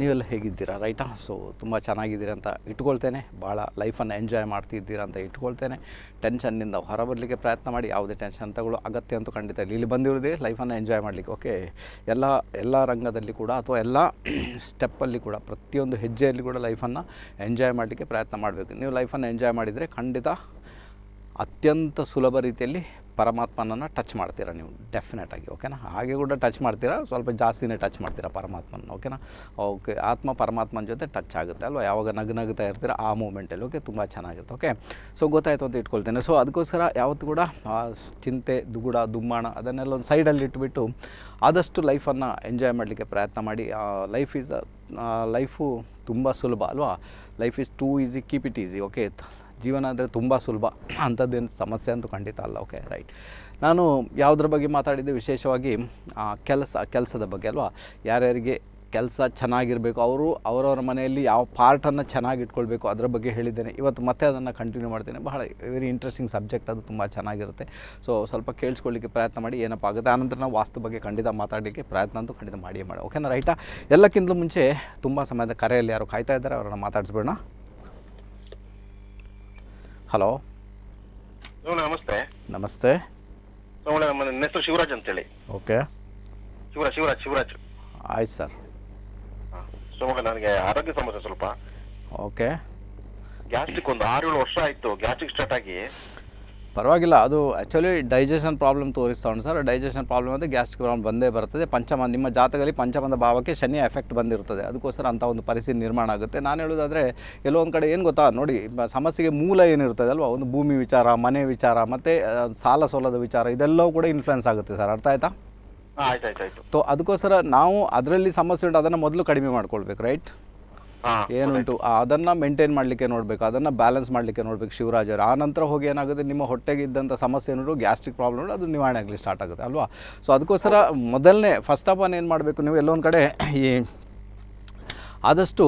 ನೀವೆಲ್ಲ ಹೇಗಿದ್ದೀರಾ ರೈಟಾ ಸೊ ತುಂಬ ಚೆನ್ನಾಗಿದ್ದೀರಾ ಅಂತ ಇಟ್ಕೊಳ್ತೇನೆ ಭಾಳ ಲೈಫನ್ನು ಎಂಜಾಯ್ ಮಾಡ್ತಿದ್ದೀರಾ ಅಂತ ಇಟ್ಕೊಳ್ತೇನೆ ಟೆನ್ಷನ್ನಿಂದ ಹೊರಬರಲಿಕ್ಕೆ ಪ್ರಯತ್ನ ಮಾಡಿ ಯಾವುದೇ ಟೆನ್ಷನ್ ಅಂತಗಳು ಅಗತ್ಯ ಅಂತೂ ಖಂಡಿತ ಇಲ್ಲಿ ಇಲ್ಲಿ ಬಂದಿರೋದೇ ಲೈಫನ್ನು ಎಂಜಾಯ್ ಮಾಡಲಿಕ್ಕೆ ಓಕೆ ಎಲ್ಲ ಎಲ್ಲ ರಂಗದಲ್ಲಿ ಕೂಡ ಅಥವಾ ಎಲ್ಲ ಸ್ಟೆಪ್ಪಲ್ಲಿ ಕೂಡ ಪ್ರತಿಯೊಂದು ಹೆಜ್ಜೆಯಲ್ಲಿ ಕೂಡ ಲೈಫನ್ನು ಎಂಜಾಯ್ ಮಾಡಲಿಕ್ಕೆ ಪ್ರಯತ್ನ ಮಾಡಬೇಕು ನೀವು ಲೈಫನ್ನು ಎಂಜಾಯ್ ಮಾಡಿದರೆ ಖಂಡಿತ ಅತ್ಯಂತ ಸುಲಭ ರೀತಿಯಲ್ಲಿ ಪರಮಾತ್ಮನನ್ನು ಟಚ್ ಮಾಡ್ತೀರಾ ನೀವು ಡೆಫಿನೆಟಾಗಿ ಓಕೆನಾ ಹಾಗೆ ಕೂಡ ಟಚ್ ಮಾಡ್ತೀರಾ ಸ್ವಲ್ಪ ಜಾಸ್ತಿನೇ ಟಚ್ ಮಾಡ್ತೀರಾ ಪರಮಾತ್ಮನ ಓಕೆನಾ ಓಕೆ ಆತ್ಮ ಪರಮಾತ್ಮನ ಜೊತೆ ಟಚ್ ಆಗುತ್ತೆ ಅಲ್ವಾ ಯಾವಾಗ ನಗು ನಗ್ತಾ ಇರ್ತೀರ ಆ ಮೂಮೆಂಟಲ್ಲಿ ಓಕೆ ತುಂಬ ಚೆನ್ನಾಗಿರುತ್ತೆ ಓಕೆ ಸೊ ಗೊತ್ತಾಯಿತು ಅಂತ ಇಟ್ಕೊಳ್ತೇನೆ ಸೊ ಅದಕ್ಕೋಸ್ಕರ ಯಾವತ್ತು ಕೂಡ ಚಿಂತೆ ದುಗುಡ ದುಮ್ಮಾಣ ಅದನ್ನೆಲ್ಲ ಒಂದು ಸೈಡಲ್ಲಿ ಇಟ್ಬಿಟ್ಟು ಆದಷ್ಟು ಲೈಫನ್ನು ಎಂಜಾಯ್ ಮಾಡಲಿಕ್ಕೆ ಪ್ರಯತ್ನ ಮಾಡಿ ಲೈಫ್ ಈಸ್ ಲೈಫು ತುಂಬ ಸುಲಭ ಅಲ್ವಾ life is too easy keep it easy okay ಜೀವನ ಅಂದರೆ ತುಂಬ ಸುಲಭ ಅಂಥದ್ದೇನು ಸಮಸ್ಯೆ ಅಂತೂ ಖಂಡಿತ ಅಲ್ಲ ಓಕೆ ರೈಟ್ ನಾನು ಯಾವುದ್ರ ಬಗ್ಗೆ ಮಾತಾಡಿದ್ದೆ ವಿಶೇಷವಾಗಿ ಕೆಲಸ ಕೆಲಸದ ಬಗ್ಗೆ ಅಲ್ವಾ ಯಾರ್ಯಾರಿಗೆ ಕೆಲಸ ಚೆನ್ನಾಗಿರಬೇಕು ಅವರು ಅವರವರ ಮನೆಯಲ್ಲಿ ಯಾವ ಪಾರ್ಟನ್ನು ಚೆನ್ನಾಗಿಟ್ಕೊಳ್ಬೇಕು ಅದರ ಬಗ್ಗೆ ಹೇಳಿದ್ದೇನೆ ಇವತ್ತು ಮತ್ತೆ ಅದನ್ನು ಕಂಟಿನ್ಯೂ ಮಾಡ್ತೇನೆ ಬಹಳ ವೆರಿ ಇಂಟ್ರೆಸ್ಟಿಂಗ್ ಸಬ್ಜೆಕ್ಟ್ ಅದು ತುಂಬ ಚೆನ್ನಾಗಿರುತ್ತೆ ಸೊ ಸ್ವಲ್ಪ ಕೇಳಿಸ್ಕೊಳ್ಳಿಕ್ಕೆ ಪ್ರಯತ್ನ ಮಾಡಿ ಏನಪ್ಪ ಆಗುತ್ತೆ ಆನಂತರ ನಾವು ವಾಸ್ತು ಬಗ್ಗೆ ಖಂಡಿತ ಮಾತಾಡಲಿಕ್ಕೆ ಪ್ರಯತ್ನ ಅಂತೂ ಖಂಡಿತ ಮಾಡಿಯೇ ಮಾಡಿ ಓಕೆನಾ ರೈಟಾ ಎಲ್ಲಕ್ಕಿಂತಲೂ ಮುಂಚೆ ತುಂಬ ಸಮಯದ ಕರೆಯಲ್ಲಿ ಯಾರು ಕಾಯ್ತಾ ಇದ್ದಾರೆ ಅವರನ್ನು ಮಾತಾಡಿಸ್ಬೇಡ ಹಲೋ ನಮಸ್ತೆ ನಮಸ್ತೆ ನನ್ನ ಹೆಸರು ಶಿವರಾಜ್ ಅಂತೇಳಿ ಓಕೆ ಶಿವರಾಜ್ ಶಿವರಾಜ್ ಶಿವರಾಜ್ ಆಯ್ತು ಸರ್ ಶಿವಮೊಗ್ಗ ನನಗೆ ಆರೋಗ್ಯ ಸಮಸ್ಯೆ ಸ್ವಲ್ಪ ಓಕೆ ಗ್ಯಾಸ್ಟ್ರಿಕ್ ಒಂದು ಆರು ಏಳು ವರ್ಷ ಆಯಿತು ಗ್ಯಾಸ್ಟ್ರಿಕ್ ಸ್ಟಾರ್ಟ್ ಆಗಿ ಪರವಾಗಿಲ್ಲ ಅದು ಆ್ಯಕ್ಚುಲಿ ಡೈಜೆಷನ್ ಪ್ರಾಬ್ಲಮ್ ತೋರಿಸ್ತಾ ಸರ್ ಡೈಜೆಷನ್ ಪ್ರಾಬ್ಲಮ್ ಅಂದರೆ ಗ್ಯಾಸ್ಟ್ರಿಕ್ ಪ್ರಾಬ್ಲಮ್ ಬಂದೇ ಬರ್ತದೆ ಪಂಚಮ ನಿಮ್ಮ ಜಾತಕದಲ್ಲಿ ಪಂಚಮದ ಭಾವಕ್ಕೆ ಶನಿ ಎಫೆಕ್ಟ್ ಬಂದಿರ್ತದೆ ಅದಕ್ಕೋಸ್ಕರ ಅಂಥ ಒಂದು ಪರಿಸ್ಥಿತಿ ನಿರ್ಮಾಣ ಆಗುತ್ತೆ ನಾನು ಹೇಳೋದಾದರೆ ಎಲ್ಲೋ ಕಡೆ ಏನು ಗೊತ್ತಾ ನೋಡಿ ಸಮಸ್ಯೆಗೆ ಮೂಲ ಏನಿರ್ತದೆ ಅಲ್ವಾ ಒಂದು ಭೂಮಿ ವಿಚಾರ ಮನೆ ವಿಚಾರ ಮತ್ತು ಸಾಲ ಸೋಲದ ವಿಚಾರ ಇದೆಲ್ಲವೂ ಕೂಡ ಇನ್ಫ್ಲುಯೆನ್ಸ್ ಆಗುತ್ತೆ ಸರ್ ಅರ್ಥ ಆಯಿತಾ ಆಯ್ತು ಆಯ್ತು ಆಯಿತು ಅದಕ್ಕೋಸ್ಕರ ನಾವು ಅದರಲ್ಲಿ ಸಮಸ್ಯೆ ಉಂಟು ಅದನ್ನು ಮೊದಲು ಕಡಿಮೆ ಮಾಡ್ಕೊಳ್ಬೇಕು ರೈಟ್ ಏನುಂಟು ಅದನ್ನ ಮೇಂಟೈನ್ ಮಾಡ್ಲಿಕ್ಕೆ ನೋಡಬೇಕು ಅದನ್ನ ಬ್ಯಾಲೆನ್ಸ್ ಮಾಡ್ಲಿಕ್ಕೆ ನೋಡಬೇಕು ಶಿವರಾಜರು ಆ ನಂತರ ಹೋಗಿ ಏನಾಗುತ್ತೆ ನಿಮ್ಮ ಹೊಟ್ಟೆಗೆ ಇದ್ದಂಥ ಸಮಸ್ಯೆ ಏನಾದ್ರು ಗ್ಯಾಸ್ಟ್ರಿಕ್ ಪ್ರಾಬ್ಲಮ್ ಅದು ನಿವಾರಣೆ ಆಗಲಿ ಸ್ಟಾರ್ಟ್ ಆಗುತ್ತೆ ಅಲ್ವಾ ಸೊ ಅದಕ್ಕೋಸ್ಕರ ಮೊದಲನೇ ಫಸ್ಟ್ ಆಫ್ ಆಲ್ ಏನು ಮಾಡಬೇಕು ನೀವು ಎಲ್ಲೊಂದ್ ಕಡೆ ಈ ಆದಷ್ಟು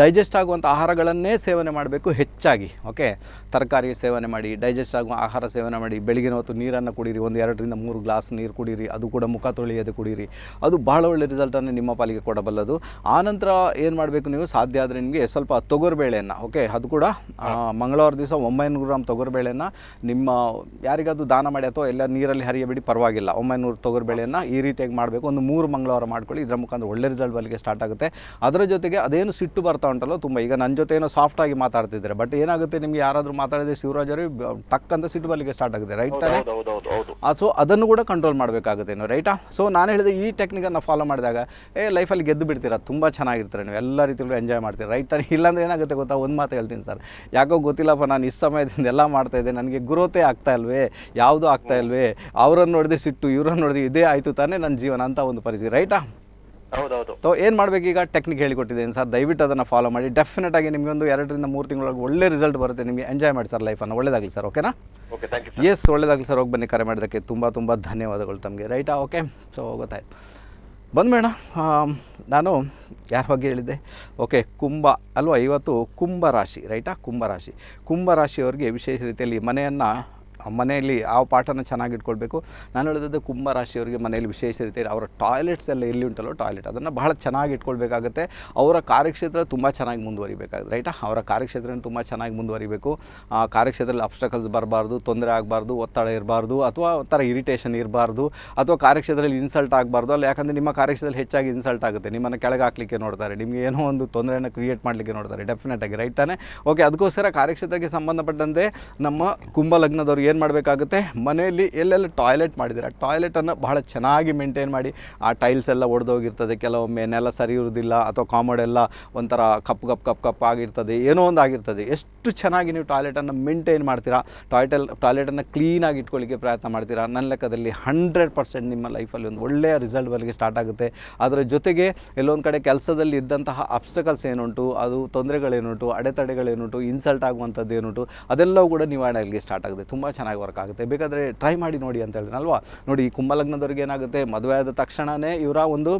ಡೈಜೆಸ್ಟ್ ಆಗುವಂಥ ಆಹಾರಗಳನ್ನೇ ಸೇವನೆ ಮಾಡಬೇಕು ಹೆಚ್ಚಾಗಿ ಓಕೆ ತರಕಾರಿ ಸೇವನೆ ಮಾಡಿ ಡೈಜೆಸ್ಟ್ ಆಗುವ ಆಹಾರ ಸೇವನೆ ಮಾಡಿ ಬೆಳಗಿನ ಹೊತ್ತು ನೀರನ್ನು ಕುಡೀರಿ ಒಂದು ಎರಡರಿಂದ ಮೂರು ಗ್ಲಾಸ್ ನೀರು ಕುಡೀರಿ ಅದು ಕೂಡ ಮುಖ ತೊಳೆಯೋದು ಕುಡೀರಿ ಅದು ಭಾಳ ಒಳ್ಳೆ ರಿಸಲ್ಟನ್ನು ನಿಮ್ಮ ಪಾಲಿಗೆ ಕೊಡಬಲ್ಲದು ಆನಂತರ ಏನು ಮಾಡಬೇಕು ನೀವು ಸಾಧ್ಯ ಆದರೆ ನಿಮಗೆ ಸ್ವಲ್ಪ ತೊಗರುಬೇಳೆಯನ್ನು ಓಕೆ ಅದು ಕೂಡ ಮಂಗಳವಾರ ದಿವಸ ಒಂಬೈನೂರು ಗ್ರಾಮ್ ತೊಗರುಬೇಳೆಯನ್ನು ನಿಮ್ಮ ಯಾರಿಗಾದರೂ ದಾನ ಮಾಡಿ ಅಥವಾ ಎಲ್ಲ ನೀರಲ್ಲಿ ಹರಿಯಬಿಡಿ ಪರವಾಗಿಲ್ಲ ಒಂಬೈನೂರು ತೊಗರುಬೇಳೆಯನ್ನು ಈ ರೀತಿಯಾಗಿ ಮಾಡಬೇಕು ಒಂದು ಮೂರು ಮಂಗಳವಾರ ಮಾಡ್ಕೊಳ್ಳಿ ಇದರ ಮುಖಾಂತರ ಒಳ್ಳೆ ರಿಸಲ್ಟ್ ಬಲಿಗೆ ಸ್ಟಾರ್ಟ್ ಆಗುತ್ತೆ ಅದರ ಜೊತೆಗೆ ಅದೇನು ಸಿಟ್ಟು ಬರ್ತಾ ಉಂಟಲ್ಲ ತುಂಬ ಈಗ ನನ್ನ ಜೊತೆ ಏನೋ ಸಾಫ್ಟ್ ಆಗಿ ಮಾತಾಡ್ತಿದ್ದಾರೆ ಬಟ್ ಏನಾಗುತ್ತೆ ನಿಮ್ಗೆ ಯಾರಾದರೂ ಮಾತಾಡಿದ್ರೆ ಶಿವರಾಜರು ಟಕ್ಕಂತ ಟಕ್ ಅಂತ ಸಿಟ್ಟು ಬರ್ಲಿಕ್ಕೆ ಸ್ಟಾರ್ಟ್ ಆಗಿದೆ ರೈಟ್ ಸೊ ಅದನ್ನು ಕೂಡ ಕಂಟ್ರೋಲ್ ಮಾಡಬೇಕಾಗುತ್ತೆ ನೀವು ರೈಟಾ ಸೊ ನಾನು ಹೇಳಿದೆ ಈ ಟೆಕ್ನಿಕನ್ನು ಫಾಲೋ ಮಾಡಿದಾಗ ಏ ಲೈಫಲ್ಲಿ ಗೆದ್ದು ಬಿಡ್ತೀರಾ ತುಂಬ ಚೆನ್ನಾಗಿರ್ತಾರೆ ನೀವು ಎಲ್ಲ ರೀತಿಯಲ್ಲೂ ಎಂಜಾಯ್ ಮಾಡ್ತೀರಾ ರೈಟ್ ತಾನೆ ಇಲ್ಲಾಂದ್ರೆ ಏನಾಗುತ್ತೆ ಗೊತ್ತಾ ಒಂದು ಮಾತು ಹೇಳ್ತೀನಿ ಸರ್ ಯಾಕೋ ಗೊತ್ತಿಲ್ಲಪ್ಪ ನಾನು ಈ ಸಮಯದಿಂದ ಎಲ್ಲ ಇದ್ದೆ ನನಗೆ ಗುರೋತೇ ಆಗ್ತಾ ಇಲ್ವೇ ಯಾವುದೂ ಆಗ್ತಾ ಇಲ್ವೇ ಅವರನ್ನು ನೋಡಿದೆ ಸಿಟ್ಟು ಇವರನ್ನು ನೋಡಿದೆ ಇದೇ ಆಯಿತು ತಾನೇ ನನ್ನ ಜೀವನ ಅಂತ ಒಂದು ಪರಿಸ್ಥಿತಿ ರೈಟಾ ಹೌದೌದು ಸೊ ಏನು ಈಗ ಟೆಕ್ನಿಕ್ ಹೇಳಿಕೊಟ್ಟಿದ್ದೇನೆ ಸರ್ ದಯವಿಟ್ಟು ಅದನ್ನು ಫಾಲೋ ಮಾಡಿ ಡೆಫಿನೆಟ್ ಆಗಿ ನಿಮಗೆ ಒಂದು ಎರಡರಿಂದ ಮೂರು ತಿಂಗಳೊಳಗೆ ಒಳ್ಳೆ ರಿಸಲ್ಟ್ ಬರುತ್ತೆ ನಿಮಗೆ ಎಂಜಾಯ್ ಮಾಡಿ ಸರ್ ಲೈಫನ್ನು ಒಳ್ಳೇದಾಗಲಿ ಸರ್ ಓಕೆನಾ ಓಕೆ ಎಸ್ ಒಳ್ಳೇದಾಗಲಿ ಸರ್ ಹೋಗಿ ಬನ್ನಿ ಕರೆ ಮಾಡೋದಕ್ಕೆ ತುಂಬ ತುಂಬ ಧನ್ಯವಾದಗಳು ತಮಗೆ ರೈಟಾ ಓಕೆ ಸೊ ಗೊತ್ತಾಯ್ತು ಬಂದು ಮೇಡ ನಾನು ಯಾರ ಬಗ್ಗೆ ಹೇಳಿದ್ದೆ ಓಕೆ ಕುಂಭ ಅಲ್ವಾ ಇವತ್ತು ಕುಂಭ ರಾಶಿ ರೈಟಾ ಕುಂಭ ರಾಶಿ ಕುಂಭ ವಿಶೇಷ ರೀತಿಯಲ್ಲಿ ಮನೆಯನ್ನು ಮನೆಯಲ್ಲಿ ಆ ಪಾಠನ ಚೆನ್ನಾಗಿ ಇಟ್ಕೊಳ್ಬೇಕು ನಾನು ಹೇಳಿದ್ದು ಕುಂಭರಾಶಿಯವರಿಗೆ ಮನೆಯಲ್ಲಿ ವಿಶೇಷ ರೀತಿ ಅವರ ಟಾಯ್ಲೆಟ್ಸ್ ಎಲ್ಲ ಎಲ್ಲಿ ಉಂಟಲ್ಲೋ ಟಾಯ್ಲೆಟ್ ಅದನ್ನು ಬಹಳ ಚೆನ್ನಾಗಿ ಅವರ ಕಾರ್ಯಕ್ಷೇತ್ರ ತುಂಬ ಚೆನ್ನಾಗಿ ಮುಂದುವರಿಬೇಕಾಗುತ್ತೆ ರೈಟಾ ಅವರ ಕಾರ್ಯಕ್ಷೇತ್ರ ತುಂಬ ಚೆನ್ನಾಗಿ ಮುಂದುವರಿಬೇಕು ಆ ಕಾರ್ಯಕ್ಷೇತ್ರದಲ್ಲಿ ಅಬ್ಸ್ಟ್ರಕಲ್ಸ್ ಬರಬಾರ್ದು ತೊಂದರೆ ಆಗಬಾರ್ದು ಒತ್ತಡ ಇರಬಾರ್ದು ಅಥವಾ ಒಂಥರ ಇರಿಟೇಷನ್ ಇರಬಾರ್ದು ಅಥವಾ ಕಾರ್ಯಕ್ಷೇತ್ರದಲ್ಲಿ ಇನ್ಸಲ್ಟ್ ಆಗಬಾರ್ದು ಅಲ್ಲ ಯಾಕಂದರೆ ನಿಮ್ಮ ಕಾರ್ಯಕ್ಷೇತ್ರದಲ್ಲಿ ಹೆಚ್ಚಾಗಿ ಇನ್ಸಲ್ಟ್ ಆಗುತ್ತೆ ನಿಮ್ಮನ್ನು ಕೆಳಗೆ ಹಾಕಲಿಕ್ಕೆ ನೋಡ್ತಾರೆ ನಿಮಗೆ ಏನೋ ಒಂದು ತೊಂದರೆಯನ್ನು ಕ್ರಿಯೇಟ್ ಮಾಡಲಿಕ್ಕೆ ನೋಡ್ತಾರೆ ಡೆಫಿನೆಟಾಗಿ ರೈಟ್ ತಾನೆ ಓಕೆ ಅದಕ್ಕೋಸ್ಕರ ಕಾರ್ಯಕ್ಷೇತ್ರಕ್ಕೆ ಸಂಬಂಧಪಟ್ಟಂತೆ ನಮ್ಮ ಕುಂಭ ಏನು ಮಾಡಬೇಕಾಗುತ್ತೆ ಮನೆಯಲ್ಲಿ ಎಲ್ಲೆಲ್ಲ ಟಾಯ್ಲೆಟ್ ಆ ಟಾಯ್ಲೆಟನ್ನು ಬಹಳ ಚೆನ್ನಾಗಿ ಮೇಂಟೈನ್ ಮಾಡಿ ಆ ಟೈಲ್ಸ್ ಎಲ್ಲ ಒಡೆದೋಗಿರ್ತದೆ ಕೆಲವೊಮ್ಮೆ ನೆಲ ಸರಿ ಇರುವುದಿಲ್ಲ ಅಥವಾ ಕಾಮೋಡೆಲ್ಲ ಒಂಥರ ಕಪ್ ಕಪ್ ಕಪ್ ಕಪ್ ಆಗಿರ್ತದೆ ಏನೋ ಒಂದು ಆಗಿರ್ತದೆ ಎಷ್ಟು ಚೆನ್ನಾಗಿ ನೀವು ಟಾಯ್ಲೆಟನ್ನು ಮೇಂಟೈನ್ ಮಾಡ್ತೀರಾ ಟಾಯ್ಟೆಲ್ ಟಾಯ್ಲೆಟನ್ನು ಕ್ಲೀನಾಗಿ ಇಟ್ಕೊಳ್ಳಿಕ್ಕೆ ಪ್ರಯತ್ನ ಮಾಡ್ತೀರಾ ನನ್ನ ಲೆಕ್ಕದಲ್ಲಿ ಹಂಡ್ರೆಡ್ ಪರ್ಸೆಂಟ್ ನಿಮ್ಮ ಲೈಫಲ್ಲಿ ಒಂದು ಒಳ್ಳೆಯ ರಿಸಲ್ಟ್ ಬರಲಿಕ್ಕೆ ಸ್ಟಾರ್ಟ್ ಆಗುತ್ತೆ ಅದರ ಜೊತೆಗೆ ಎಲ್ಲೊಂದು ಕಡೆ ಕೆಲಸದಲ್ಲಿ ಇದ್ದಂತಹ ಅಪ್ಸಕಲ್ಸ್ ಏನುಂಟು ಅದು ತೊಂದರೆಗಳೇನುಂಟು ಅಡೆತಡೆಗಳೇನುಂಟು ಇನ್ಸಲ್ಟ್ ಆಗುವಂಥದ್ದು ಏನುಂಟು ಅದೆಲ್ಲವೂ ಕೂಡ ನಿವಾರಣೆಗೆ ಸ್ಟಾರ್ಟ್ ಆಗುತ್ತೆ ತುಂಬ ಚೆನ್ನಾಗಿ ವರ್ಕ್ ಆಗುತ್ತೆ ಬೇಕಾದರೆ ಟ್ರೈ ಮಾಡಿ ನೋಡಿ ಅಂತ ಹೇಳಿದ್ನಲ್ವಾ ನೋಡಿ ಈ ಕುಂಭಲಗ್ನದವ್ರಿಗೆ ಏನಾಗುತ್ತೆ ಮದುವೆ ಆದ ತಕ್ಷಣವೇ ಇವರ ಒಂದು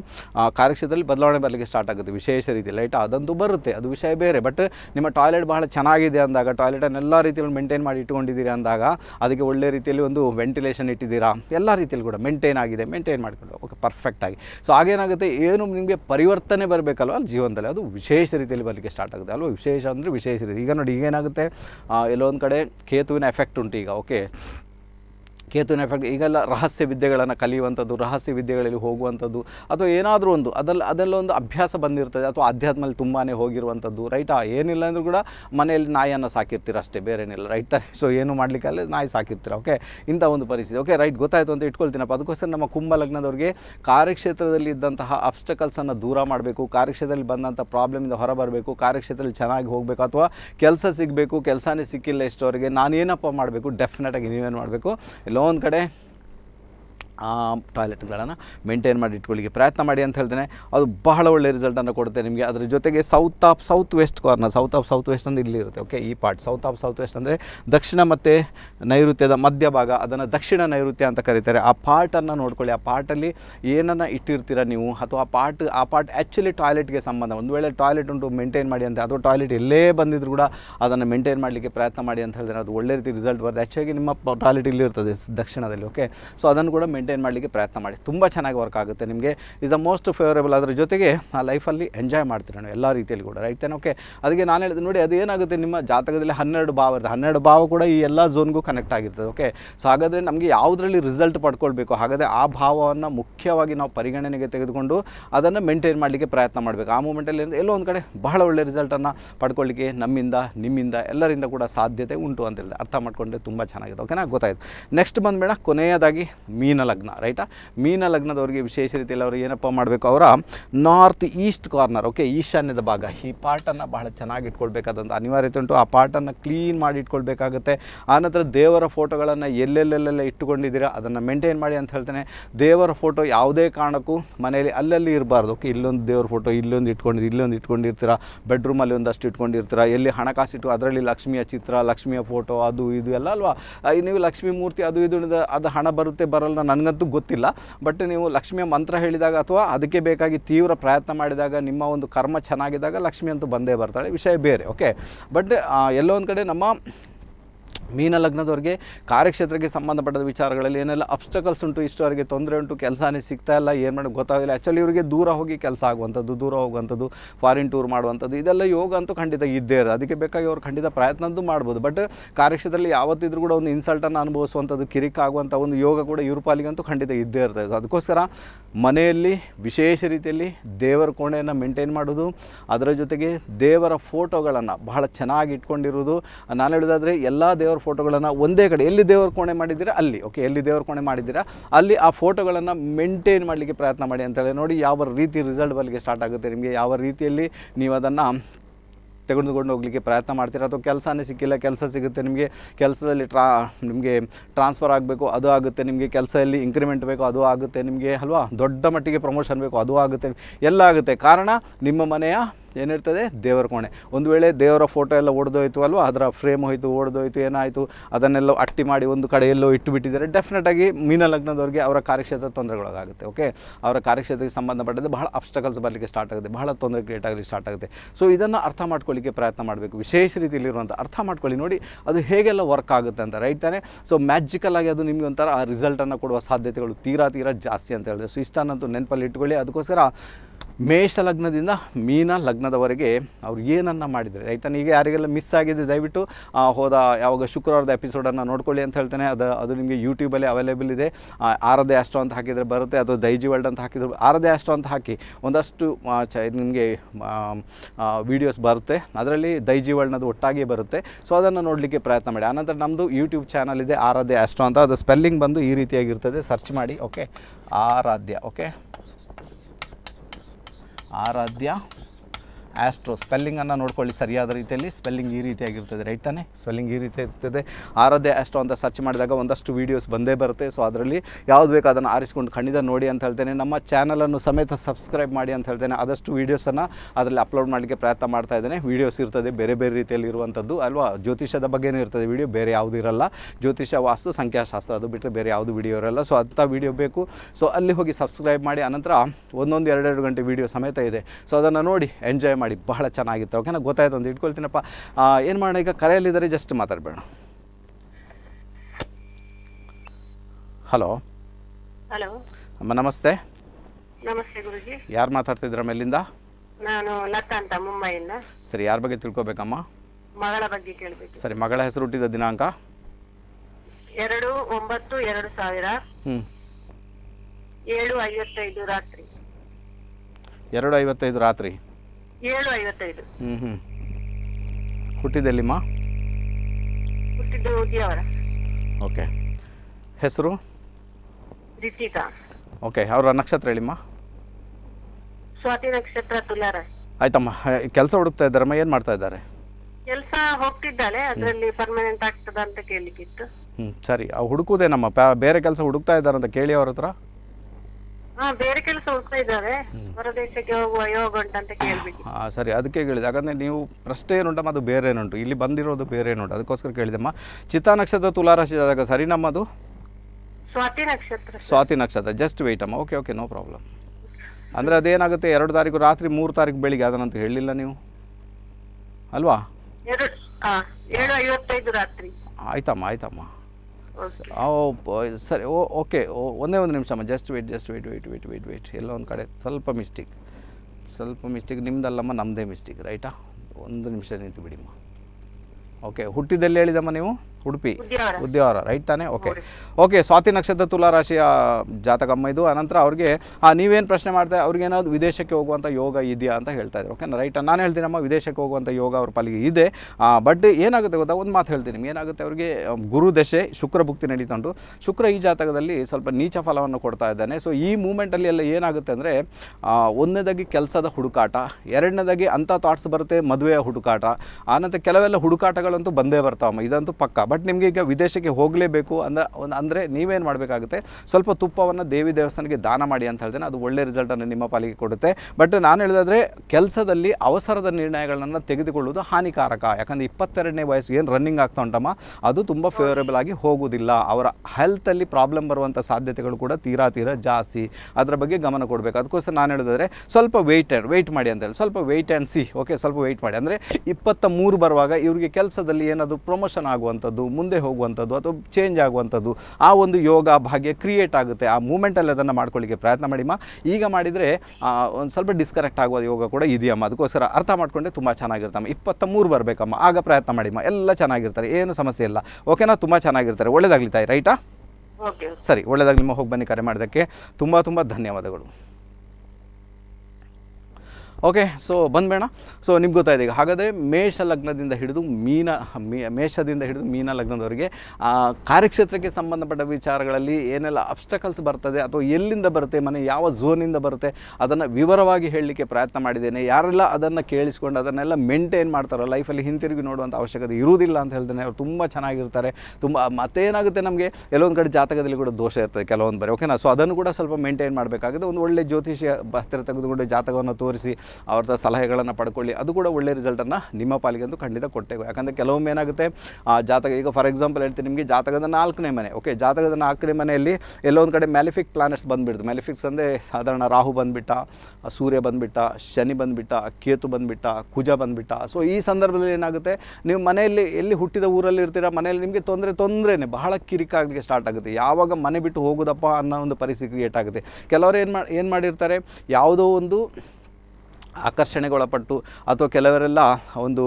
ಕಾರ್ಯಕ್ಷೇತ್ರದಲ್ಲಿ ಬದಲಾವಣೆ ಬರಲಿಕ್ಕೆ ಸ್ಟಾರ್ಟ್ ಆಗುತ್ತೆ ವಿಶೇಷ ರೀತಿ ಲೈಟ್ ಅದಂತೂ ಬರುತ್ತೆ ಅದು ವಿಷಯ ಬೇರೆ ಬಟ್ ನಿಮ್ಮ ಟಾಯ್ಲೆಟ್ ಬಹಳ ಚೆನ್ನಾಗಿದೆ ಅಂದಾಗ ಟಾಯ್ಲೆಟನ್ನು ಎಲ್ಲ ರೀತಿಯಲ್ಲಿ ಮೇಂಟೈನ್ ಮಾಡಿ ಇಟ್ಕೊಂಡಿದ್ದೀರಿ ಅಂದಾಗ ಅದಕ್ಕೆ ಒಳ್ಳೆ ರೀತಿಯಲ್ಲಿ ಒಂದು ವೆಂಟಿಲೇಷನ್ ಇಟ್ಟಿದ್ದೀರಾ ಎಲ್ಲ ರೀತಿಯಲ್ಲಿ ಕೂಡ ಮೇಂಟೈನ್ ಆಗಿದೆ ಮೇಂಟೈನ್ ಮಾಡಿಕೊಂಡು ಓಕೆ ಪರ್ಫೆಕ್ಟಾಗಿ ಸೊ ಆಗೇನಾಗುತ್ತೆ ಏನು ನಿಮಗೆ ಪರಿವರ್ತನೆ ಬರಬೇಕಲ್ವ ಅಲ್ಲಿ ಜೀವನದಲ್ಲಿ ಅದು ವಿಶೇಷ ರೀತಿಯಲ್ಲಿ ಬರಲಿಕ್ಕೆ ಸ್ಟಾರ್ಟ್ ಆಗುತ್ತೆ ಅಲ್ವಾ ವಿಶೇಷ ಅಂದರೆ ವಿಶೇಷ ರೀತಿ ಈಗ ನೋಡಿ ಈಗೇನಾಗುತ್ತೆ ಎಲ್ಲೊಂದು ಕಡೆ ಕೇತುವಿನ ಎಫೆಕ್ಟ್ ಉಂಟು ಈಗ ಓಕೆ okay ಕೇತುವಿನ ಎಫೆಕ್ಟ್ ಈಗೆಲ್ಲ ರಹಸ್ಯ ವಿದ್ಯೆಗಳನ್ನು ಕಲಿಯುವಂಥದ್ದು ರಹಸ್ಯ ವಿದ್ಯೆಗಳಲ್ಲಿ ಹೋಗುವಂಥದ್ದು ಅಥವಾ ಏನಾದರೂ ಒಂದು ಅದಲ್ಲ ಅದೆಲ್ಲ ಒಂದು ಅಭ್ಯಾಸ ಬಂದಿರ್ತದೆ ಅಥವಾ ಅಧ್ಯಾತ್ಮಲ್ಲಿ ತುಂಬಾ ಹೋಗಿರುವಂಥದ್ದು ರೈಟಾ ಏನಿಲ್ಲ ಅಂದರೂ ಕೂಡ ಮನೆಯಲ್ಲಿ ನಾಯಿಯನ್ನು ಸಾಕಿರ್ತೀರ ಅಷ್ಟೇ ಬೇರೆನಿಲ್ಲ ರೈಟ್ ತಾನೆ ಸೊ ಏನು ಮಾಡಲಿಕ್ಕಲ್ಲ ನಾಯಿ ಸಾಕಿರ್ತೀರ ಓಕೆ ಇಂಥ ಒಂದು ಪರಿಸ್ಥಿತಿ ಓಕೆ ರೈಟ್ ಗೊತ್ತಾಯಿತು ಅಂತ ಇಟ್ಕೊಳ್ತೀನಪ್ಪ ಅದಕ್ಕೋಸ್ಕರ ನಮ್ಮ ಕುಂಭ ಲಗ್ನದವ್ರಿಗೆ ಕಾರ್ಯಕ್ಷೇತ್ರದಲ್ಲಿ ಇದ್ದಂತಹ ಅಬ್ಸ್ಟಕಲ್ಸನ್ನು ದೂರ ಮಾಡಬೇಕು ಕಾರ್ಯಕ್ಷೇತ್ರದಲ್ಲಿ ಬಂದಂಥ ಪ್ರಾಬ್ಲಮಿಂದ ಹೊರಬರಬೇಕು ಕಾರ್ಯಕ್ಷೇತ್ರದಲ್ಲಿ ಚೆನ್ನಾಗಿ ಹೋಗಬೇಕು ಅಥವಾ ಕೆಲಸ ಸಿಗಬೇಕು ಕೆಲಸನೇ ಸಿಕ್ಕಿಲ್ಲ ನಾನು ಏನಪ್ಪ ಮಾಡಬೇಕು ಡೆಫಿನೆಟಾಗಿ ನೀವೇನು ಮಾಡಬೇಕು ಎಲ್ಲ इलाक कड़े ಆ ಟಾಯ್ಲೆಟ್ಗಳನ್ನು ಮೇಂಟೈನ್ ಮಾಡಿ ಇಟ್ಕೊಳ್ಳಿಕ್ಕೆ ಪ್ರಯತ್ನ ಮಾಡಿ ಅಂತ ಹೇಳ್ತೇನೆ ಅದು ಬಹಳ ಒಳ್ಳೆಯ ರಿಸಲ್ಟನ್ನು ಕೊಡುತ್ತೆ ನಿಮಗೆ ಅದರ ಜೊತೆಗೆ south of south west corner south of south west ಅಂದರೆ ಇಲ್ಲಿರುತ್ತೆ ಓಕೆ ಈ part south of south west ಅಂದರೆ ದಕ್ಷಿಣ ಮತ್ತು ನೈಋತ್ಯದ ಮಧ್ಯ ಭಾಗ ಅದನ್ನು ದಕ್ಷಿಣ ನೈಋತ್ಯ ಅಂತ ಕರೀತಾರೆ ಆ ಪಾರ್ಟನ್ನು ನೋಡ್ಕೊಳ್ಳಿ ಆ ಪಾರ್ಟಲ್ಲಿ ಏನನ್ನು ಇಟ್ಟಿರ್ತೀರ ನೀವು ಅಥವಾ ಆ ಪಾರ್ಟ್ ಆ ಪಾರ್ಟ್ ಆ್ಯಕ್ಚುಲಿ ಟಾಯ್ಲೆಟ್ಗೆ ಸಂಬಂಧ ಒಂದು ವೇಳೆ ಟಾಯ್ಲೆಟ್ ಉಂಟು ಮೇಂಟೈನ್ ಮಾಡಿ ಅಂತ ಅಥವಾ ಟಾಯ್ಲೆಟ್ ಎಲ್ಲೇ ಬಂದಿದ್ರು ಕೂಡ ಅದನ್ನು ಮೇಂಟೈನ್ ಮಾಡಲಿಕ್ಕೆ ಪ್ರಯತ್ನ ಮಾಡಿ ಅಂತ ಹೇಳಿದ್ರೆ ಅದು ಒಳ್ಳೆ ರೀತಿ ರಿಸಲ್ಟ್ ಬರುತ್ತೆ ಹೆಚ್ಚಾಗಿ ನಿಮ್ಮ ಟಾಯ್ಲೆಟ್ ಇಲ್ಲಿರ್ತದೆ ದಕ್ಷಿಣದಲ್ಲಿ ಓಕೆ ಸೊ ಅದನ್ನು ಕೂಡ ಮೇಂಟೈನ್ ಮೇಂಟೈನ್ ಮಾಡಲಿಕ್ಕೆ ಪ್ರಯತ್ನ ಮಾಡಿ ತುಂಬ ಚೆನ್ನಾಗಿ ವರ್ಕ್ ಆಗುತ್ತೆ ನಿಮಗೆ ಇಸ್ ದ ಮೋಸ್ಟ್ ಫೇವರೇಬಲ್ ಅದರ ಜೊತೆಗೆ ಆ ಲೈಫಲ್ಲಿ ಎಂಜಾಯ್ ಮಾಡ್ತೀರ ನೀವು ಎಲ್ಲ ರೀತಿಯಲ್ಲಿ ಕೂಡ ರೈಟ್ ಏನು ಓಕೆ ಅದಕ್ಕೆ ನಾನು ಹೇಳಿದೆ ನೋಡಿ ಅದು ಏನಾಗುತ್ತೆ ನಿಮ್ಮ ಜಾತಕದಲ್ಲಿ ಹನ್ನೆರಡು ಭಾವ ಇರುತ್ತೆ ಹನ್ನೆರಡು ಭಾವ ಕೂಡ ಈ ಎಲ್ಲ ಝೋನ್ಗೂ ಕನೆಕ್ಟ್ ಆಗಿರ್ತದೆ ಓಕೆ ಸೊ ಹಾಗಾದರೆ ನಮಗೆ ಯಾವುದರಲ್ಲಿ ರಿಸಲ್ಟ್ ಪಡ್ಕೊಳ್ಬೇಕು ಹಾಗಾದರೆ ಆ ಭಾವವನ್ನು ಮುಖ್ಯವಾಗಿ ನಾವು ಪರಿಗಣನೆಗೆ ತೆಗೆದುಕೊಂಡು ಅದನ್ನು ಮೇಂಟೈನ್ ಮಾಡಲಿಕ್ಕೆ ಪ್ರಯತ್ನ ಮಾಡಬೇಕು ಆ ಮೂಮೆಂಟಲ್ಲಿ ಎಲ್ಲೋ ಒಂದು ಕಡೆ ಬಹಳ ಒಳ್ಳೆ ರಿಸಲ್ಟನ್ನು ಪಡ್ಕೊಳ್ಳಿಕ್ಕೆ ನಮ್ಮಿಂದ ನಿಮ್ಮಿಂದ ಎಲ್ಲರಿಂದ ಕೂಡ ಸಾಧ್ಯತೆ ಉಂಟು ಅಂತ ಹೇಳಿದೆ ಅರ್ಥ ಮಾಡಿಕೊಂಡ್ರೆ ತುಂಬ ಚೆನ್ನಾಗಿದೆ ಓಕೆನಾ ಗೊತ್ತಾಯಿತು ನೆಕ್ಸ್ಟ್ ಬಂದ್ಬೇಡ ಕೊನೆಯದಾಗಿ ಮೀನ ಲಗ್ನ ಲಗ್ನ ರೈಟಾ ಮೀನ ಲಗ್ನದವರಿಗೆ ವಿಶೇಷ ರೀತಿಯಲ್ಲಿ ಅವರು ಏನಪ್ಪ ಮಾಡಬೇಕು ಅವರ ನಾರ್ತ್ ಈಸ್ಟ್ ಕಾರ್ನರ್ ಓಕೆ ಈಶಾನ್ಯದ ಭಾಗ ಈ ಪಾರ್ಟನ್ನು ಬಹಳ ಚೆನ್ನಾಗಿ ಇಟ್ಕೊಳ್ಬೇಕಾದಂಥ ಅನಿವಾರ್ಯತೆ ಉಂಟು ಆ ಪಾರ್ಟನ್ನು ಕ್ಲೀನ್ ಮಾಡಿ ಇಟ್ಕೊಳ್ಬೇಕಾಗುತ್ತೆ ಆನಂತರ ದೇವರ ಫೋಟೋಗಳನ್ನು ಎಲ್ಲೆಲ್ಲೆಲ್ಲೆಲ್ಲ ಇಟ್ಟುಕೊಂಡಿದ್ದೀರಾ ಅದನ್ನು ಮೇಂಟೈನ್ ಮಾಡಿ ಅಂತ ಹೇಳ್ತೇನೆ ದೇವರ ಫೋಟೋ ಯಾವುದೇ ಕಾರಣಕ್ಕೂ ಮನೆಯಲ್ಲಿ ಅಲ್ಲಲ್ಲಿ ಇರಬಾರ್ದು ಓಕೆ ಇಲ್ಲೊಂದು ದೇವರ ಫೋಟೋ ಇಲ್ಲೊಂದು ಇಟ್ಕೊಂಡು ಇಲ್ಲೊಂದು ಇಟ್ಕೊಂಡಿರ್ತೀರ ಬೆಡ್ರೂಮಲ್ಲಿ ಒಂದಷ್ಟು ಇಟ್ಕೊಂಡಿರ್ತೀರ ಎಲ್ಲಿ ಹಣಕಾಸಿಟ್ಟು ಅದರಲ್ಲಿ ಲಕ್ಷ್ಮಿಯ ಚಿತ್ರ ಲಕ್ಷ್ಮಿಯ ಫೋಟೋ ಅದು ಇದು ಎಲ್ಲ ಅಲ್ವಾ ನೀವು ಲಕ್ಷ್ಮೀ ಮೂರ್ತಿ ಅದು ಇದು ಅದು ಹಣ ಬರುತ್ತೆ ಬರಲ್ಲ ನನಗೆ ಅನ್ನೋದು ಗೊತ್ತಿಲ್ಲ ಬಟ್ ನೀವು ಲಕ್ಷ್ಮಿಯ ಮಂತ್ರ ಹೇಳಿದಾಗ ಅಥವಾ ಅದಕ್ಕೆ ಬೇಕಾಗಿ ತೀವ್ರ ಪ್ರಯತ್ನ ಮಾಡಿದಾಗ ನಿಮ್ಮ ಒಂದು ಕರ್ಮ ಚೆನ್ನಾಗಿದ್ದಾಗ ಲಕ್ಷ್ಮಿ ಅಂತೂ ಬಂದೇ ಬರ್ತಾಳೆ ವಿಷಯ ಬೇರೆ ಓಕೆ ಬಟ್ ಎಲ್ಲೊಂದು ಕಡೆ ನಮ್ಮ ಮೀನ ಲಗ್ನದವರಿಗೆ ಕಾರ್ಯಕ್ಷೇತ್ರಕ್ಕೆ ಸಂಬಂಧಪಟ್ಟ ವಿಚಾರಗಳಲ್ಲಿ ಏನೆಲ್ಲ ಅಬ್ಸ್ಟಕಲ್ಸ್ ಉಂಟು ಇಷ್ಟು ಅವರಿಗೆ ತೊಂದರೆ ಉಂಟು ಕೆಲಸನೇ ಸಿಗ್ತಾ ಇಲ್ಲ ಏನು ಮಾಡೋದು ಗೊತ್ತಾಗಿಲ್ಲ ಆ್ಯಕ್ಚುಲಿ ಇವರಿಗೆ ದೂರ ಹೋಗಿ ಕೆಲಸ ಆಗುವಂಥದ್ದು ದೂರ ಹೋಗುವಂಥದ್ದು ಫಾರಿನ್ ಟೂರ್ ಮಾಡುವಂಥದ್ದು ಇದೆಲ್ಲ ಯೋಗ ಅಂತೂ ಖಂಡಿತ ಇದ್ದೇ ಇರೋದು ಅದಕ್ಕೆ ಬೇಕಾಗಿ ಅವ್ರು ಖಂಡಿತ ಪ್ರಯತ್ನದ್ದು ಮಾಡ್ಬೋದು ಬಟ್ ಕಾರ್ಯಕ್ಷೇತ್ರದಲ್ಲಿ ಯಾವತ್ತಿದ್ರೂ ಕೂಡ ಒಂದು ಇನ್ಸಲ್ಟನ್ನು ಅನುಭವಿಸುವಂಥದ್ದು ಕಿರಿಕ್ ಆಗುವಂಥ ಒಂದು ಯೋಗ ಕೂಡ ಇವ್ರ ಪಾಲಿಗಂತೂ ಖಂಡಿತ ಇದ್ದೇ ಇರ್ತದೆ ಅದಕ್ಕೋಸ್ಕರ ಮನೆಯಲ್ಲಿ ವಿಶೇಷ ರೀತಿಯಲ್ಲಿ ದೇವರ ಕೋಣೆಯನ್ನು ಮೇಂಟೈನ್ ಮಾಡೋದು ಅದರ ಜೊತೆಗೆ ದೇವರ ಫೋಟೋಗಳನ್ನು ಬಹಳ ಚೆನ್ನಾಗಿ ಇಟ್ಕೊಂಡಿರೋದು ನಾನು ಹೇಳೋದಾದರೆ ಎಲ್ಲ ದೇವರ ಫೋಟೋಗಳನ್ನು ಒಂದೇ ಕಡೆ ಎಲ್ಲಿ ದೇವರ ಕೋಣೆ ಮಾಡಿದ್ದೀರಾ ಅಲ್ಲಿ ಓಕೆ ಎಲ್ಲಿ ದೇವರ ಕೋಣೆ ಮಾಡಿದ್ದೀರಾ ಅಲ್ಲಿ ಆ ಫೋಟೋಗಳನ್ನು ಮೇಂಟೈನ್ ಮಾಡಲಿಕ್ಕೆ ಪ್ರಯತ್ನ ಮಾಡಿ ಅಂತೇಳಿ ನೋಡಿ ಯಾವ ರೀತಿ ರಿಸಲ್ಟ್ ಬರಲಿಕ್ಕೆ ಸ್ಟಾರ್ಟ್ ಆಗುತ್ತೆ ನಿಮಗೆ ಯಾವ ರೀತಿಯಲ್ಲಿ ನೀವು ಅದನ್ನು ತೆಗೆದುಕೊಂಡು ಹೋಗಲಿಕ್ಕೆ ಪ್ರಯತ್ನ ಮಾಡ್ತೀರಾ ಅಥವಾ ಕೆಲಸನೇ ಸಿಕ್ಕಿಲ್ಲ ಕೆಲಸ ಸಿಗುತ್ತೆ ನಿಮಗೆ ಕೆಲಸದಲ್ಲಿ ಟ್ರಾ ನಿಮಗೆ ಟ್ರಾನ್ಸ್ಫರ್ ಆಗಬೇಕು ಅದು ಆಗುತ್ತೆ ನಿಮಗೆ ಕೆಲಸದಲ್ಲಿ ಇಂಕ್ರಿಮೆಂಟ್ ಬೇಕು ಅದು ಆಗುತ್ತೆ ನಿಮಗೆ ಅಲ್ವಾ ದೊಡ್ಡ ಮಟ್ಟಿಗೆ ಪ್ರಮೋಷನ್ ಬೇಕು ಅದು ಆಗುತ್ತೆ ಎಲ್ಲ ಆಗುತ್ತೆ ಕಾರಣ ನಿಮ್ಮ ಮನೆಯ ಏನಿರ್ತದೆ ದೇವರ ಕೋಣೆ ಒಂದು ವೇಳೆ ದೇವರ ಫೋಟೋ ಎಲ್ಲ ಒಡೆದೋಯ್ತು ಅಲ್ವ ಅದರ ಫ್ರೇಮ್ ಹೋಯಿತು ಒಡೆದೋಯ್ತು ಏನಾಯಿತು ಅದನ್ನೆಲ್ಲ ಅಟ್ಟಿ ಮಾಡಿ ಒಂದು ಕಡೆಯಲ್ಲೋ ಬಿಟ್ಟಿದ್ದಾರೆ ಇಟ್ಟುಬಿಟ್ಟಿದ್ದಾರೆ ಡೆಫಿನೆಟಾಗಿ ಮೀನ ಲಗ್ನದವ್ರಿಗೆ ಅವರ ಕಾರ್ಯಕ್ಷೇತ್ರ ತೊಂದರೆಗಳಾಗುತ್ತೆ ಓಕೆ ಅವರ ಕಾರ್ಯಕ್ಷೇತ್ರಕ್ಕೆ ಸಂಬಂಧಪಟ್ಟಂತೆ ಬಹಳ ಅಬ್ಸ್ಟಕಲ್ಸ್ ಬರಲಿಕ್ಕೆ ಸ್ಟಾರ್ಟ್ ಆಗುತ್ತೆ ಬಹಳ ತೊಂದರೆ ಕ್ರಿಯೇಟ್ ಆಗಲಿಕ್ಕೆ ಸ್ಟಾರ್ಟ್ ಆಗುತ್ತೆ ಸೊ ಇದನ್ನು ಅರ್ಥ ಮಾಡ್ಕೊಳ್ಳಿಕ್ಕೆ ಪ್ರಯತ್ನ ಮಾಡಬೇಕು ವಿಶೇಷ ರೀತಿಯಲ್ಲಿ ಇರುವಂಥ ಅರ್ಥ ಮಾಡ್ಕೊಳ್ಳಿ ನೋಡಿ ಅದು ಹೇಗೆಲ್ಲ ವರ್ಕ್ ಆಗುತ್ತೆ ಅಂತ ರೈಟ್ ತಾನೆ ಸೊ ಮ್ಯಾಜಿಕಲ್ ಆಗಿ ಅದು ನಿಮಗೆ ಒಂಥರ ಆ ರಿಸಲ್ಟನ್ನು ಕೊಡುವ ಸಾಧ್ಯತೆಗಳು ತೀರಾ ತೀರಾ ಜಾಸ್ತಿ ಅಂತ ಹೇಳಿದ್ರೆ ಸೊ ಇಷ್ಟನ್ನಂತೂ ನೆನಪಲ್ಲಿ ಇಟ್ಕೊಳ್ಳಿ ಅದಕ್ಕೋಸ್ಕರ ಮೇಷ ಲಗ್ನದಿಂದ ಮೀನ ಲಗ್ನದವರೆಗೆ ಅವ್ರು ಏನನ್ನು ಮಾಡಿದರೆ ಈಗ ಯಾರಿಗೆಲ್ಲ ಮಿಸ್ ಆಗಿದೆ ದಯವಿಟ್ಟು ಹೋದ ಯಾವಾಗ ಶುಕ್ರವಾರದ ಎಪಿಸೋಡನ್ನು ನೋಡ್ಕೊಳ್ಳಿ ಅಂತ ಹೇಳ್ತೇನೆ ಅದು ಅದು ನಿಮಗೆ ಯೂಟ್ಯೂಬಲ್ಲಿ ಅವೈಲೇಬಲ್ ಇದೆ ಆರದೆ ಅಷ್ಟೋ ಅಂತ ಹಾಕಿದರೆ ಬರುತ್ತೆ ಅದು ದೈಜಿ ವರ್ಲ್ಡ್ ಅಂತ ಹಾಕಿದ್ರು ಆರದೆ ಅಷ್ಟೋ ಅಂತ ಹಾಕಿ ಒಂದಷ್ಟು ಚ ನಿಮಗೆ ವೀಡಿಯೋಸ್ ಬರುತ್ತೆ ಅದರಲ್ಲಿ ದೈಜಿ ವರ್ಲ್ಡ್ನದು ಒಟ್ಟಾಗಿ ಬರುತ್ತೆ ಸೊ ಅದನ್ನು ನೋಡಲಿಕ್ಕೆ ಪ್ರಯತ್ನ ಮಾಡಿ ಆನಂತರ ನಮ್ಮದು ಯೂಟ್ಯೂಬ್ ಚಾನಲ್ ಇದೆ ಆರಾಧ್ಯ ಅಷ್ಟೋ ಅಂತ ಅದು ಸ್ಪೆಲ್ಲಿಂಗ್ ಬಂದು ಈ ರೀತಿಯಾಗಿರ್ತದೆ ಸರ್ಚ್ ಮಾಡಿ okay Aaradhya okay Aaradhya astro ಸ್ಪೆಲ್ಲಿಂಗನ್ನು ನೋಡ್ಕೊಳ್ಳಿ ಸರಿಯಾದ ರೀತಿಯಲ್ಲಿ ಸ್ಪೆಲ್ಲಿಂಗ್ ಈ ರೀತಿಯಾಗಿರ್ತದೆ ರೈಟ್ ತಾನೆ ಸ್ಪೆಲ್ಲಿಂಗ್ ಈ ರೀತಿ ಇರ್ತದೆ ಆರಾಧ್ಯ ಆ್ಯಸ್ಟ್ರೋ ಅಂತ ಸರ್ಚ್ ಮಾಡಿದಾಗ ಒಂದಷ್ಟು ವೀಡಿಯೋಸ್ ಬಂದೇ ಬರುತ್ತೆ ಸೊ ಅದರಲ್ಲಿ ಯಾವ್ದು ಬೇಕು ಅದನ್ನು ಆರಿಸ್ಕೊಂಡು ಖಂಡಿತ ನೋಡಿ ಅಂತ ಹೇಳ್ತೇನೆ ನಮ್ಮ ಚಾನಲನ್ನು ಸಮೇತ ಸಬ್ಸ್ಕ್ರೈಬ್ ಮಾಡಿ ಅಂತ ಹೇಳ್ತೇನೆ ಆದಷ್ಟು ವೀಡಿಯೋಸನ್ನು ಅದರಲ್ಲಿ ಅಪ್ಲೋಡ್ ಮಾಡಲಿಕ್ಕೆ ಪ್ರಯತ್ನ ಮಾಡ್ತಾ ಇದ್ದೇನೆ ವೀಡಿಯೋಸ್ ಇರ್ತದೆ ಬೇರೆ ಬೇರೆ ರೀತಿಯಲ್ಲಿ ಇರುವಂಥದ್ದು ಅಲ್ವಾ ಜ್ಯೋತಿಷದ ಬಗ್ಗೆನೇ ಇರ್ತದೆ ವೀಡಿಯೋ ಬೇರೆ ಯಾವುದೂ ಇರಲ್ಲ ಜ್ಯೋತಿಷ ವಾಸ್ತು ಸಂಖ್ಯಾಶಾಸ್ತ್ರ ಅದು ಬಿಟ್ಟರೆ ಬೇರೆ ಯಾವುದು ವೀಡಿಯೋ ಇರಲ್ಲ ಸೊ ಅಂಥ ವೀಡಿಯೋ ಬೇಕು ಸೊ ಅಲ್ಲಿ ಹೋಗಿ ಸಬ್ಸ್ಕ್ರೈಬ್ ಮಾಡಿ ಅನಂತರ ಒಂದೊಂದು ಎರಡೆರಡು ಗಂಟೆ ವೀಡಿಯೋ ಸಮೇತ ಇದೆ ಸೊ ಅದನ್ನು ನೋಡಿ ಎಂಜಾಯ್ ಮಾಡಿ ಮಾಡಿ ಬಹಳ ಚೆನ್ನಾಗಿತ್ತು ಓಕೆನಾ ಗೊತ್ತಾಯ್ತು ಅಂತ ಇಟ್ಕೊಳ್ತೀನಪ್ಪ ಏನು ಮಾಡೋಣ ಈಗ ಕರೆಯಲ್ಲಿದ್ದಾರೆ ಜಸ್ಟ್ ಮಾತಾಡಬೇಡ ಹಲೋ ಹಲೋ ಅಮ್ಮ ನಮಸ್ತೆ ನಮಸ್ತೆ ಗುರುಜಿ ಯಾರು ಮಾತಾಡ್ತಿದ್ರಮ್ಮ ಎಲ್ಲಿಂದ ನಾನು ಲತಾ ಅಂತ ಮುಂಬೈಯಿಂದ ಸರಿ ಯಾರ ಬಗ್ಗೆ ತಿಳ್ಕೊಬೇಕಮ್ಮ ಮಗಳ ಬಗ್ಗೆ ಕೇಳಬೇಕು ಸರಿ ಮಗಳ ಹೆಸರು ಹುಟ್ಟಿದ ದಿನಾಂಕ ಎರಡು ಒಂಬತ್ತು ಎರಡು ಸಾವಿರ ಏಳು ಐವತ್ತೈದು ರಾತ್ರಿ ಎರಡು ಐವತ್ತೈದು ರಾತ್ರಿ ಏಳು ಐವತ್ತೈದು ಹ್ಞೂ ಹ್ಞೂ ಹುಟ್ಟಿದ್ದೆಲ್ಲಿಮ್ಮ ಹುಟ್ಟಿದ್ದು ಉದ್ಯಾವರ ಓಕೆ ಹೆಸರು ರಿತಿಕಾ ಓಕೆ ಅವರ ನಕ್ಷತ್ರ ಹೇಳಿಮ್ಮ ಸ್ವಾತಿ ನಕ್ಷತ್ರ ತುಲಾರ ಆಯ್ತಮ್ಮ ಕೆಲಸ ಹುಡುಕ್ತಾ ಇದ್ದಾರಮ್ಮ ಏನು ಮಾಡ್ತಾ ಇದ್ದಾರೆ ಕೆಲಸ ಹೋಗ್ತಿದ್ದಾಳೆ ಅದರಲ್ಲಿ ಪರ್ಮನೆಂಟ್ ಆಗ್ತದ ಅಂತ ಕೇಳಲಿಕ್ಕಿತ್ತು ಹ್ಞೂ ಸರಿ ನಮ್ಮ ಬೇರೆ ಕೆಲಸ ಹುಡುಕ್ತಾ ಇದ್ದಾರೆ ಅಂತ ಕೇಳಿ ಅವ್ರ ಹತ್ರ ಬೇರೆ ಕೆಲಸ ಇದ್ದಾರೆ ಹೊರದೇಶಕ್ಕೆ ಹಾ ಸರಿ ಅದಕ್ಕೆ ಕೇಳಿದೆ ಯಾಕಂದ್ರೆ ನೀವು ಪ್ರಶ್ನೆ ಏನುಂಟಮ್ಮ ಅದು ಬೇರೆ ಏನುಂಟು ಇಲ್ಲಿ ಬಂದಿರೋದು ಬೇರೆ ಏನುಂಟು ಅದಕ್ಕೋಸ್ಕರ ಕೇಳಿದೆಮ್ಮ ಚಿತಾ ನಕ್ಷತ್ರ ತುಲಾರಾಶಿ ಆದಾಗ ಸರಿ ನಮ್ಮದು ಸ್ವಾತಿ ನಕ್ಷತ್ರ ಸ್ವಾತಿ ನಕ್ಷತ್ರ ಜಸ್ಟ್ ವೆಯ್ಟ್ ಅಮ್ಮ ಓಕೆ ಓಕೆ ನೋ ಪ್ರಾಬ್ಲಮ್ ಅಂದರೆ ಅದೇನಾಗುತ್ತೆ ಎರಡು ತಾರೀಕು ರಾತ್ರಿ ಮೂರು ತಾರೀಕು ಬೆಳಿಗ್ಗೆ ಅದನ್ನಂತೂ ಹೇಳಿಲ್ಲ ನೀವು ಅಲ್ವಾ ಆಯ್ತಮ್ಮ ಆಯ್ತಮ್ಮ ಸರಿ ಓ ಓಕೆ ಒಂದೇ ಒಂದು ನಿಮಿಷಮ್ಮ just wait just wait wait wait wait wait ಎಲ್ಲ ಒಂದು ಕಡೆ ಸ್ವಲ್ಪ ಮಿಸ್ಟೇಕ್ ಸ್ವಲ್ಪ ಮಿಸ್ಟೇಕ್ ನಿಮ್ಮದಲ್ಲಮ್ಮ ನಮ್ಮದೇ ಮಿಸ್ಟೇಕ್ ರೈಟಾ ಒಂದು ನಿಮಿಷ ನಿಂತು ಬಿಡಿಮ್ಮ ಓಕೆ ಹುಟ್ಟಿದಲ್ಲಿ ಹೇಳಿದಮ್ಮ ನೀವು ಉಡುಪಿ ಉದ್ಯಾವರ ರೈಟ್ ತಾನೇ ಓಕೆ ಓಕೆ ಸ್ವಾತಿ ನಕ್ಷತ್ರ ತುಲಾರಾಶಿಯ ಜಾತಕ ಅಮ್ಮ ಇದು ಅನಂತರ ಅವ್ರಿಗೆ ನೀವೇನು ಪ್ರಶ್ನೆ ಮಾಡ್ತಾ ಅವ್ರಿಗೆ ಏನಾದ್ರು ವಿದೇಶಕ್ಕೆ ಹೋಗುವಂಥ ಯೋಗ ಇದೆಯಾ ಅಂತ ಹೇಳ್ತಾ ಇದ್ರು ಓಕೆನಾ ರೈಟ್ ನಾನು ಹೇಳ್ತೀನಮ್ಮ ವಿದೇಶಕ್ಕೆ ಹೋಗುವಂಥ ಯೋಗ ಅವ್ರ ಪಾಲಿಗೆ ಇದೆ ಬಟ್ ಏನಾಗುತ್ತೆ ಗೊತ್ತಾ ಒಂದು ಮಾತು ಹೇಳ್ತೀನಿ ನಿಮ್ಗೆ ಏನಾಗುತ್ತೆ ಅವ್ರಿಗೆ ಗುರು ದಶೆ ಶುಕ್ರ ಭುಕ್ತಿ ನಡೀತುಂಟು ಶುಕ್ರ ಈ ಜಾತಕದಲ್ಲಿ ಸ್ವಲ್ಪ ನೀಚ ಫಲವನ್ನು ಕೊಡ್ತಾ ಇದ್ದಾನೆ ಸೊ ಈ ಮೂಮೆಂಟಲ್ಲಿ ಎಲ್ಲ ಏನಾಗುತ್ತೆ ಅಂದರೆ ಒಂದನೇದಾಗಿ ಕೆಲಸದ ಹುಡುಕಾಟ ಎರಡನೇದಾಗಿ ಅಂಥ ಥಾಟ್ಸ್ ಬರುತ್ತೆ ಮದುವೆಯ ಹುಡುಕಾಟ ಆನಂತರ ಕೆಲವೆಲ್ಲ ಹುಡುಕಾಟಗಳಂತೂ ಬಂದೇ ಬರ್ತಾವಮ್ಮ ಇದಂತೂ ಪಕ್ಕ ಬಟ್ ನಿಮಗೆ ಈಗ ವಿದೇಶಕ್ಕೆ ಹೋಗಲೇಬೇಕು ಅಂದರೆ ಒಂದು ಅಂದರೆ ನೀವೇನು ಮಾಡಬೇಕಾಗುತ್ತೆ ಸ್ವಲ್ಪ ತುಪ್ಪವನ್ನು ದೇವಿ ದೇವಸ್ಥಾನಕ್ಕೆ ದಾನ ಮಾಡಿ ಅಂತ ಹೇಳ್ತೇನೆ ಅದು ಒಳ್ಳೆ ರಿಸಲ್ಟನ್ನು ನಿಮ್ಮ ಪಾಲಿಗೆ ಕೊಡುತ್ತೆ ಬಟ್ ನಾನು ಹೇಳಿದ್ರೆ ಕೆಲಸದಲ್ಲಿ ಅವಸರದ ನಿರ್ಣಯಗಳನ್ನು ತೆಗೆದುಕೊಳ್ಳುವುದು ಹಾನಿಕಾರಕ ಯಾಕಂದರೆ ಇಪ್ಪತ್ತೆರಡನೇ ವಯಸ್ಸು ಏನು ರನ್ನಿಂಗ್ ಆಗ್ತಾ ಉಂಟಮ್ಮ ಅದು ತುಂಬ ಫೇವರೇಬಲ್ ಆಗಿ ಹೋಗುವುದಿಲ್ಲ ಅವರ ಹೆಲ್ತಲ್ಲಿ ಪ್ರಾಬ್ಲಮ್ ಬರುವಂಥ ಸಾಧ್ಯತೆಗಳು ಕೂಡ ತೀರಾ ತೀರ ಜಾಸ್ತಿ ಅದರ ಬಗ್ಗೆ ಗಮನ ಕೊಡಬೇಕು ಅದಕ್ಕೋಸ್ಕರ ನಾನು ಹೇಳಿದ್ರೆ ಸ್ವಲ್ಪ ವೆಯ್ಟ್ ಆ್ಯಂಡ್ ವೆಯ್ಟ್ ಮಾಡಿ ಅಂತೇಳಿ ಸ್ವಲ್ಪ ವೆಯ್ಟ್ ಆ್ಯಂಡ್ ಸಿ ಓಕೆ ಸ್ವಲ್ಪ ವೆಯ್ಟ್ ಮಾಡಿ ಅಂದರೆ ಇಪ್ಪತ್ತ ಮೂರು ಬರುವಾಗ ಇವರಿಗೆ ಕೆಲಸದಲ್ಲಿ ಏನಾದರೂ ಪ್ರಮೋಷನ್ ಆಗುವಂಥದ್ದು ಮುಂದೆ ಹೋಗುವಂಥದ್ದು ಅಥವಾ ಚೇಂಜ್ ಆಗುವಂಥದ್ದು ಆ ಒಂದು ಯೋಗ ಭಾಗ್ಯ ಕ್ರಿಯೇಟ್ ಆಗುತ್ತೆ ಆ ಮೂಮೆಂಟಲ್ಲಿ ಅದನ್ನು ಮಾಡ್ಕೊಳ್ಳಿಕ್ಕೆ ಪ್ರಯತ್ನ ಮಾಡಿಮ್ಮ ಈಗ ಮಾಡಿದರೆ ಒಂದು ಸ್ವಲ್ಪ ಡಿಸ್ಕನೆಕ್ಟ್ ಆಗುವ ಯೋಗ ಕೂಡ ಇದೆಯಮ್ಮ ಅದಕ್ಕೋಸ್ಕರ ಅರ್ಥ ಮಾಡಿಕೊಂಡೆ ತುಂಬ ಚೆನ್ನಾಗಿರ್ತಮ್ಮ ಇಪ್ಪತ್ತ ಮೂರು ಬರಬೇಕಮ್ಮ ಆಗ ಪ್ರಯತ್ನ ಮಾಡಿಮ್ಮ ಎಲ್ಲ ಚೆನ್ನಾಗಿರ್ತಾರೆ ಏನು ಸಮಸ್ಯೆ ಇಲ್ಲ ಓಕೆನಾ ತುಂಬ ಚೆನ್ನಾಗಿರ್ತಾರೆ ಒಳ್ಳೇದಾಗ್ಲಿ ತಾಯಿ ಓಕೆ ಸರಿ ಒಳ್ಳೇದಾಗಲಿ ಹೋಗಿ ಬನ್ನಿ ಕರೆ ಮಾಡೋದಕ್ಕೆ ತುಂಬ ತುಂಬ ಧನ್ಯವಾದಗಳು ಓಕೆ ಸೊ ಬಂದಬೇಡ ಸೊ ನಿಮ್ಗೆ ಗೊತ್ತಾಯ್ತು ಈಗ ಹಾಗಾದರೆ ಮೇಷ ಲಗ್ನದಿಂದ ಹಿಡಿದು ಮೀನ ಮೇಷದಿಂದ ಹಿಡಿದು ಮೀನ ಲಗ್ನದವರಿಗೆ ಕಾರ್ಯಕ್ಷೇತ್ರಕ್ಕೆ ಸಂಬಂಧಪಟ್ಟ ವಿಚಾರಗಳಲ್ಲಿ ಏನೆಲ್ಲ ಅಬ್ಸ್ಟಕಲ್ಸ್ ಬರ್ತದೆ ಅಥವಾ ಎಲ್ಲಿಂದ ಬರುತ್ತೆ ಮನೆ ಯಾವ ಝೋನಿಂದ ಬರುತ್ತೆ ಅದನ್ನು ವಿವರವಾಗಿ ಹೇಳಲಿಕ್ಕೆ ಪ್ರಯತ್ನ ಮಾಡಿದ್ದೇನೆ ಯಾರೆಲ್ಲ ಅದನ್ನು ಕೇಳಿಸ್ಕೊಂಡು ಅದನ್ನೆಲ್ಲ ಮೇಂಟೈನ್ ಮಾಡ್ತಾರೋ ಲೈಫಲ್ಲಿ ಹಿಂತಿರುಗಿ ನೋಡುವಂಥ ಅವಶ್ಯಕತೆ ಇರುವುದಿಲ್ಲ ಅಂತ ಹೇಳ್ತೇನೆ ಅವರು ತುಂಬ ಚೆನ್ನಾಗಿರ್ತಾರೆ ತುಂಬ ಏನಾಗುತ್ತೆ ನಮಗೆ ಕೆಲವೊಂದು ಕಡೆ ಜಾತಕದಲ್ಲಿ ಕೂಡ ದೋಷ ಇರ್ತದೆ ಕೆಲವೊಂದು ಬಾರಿ ಓಕೆನಾ ಸೊ ಅದನ್ನು ಕೂಡ ಸ್ವಲ್ಪ ಮೇಂಟೈನ್ ಮಾಡಬೇಕಾಗಿದೆ ಒಂದು ಒಳ್ಳೆ ಜ್ಯೋತಿಷ್ಯ ಹತ್ತಿರ ತೆಗೆದುಕೊಂಡು ಜಾತಕವನ್ನು ತೋರಿಸಿ ಅವ್ರದ್ದು ಸಲಹೆಗಳನ್ನು ಪಡ್ಕೊಳ್ಳಿ ಅದು ಕೂಡ ಒಳ್ಳೆಯ ರಿಸಲ್ಟನ್ನು ನಿಮ್ಮ ಪಾಲಿಗೆಂದು ಖಂಡಿತ ಕೊಟ್ಟೆ ಯಾಕಂದರೆ ಕೆಲವೊಮ್ಮೆ ಏನಾಗುತ್ತೆ ಆ ಜಾತಕ ಈಗ ಫಾರ್ ಎಕ್ಸಾಂಪಲ್ ಹೇಳ್ತೀನಿ ನಿಮಗೆ ಜಾತಕದ ನಾಲ್ಕನೇ ಮನೆ ಓಕೆ ಜಾತಕದ ನಾಲ್ಕನೇ ಮನೆಯಲ್ಲಿ ಎಲ್ಲೋ ಒಂದು ಕಡೆ ಮ್ಯಾಲಿಫಿಕ್ ಪ್ಲಾನೆಟ್ಸ್ ಬಂದುಬಿಡ್ತು ಮ್ಯಾಲಿಫಿಕ್ಸ್ ಅಂದರೆ ಸಾಧಾರಣ ರಾಹು ಬಂದುಬಿಟ್ಟ ಸೂರ್ಯ ಬಂದುಬಿಟ್ಟ ಶನಿ ಬಂದುಬಿಟ್ಟ ಕೇತು ಬಂದುಬಿಟ್ಟ ಕುಜ ಬಂದುಬಿಟ್ಟ ಸೊ ಈ ಸಂದರ್ಭದಲ್ಲಿ ಏನಾಗುತ್ತೆ ನೀವು ಮನೆಯಲ್ಲಿ ಎಲ್ಲಿ ಹುಟ್ಟಿದ ಊರಲ್ಲಿ ಇರ್ತೀರಾ ಮನೆಯಲ್ಲಿ ನಿಮಗೆ ತೊಂದರೆ ತೊಂದರೆನೇ ಬಹಳ ಕಿರಿಕಾಗಲಿಕ್ಕೆ ಸ್ಟಾರ್ಟ್ ಆಗುತ್ತೆ ಯಾವಾಗ ಮನೆ ಬಿಟ್ಟು ಹೋಗೋದಪ್ಪ ಅನ್ನೋ ಒಂದು ಪರಿಸ್ಥಿತಿ ಕ್ರಿಯೇಟ್ ಆಗುತ್ತೆ ಕೆಲವರು ಏನು ಮಾಡಿ ಏನು ಮಾಡಿರ್ತಾರೆ ಯಾವುದೋ ಒಂದು ಆಕರ್ಷಣೆಗೊಳಪಟ್ಟು ಅಥವಾ ಕೆಲವರೆಲ್ಲ ಒಂದು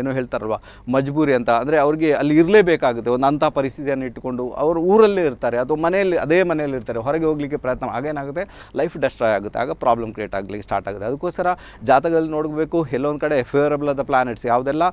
ಏನು ಹೇಳ್ತಾರಲ್ವ ಮಜ್ಬೂರಿ ಅಂತ ಅಂದರೆ ಅವ್ರಿಗೆ ಅಲ್ಲಿ ಇರಲೇಬೇಕಾಗುತ್ತೆ ಒಂದು ಅಂಥ ಪರಿಸ್ಥಿತಿಯನ್ನು ಇಟ್ಟುಕೊಂಡು ಅವರು ಊರಲ್ಲೇ ಇರ್ತಾರೆ ಅಥವಾ ಮನೆಯಲ್ಲಿ ಅದೇ ಮನೆಯಲ್ಲಿ ಇರ್ತಾರೆ ಹೊರಗೆ ಹೋಗಲಿಕ್ಕೆ ಪ್ರಯತ್ನ ಆಗೇನಾಗುತ್ತೆ ಲೈಫ್ ಡೆಸ್ಟ್ರಾಯ್ ಆಗುತ್ತೆ ಆಗ ಪ್ರಾಬ್ಲಮ್ ಕ್ರಿಯೇಟ್ ಆಗಲಿಕ್ಕೆ ಸ್ಟಾರ್ಟ್ ಆಗುತ್ತೆ ಅದಕ್ಕೋಸ್ಕರ ಜಾತಕದಲ್ಲಿ ನೋಡಬೇಕು ಎಲ್ಲೊಂದು ಕಡೆ ಫೇವರಬಲ್ ಆದ ಪ್ಲಾನೆಟ್ಸ್ ಯಾವುದೆಲ್ಲ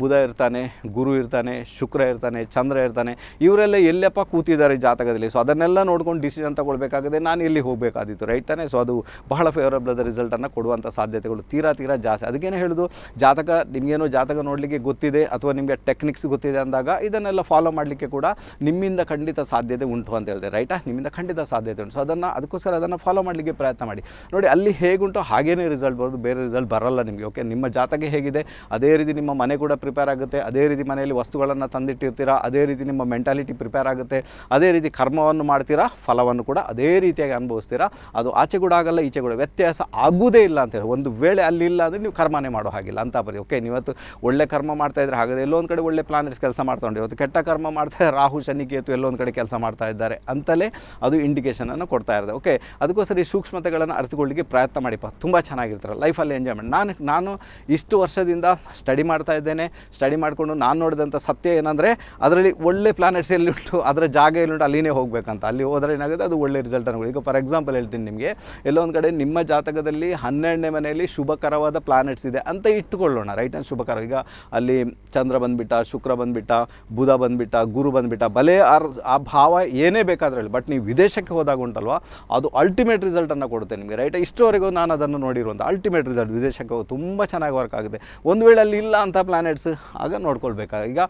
ಬುಧ ಇರ್ತಾನೆ ಗುರು ಇರ್ತಾನೆ ಶುಕ್ರ ಇರ್ತಾನೆ ಚಂದ್ರ ಇರ್ತಾನೆ ಇವರೆಲ್ಲ ಎಲ್ಲಪ್ಪ ಕೂತಿದ್ದಾರೆ ಜಾತಕದಲ್ಲಿ ಸೊ ಅದನ್ನೆಲ್ಲ ನೋಡ್ಕೊಂಡು ಡಿಸಿಷನ್ ತಗೊಳ್ಬೇಕಾಗಿದೆ ನಾನು ಎಲ್ಲಿ ಹೋಗಬೇಕಾದಿತ್ತು ರೈಟ್ ತಾನೆ ಸೊ ಅದು ಬಹಳ ಫೇವರಬಲ್ ಆದ ರಿಸಲ್ಟನ್ನು ಕೊಡುವಂಥ ಸಾಧ್ಯ ಸಾಧ್ಯತೆಗಳು ತೀರಾ ತೀರಾ ಜಾಸ್ತಿ ಅದಕ್ಕೇನೆ ಹೇಳೋದು ಜಾತಕ ನಿಮಗೇನೋ ಜಾತಕ ನೋಡಲಿಕ್ಕೆ ಗೊತ್ತಿದೆ ಅಥವಾ ನಿಮಗೆ ಟೆಕ್ನಿಕ್ಸ್ ಗೊತ್ತಿದೆ ಅಂದಾಗ ಇದನ್ನೆಲ್ಲ ಫಾಲೋ ಮಾಡಲಿಕ್ಕೆ ಕೂಡ ನಿಮ್ಮಿಂದ ಖಂಡಿತ ಸಾಧ್ಯತೆ ಉಂಟು ಅಂತ ಹೇಳಿದೆ ರೈಟಾ ನಿಮ್ಮಿಂದ ಖಂಡಿತ ಸಾಧ್ಯತೆ ಉಂಟು ಸೊ ಅದನ್ನು ಅದಕ್ಕೋಸ್ಕರ ಅದನ್ನು ಫಾಲೋ ಮಾಡಲಿಕ್ಕೆ ಪ್ರಯತ್ನ ಮಾಡಿ ನೋಡಿ ಅಲ್ಲಿ ಹೇಗುಂಟು ಹಾಗೇನೇ ರಿಸಲ್ಟ್ ಬರೋದು ಬೇರೆ ರಿಸಲ್ಟ್ ಬರಲ್ಲ ನಿಮಗೆ ಓಕೆ ನಿಮ್ಮ ಜಾತಕ ಹೇಗಿದೆ ಅದೇ ರೀತಿ ನಿಮ್ಮ ಮನೆ ಕೂಡ ಪ್ರಿಪೇರ್ ಆಗುತ್ತೆ ಅದೇ ರೀತಿ ಮನೆಯಲ್ಲಿ ವಸ್ತುಗಳನ್ನು ತಂದಿಟ್ಟಿರ್ತೀರಾ ಅದೇ ರೀತಿ ನಿಮ್ಮ ಮೆಂಟಾಲಿಟಿ ಪ್ರಿಪೇರ್ ಆಗುತ್ತೆ ಅದೇ ರೀತಿ ಕರ್ಮವನ್ನು ಮಾಡ್ತೀರಾ ಫಲವನ್ನು ಕೂಡ ಅದೇ ರೀತಿಯಾಗಿ ಅನುಭವಿಸ್ತೀರಾ ಅದು ಆಚೆ ಕೂಡ ಆಗಲ್ಲ ಈಚೆ ಕೂಡ ವ್ಯತ್ಯಾಸ ಆಗುವುದೇ ಇಲ್ಲ ಅಂತ ಹೇಳಿ ಒಂದು ವೇಳೆ ಅಲ್ಲಿ ಇಲ್ಲ ಅಂದರೆ ನೀವು ಕರ್ಮನೇ ಮಾಡೋ ಹಾಗಿಲ್ಲ ಅಂತ ಬರೀ ಓಕೆ ನೀವತ್ತು ಒಳ್ಳೆ ಕರ್ಮ ಮಾಡ್ತಾ ಇದ್ದರೆ ಹಾಗಾದ್ರೆ ಎಲ್ಲೊಂದು ಕಡೆ ಒಳ್ಳೆ ಪ್ಲಾನೆಟ್ಸ್ ಕೆಲಸ ಮಾಡ್ಕೊಂಡು ಇವತ್ತು ಕೆಟ್ಟ ಕರ್ಮ ಮಾಡ್ತಾ ರಾಹು ಶನಿ ಕೇತು ಎಲ್ಲೊಂದು ಕಡೆ ಕೆಲಸ ಮಾಡ್ತಾ ಇದ್ದಾರೆ ಅಂತಲೇ ಅದು ಇಂಡಿಕೇಷನನ್ನು ಕೊಡ್ತಾ ಇರೋದು ಓಕೆ ಅದಕ್ಕೋಸ್ಕರ ಈ ಸೂಕ್ಷ್ಮತೆಗಳನ್ನು ಅರ್ಥಕೊಳ್ಳಿಕ್ಕೆ ಪ್ರಯತ್ನ ಮಾಡಿಪ್ಪ ತುಂಬ ಚೆನ್ನಾಗಿರ್ತಾರೆ ಲೈಫಲ್ಲಿ ಎಂಜಾಯ್ಮೆಂಟ್ ನಾನು ನಾನು ಇಷ್ಟು ವರ್ಷದಿಂದ ಸ್ಟಡಿ ಮಾಡ್ತಾ ಇದ್ದೇನೆ ಸ್ಟಡಿ ಮಾಡಿಕೊಂಡು ನಾನು ನೋಡಿದಂಥ ಸತ್ಯ ಏನಂದರೆ ಅದರಲ್ಲಿ ಒಳ್ಳೆ ಪ್ಲಾನೆಟ್ಸ್ ಎಲ್ಲಿ ಉಂಟು ಅದರ ಜಾಗ ಎಲ್ಲಿ ಅಲ್ಲಿನೇ ಹೋಗಬೇಕಂತ ಅಲ್ಲಿ ಹೋದರೆ ಏನಾಗುತ್ತೆ ಅದು ಒಳ್ಳೆ ರಿಸಲ್ಟ್ ಅನ್ಕೊಳ್ಳಿ ಈಗ ಫಾರ್ ಎಕ್ಸಾಂಪಲ್ ಹೇಳ್ತೀನಿ ನಿಮಗೆ ಎಲ್ಲೊಂದು ಕಡೆ ನಿಮ್ಮ ಜಾತಕದಲ್ಲಿ ಹನ್ನೆರಡನೇ ಮನೆಯಲ್ಲಿ ಶುಭಕರವಾದ ಪ್ಲಾನೆಟ್ಸ್ ಇದೆ ಅಂತ ಇಟ್ಟುಕೊಳ್ಳೋಣ ರೈಟ್ ಆ್ಯಂಡ್ ಶುಭಕರ ಈಗ ಅಲ್ಲಿ ಚಂದ್ರ ಬಂದುಬಿಟ್ಟ ಶುಕ್ರ ಬಂದುಬಿಟ್ಟ ಬುಧ ಬಂದುಬಿಟ್ಟ ಗುರು ಬಂದುಬಿಟ್ಟ ಬಲೆ ಆ ಭಾವ ಏನೇ ಬೇಕಾದ್ರಲ್ಲಿ ಬಟ್ ನೀವು ವಿದೇಶಕ್ಕೆ ಹೋದಾಗ ಉಂಟಲ್ವ ಅದು ಅಲ್ಟಿಮೇಟ್ ರಿಸಲ್ಟನ್ನು ಕೊಡುತ್ತೆ ನಿಮಗೆ ರೈಟ್ ಇಷ್ಟುವರೆಗೂ ನಾನು ಅದನ್ನು ನೋಡಿರುವಂಥ ಅಲ್ಟಿಮೇಟ್ ರಿಸಲ್ಟ್ ವಿದೇಶಕ್ಕೆ ಹೋಗಿ ತುಂಬ ಚೆನ್ನಾಗಿ ವರ್ಕ್ ಆಗುತ್ತೆ ಒಂದು ವೇಳೆ ಅಲ್ಲಿ ಇಲ್ಲ ಅಂತ ಪ್ಲಾನೆಟ್ಸ್ ಆಗ ನೋಡ್ಕೊಳ್ಬೇಕಾಗ ಈಗ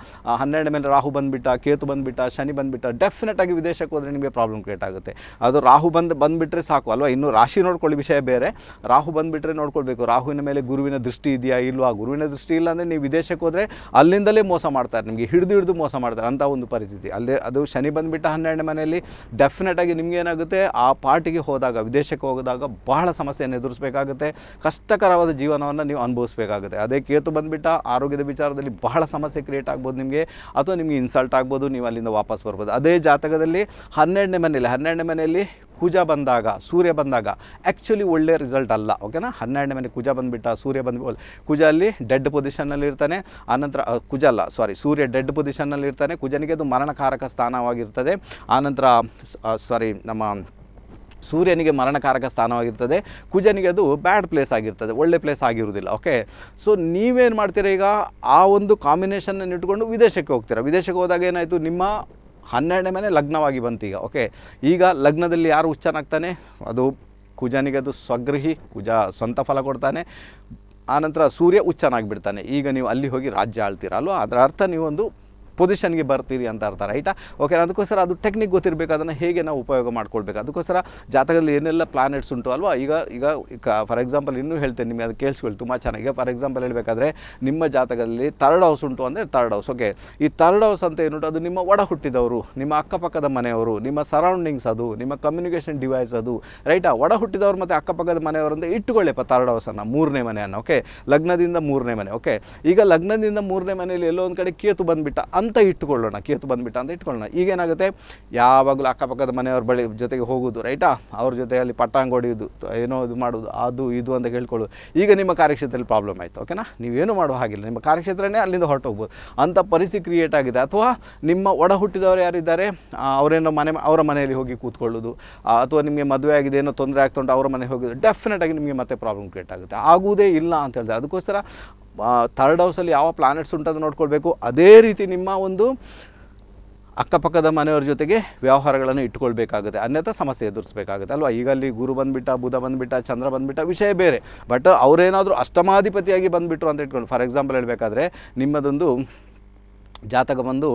ಹನ್ನೆರಡು ಮೇಲೆ ರಾಹು ಬಂದುಬಿಟ್ಟ ಕೇತು ಬಂದುಬಿಟ್ಟ ಶನಿ ಬಂದುಬಿಟ್ಟ ಡೆಫಿನೆಟ್ ಆಗಿ ವಿದೇಶಕ್ಕೆ ಹೋದರೆ ನಿಮಗೆ ಪ್ರಾಬ್ಲಮ್ ಕ್ರಿಯೇಟ್ ಆಗುತ್ತೆ ಅದು ರಾಹು ಬಂದು ಬಂದುಬಿಟ್ರೆ ಸಾಕು ಅಲ್ವಾ ಇನ್ನೂ ರಾಶಿ ನೋಡ್ಕೊಳ್ಳಿ ವಿಷಯ ಬೇರೆ ರಾಹು ಬಂದುಬಿಟ್ರೆ ನೋಡ್ಕೊಳ್ಬೇಕು ರಾಹುವಿನ ಮೇಲೆ ಗುರುವಿನ ದೃಷ್ಟಿ ಇದೆಯಾ ಇಲ್ವಾ ಗುರುವಿನ ದೃಷ್ಟಿ ಇಲ್ಲ ಅಂದರೆ ನೀವು ವಿದೇಶಕ್ಕೆ ಹೋದರೆ ಅಲ್ಲಿಂದಲೇ ಮೋಸ ಮಾಡ್ತಾರೆ ನಿಮಗೆ ಹಿಡಿದು ಹಿಡಿದು ಮೋಸ ಮಾಡ್ತಾರೆ ಅಂತ ಒಂದು ಪರಿಸ್ಥಿತಿ ಅಲ್ಲೇ ಅದು ಶನಿ ಬಂದುಬಿಟ್ಟು ಹನ್ನೆರಡನೇ ಮನೆಯಲ್ಲಿ ಡೆಫಿನೆಟಾಗಿ ಏನಾಗುತ್ತೆ ಆ ಪಾರ್ಟಿಗೆ ಹೋದಾಗ ವಿದೇಶಕ್ಕೆ ಹೋದಾಗ ಬಹಳ ಸಮಸ್ಯೆಯನ್ನು ಎದುರಿಸಬೇಕಾಗುತ್ತೆ ಕಷ್ಟಕರವಾದ ಜೀವನವನ್ನು ನೀವು ಅನುಭವಿಸಬೇಕಾಗುತ್ತೆ ಅದೇ ಕೇತು ಬಂದುಬಿಟ್ಟ ಆರೋಗ್ಯದ ವಿಚಾರದಲ್ಲಿ ಬಹಳ ಸಮಸ್ಯೆ ಕ್ರಿಯೇಟ್ ಆಗ್ಬೋದು ನಿಮಗೆ ಅಥವಾ ನಿಮಗೆ ಇನ್ಸಲ್ಟ್ ಆಗ್ಬೋದು ನೀವು ಅಲ್ಲಿಂದ ವಾಪಸ್ ಬರ್ಬೋದು ಅದೇ ಜಾತಕದಲ್ಲಿ ಹನ್ನೆರಡನೇ ಮನೆಯಲ್ಲಿ ಹನ್ನೆರಡನೇ ಮನೆಯಲ್ಲಿ ಕುಜ ಬಂದಾಗ ಸೂರ್ಯ ಬಂದಾಗ ಆ್ಯಕ್ಚುಲಿ ಒಳ್ಳೆಯ ರಿಸಲ್ಟ್ ಅಲ್ಲ ಓಕೆನಾ ಹನ್ನೆರಡನೇ ಮನೆ ಕುಜ ಬಂದುಬಿಟ್ಟ ಸೂರ್ಯ ಬಂದು ಕುಜ ಅಲ್ಲಿ ಡೆಡ್ ಪೊಸಿಷನ್ನಲ್ಲಿ ಇರ್ತಾನೆ ಆನಂತರ ಕುಜ ಅಲ್ಲ ಸಾರಿ ಸೂರ್ಯ ಡೆಡ್ ಪೊಸಿಷನ್ನಲ್ಲಿ ಇರ್ತಾನೆ ಕುಜನಿಗೆ ಅದು ಮರಣಕಾರಕ ಸ್ಥಾನವಾಗಿರ್ತದೆ ಆನಂತರ ಸಾರಿ ನಮ್ಮ ಸೂರ್ಯನಿಗೆ ಮರಣಕಾರಕ ಸ್ಥಾನವಾಗಿರ್ತದೆ ಕುಜನಿಗೆ ಅದು ಬ್ಯಾಡ್ ಪ್ಲೇಸ್ ಆಗಿರ್ತದೆ ಒಳ್ಳೆ ಪ್ಲೇಸ್ ಆಗಿರುವುದಿಲ್ಲ ಓಕೆ ಸೊ ನೀವೇನು ಮಾಡ್ತೀರಾ ಈಗ ಆ ಒಂದು ಕಾಂಬಿನೇಷನನ್ನು ಇಟ್ಕೊಂಡು ವಿದೇಶಕ್ಕೆ ಹೋಗ್ತೀರಾ ವಿದೇಶಕ್ಕೆ ಹೋದಾಗ ಏನಾಯಿತು ನಿಮ್ಮ ಹನ್ನೆರಡನೇ ಮನೆ ಲಗ್ನವಾಗಿ ಬಂತು ಈಗ ಓಕೆ ಈಗ ಲಗ್ನದಲ್ಲಿ ಯಾರು ಹುಚ್ಚನಾಗ್ತಾನೆ ಅದು ಕುಜನಿಗೆ ಅದು ಸ್ವಗೃಹಿ ಕುಜ ಸ್ವಂತ ಫಲ ಕೊಡ್ತಾನೆ ಆನಂತರ ಸೂರ್ಯ ಹುಚ್ಚನಾಗಿಬಿಡ್ತಾನೆ ಈಗ ನೀವು ಅಲ್ಲಿ ಹೋಗಿ ರಾಜ್ಯ ಆಳ್ತೀರಲ್ವ ಅದರ ಅರ್ಥ ನೀವೊಂದು ಪೊಸಿಷನ್ಗೆ ಬರ್ತೀರಿ ಅಂತ ಅರ್ಥ ರೈಟಾ ಓಕೆ ಅದಕ್ಕೋಸ್ಕರ ಅದು ಟೆಕ್ನಿಕ್ ಗೊತ್ತಿರಬೇಕು ಅದನ್ನು ಹೇಗೆ ನಾವು ಉಪಯೋಗ ಮಾಡ್ಕೊಳ್ಬೇಕು ಅದಕ್ಕೋಸ್ಕರ ಜಾತಕದಲ್ಲಿ ಏನೆಲ್ಲ ಪ್ಲಾನೆಟ್ಸ್ ಉಂಟು ಅಲ್ವಾ ಈಗ ಈಗ ಫಾರ್ ಎಕ್ಸಾಂಪಲ್ ಇನ್ನೂ ಹೇಳ್ತೇನೆ ನಿಮಗೆ ಅದು ಕೇಳಿಸ್ಕೊಳ್ಳಿ ತುಂಬ ಚೆನ್ನಾಗಿ ಫಾರ್ ಎಕ್ಸಾಂಪಲ್ ಹೇಳಬೇಕಾದ್ರೆ ನಿಮ್ಮ ಜಾತಕದಲ್ಲಿ ತರ್ಡ್ ಹೌಸ್ ಉಂಟು ಅಂದರೆ ತರ್ಡ್ ಹೌಸ್ ಓಕೆ ಈ ತರ್ಡ್ ಹೌಸ್ ಅಂತ ಏನುಂಟು ಅದು ನಿಮ್ಮ ಒಡ ಹುಟ್ಟಿದವರು ನಿಮ್ಮ ಅಕ್ಕಪಕ್ಕದ ಮನೆಯವರು ನಿಮ್ಮ ಸರೌಂಡಿಂಗ್ಸ್ ಅದು ನಿಮ್ಮ ಕಮ್ಯುನಿಕೇಷನ್ ಡಿವೈಸ್ ಅದು ರೈಟಾ ಒಡ ಹುಟ್ಟಿದವರು ಮತ್ತು ಅಕ್ಕಪಕ್ಕದ ಮನೆಯವರಂತ ಇಟ್ಟುಕೊಳ್ಳಿಪ್ಪ ತರ್ಡ್ ಹೌಸನ್ನು ಮೂರನೇ ಮನೆಯನ್ನು ಓಕೆ ಲಗ್ನದಿಂದ ಮೂರನೇ ಮನೆ ಓಕೆ ಈಗ ಲಗ್ನದಿಂದ ಮೂರನೇ ಮನೆಯಲ್ಲಿ ಎಲ್ಲೋ ಒಂದು ಕಡೆ ಕೇತು ಬಂದುಬಿಟ್ಟ ಅಂತ ಇಟ್ಕೊಳ್ಳೋಣ ಕೇತು ಬಂದುಬಿಟ್ಟ ಅಂತ ಇಟ್ಕೊಳ್ಳೋಣ ಈಗೇನಾಗುತ್ತೆ ಯಾವಾಗಲೂ ಅಕ್ಕಪಕ್ಕದ ಮನೆಯವ್ರ ಬಳಿ ಜೊತೆಗೆ ಹೋಗೋದು ರೈಟಾ ಅವ್ರ ಜೊತೆ ಅಲ್ಲಿ ಪಟ್ಟಾಂಗ ಹೊಡೆಯೋದು ಏನೋ ಇದು ಮಾಡೋದು ಅದು ಇದು ಅಂತ ಹೇಳ್ಕೊಳ್ಳೋದು ಈಗ ನಿಮ್ಮ ಕಾರ್ಯಕ್ಷೇತ್ರದಲ್ಲಿ ಪ್ರಾಬ್ಲಮ್ ಆಯಿತು ಓಕೆನಾ ನೀವೇನು ಮಾಡೋ ಹಾಗಿಲ್ಲ ನಿಮ್ಮ ಕಾರ್ಯಕ್ಷೇತ್ರನೇ ಅಲ್ಲಿಂದ ಹೊರಟೋಗ್ಬೋದು ಅಂಥ ಪರಿಸ್ಥಿತಿ ಕ್ರಿಯೇಟ್ ಆಗಿದೆ ಅಥವಾ ನಿಮ್ಮ ಒಡ ಹುಟ್ಟಿದವರು ಯಾರಿದ್ದಾರೆ ಅವರೇನೋ ಮನೆ ಅವರ ಮನೆಯಲ್ಲಿ ಹೋಗಿ ಕೂತ್ಕೊಳ್ಳೋದು ಅಥವಾ ನಿಮಗೆ ಮದುವೆ ಆಗಿದೆ ಏನೋ ತೊಂದರೆ ಉಂಟು ಅವರ ಮನೆಗೆ ಹೋಗೋದು ಡೆಫಿನೆಟಾಗಿ ನಿಮಗೆ ಮತ್ತೆ ಪ್ರಾಬ್ಲಮ್ ಕ್ರಿಯೇಟ್ ಆಗುತ್ತೆ ಆಗುವುದೇ ಇಲ್ಲ ಅಂತ ಹೇಳಿದ್ರೆ ಅದಕ್ಕೋಸ್ಕರ ಥರ್ಡ್ ಹೌಸಲ್ಲಿ ಯಾವ ಪ್ಲಾನೆಟ್ಸ್ ಅಂತ ನೋಡ್ಕೊಳ್ಬೇಕು ಅದೇ ರೀತಿ ನಿಮ್ಮ ಒಂದು ಅಕ್ಕಪಕ್ಕದ ಮನೆಯವ್ರ ಜೊತೆಗೆ ವ್ಯವಹಾರಗಳನ್ನು ಇಟ್ಕೊಳ್ಬೇಕಾಗುತ್ತೆ ಅನ್ಯಥಾ ಸಮಸ್ಯೆ ಎದುರಿಸ್ಬೇಕಾಗುತ್ತೆ ಅಲ್ವಾ ಈಗ ಅಲ್ಲಿ ಗುರು ಬಂದುಬಿಟ್ಟ ಬುಧ ಬಂದುಬಿಟ್ಟ ಚಂದ್ರ ಬಂದುಬಿಟ್ಟ ವಿಷಯ ಬೇರೆ ಬಟ್ ಅವರೇನಾದರೂ ಅಷ್ಟಮಾಧಿಪತಿಯಾಗಿ ಬಂದುಬಿಟ್ರು ಅಂತ ಇಟ್ಕೊಂಡು ಫಾರ್ ಎಕ್ಸಾಂಪಲ್ ಹೇಳಬೇಕಾದ್ರೆ ನಿಮ್ಮದೊಂದು ಜಾತಕ ಬಂದು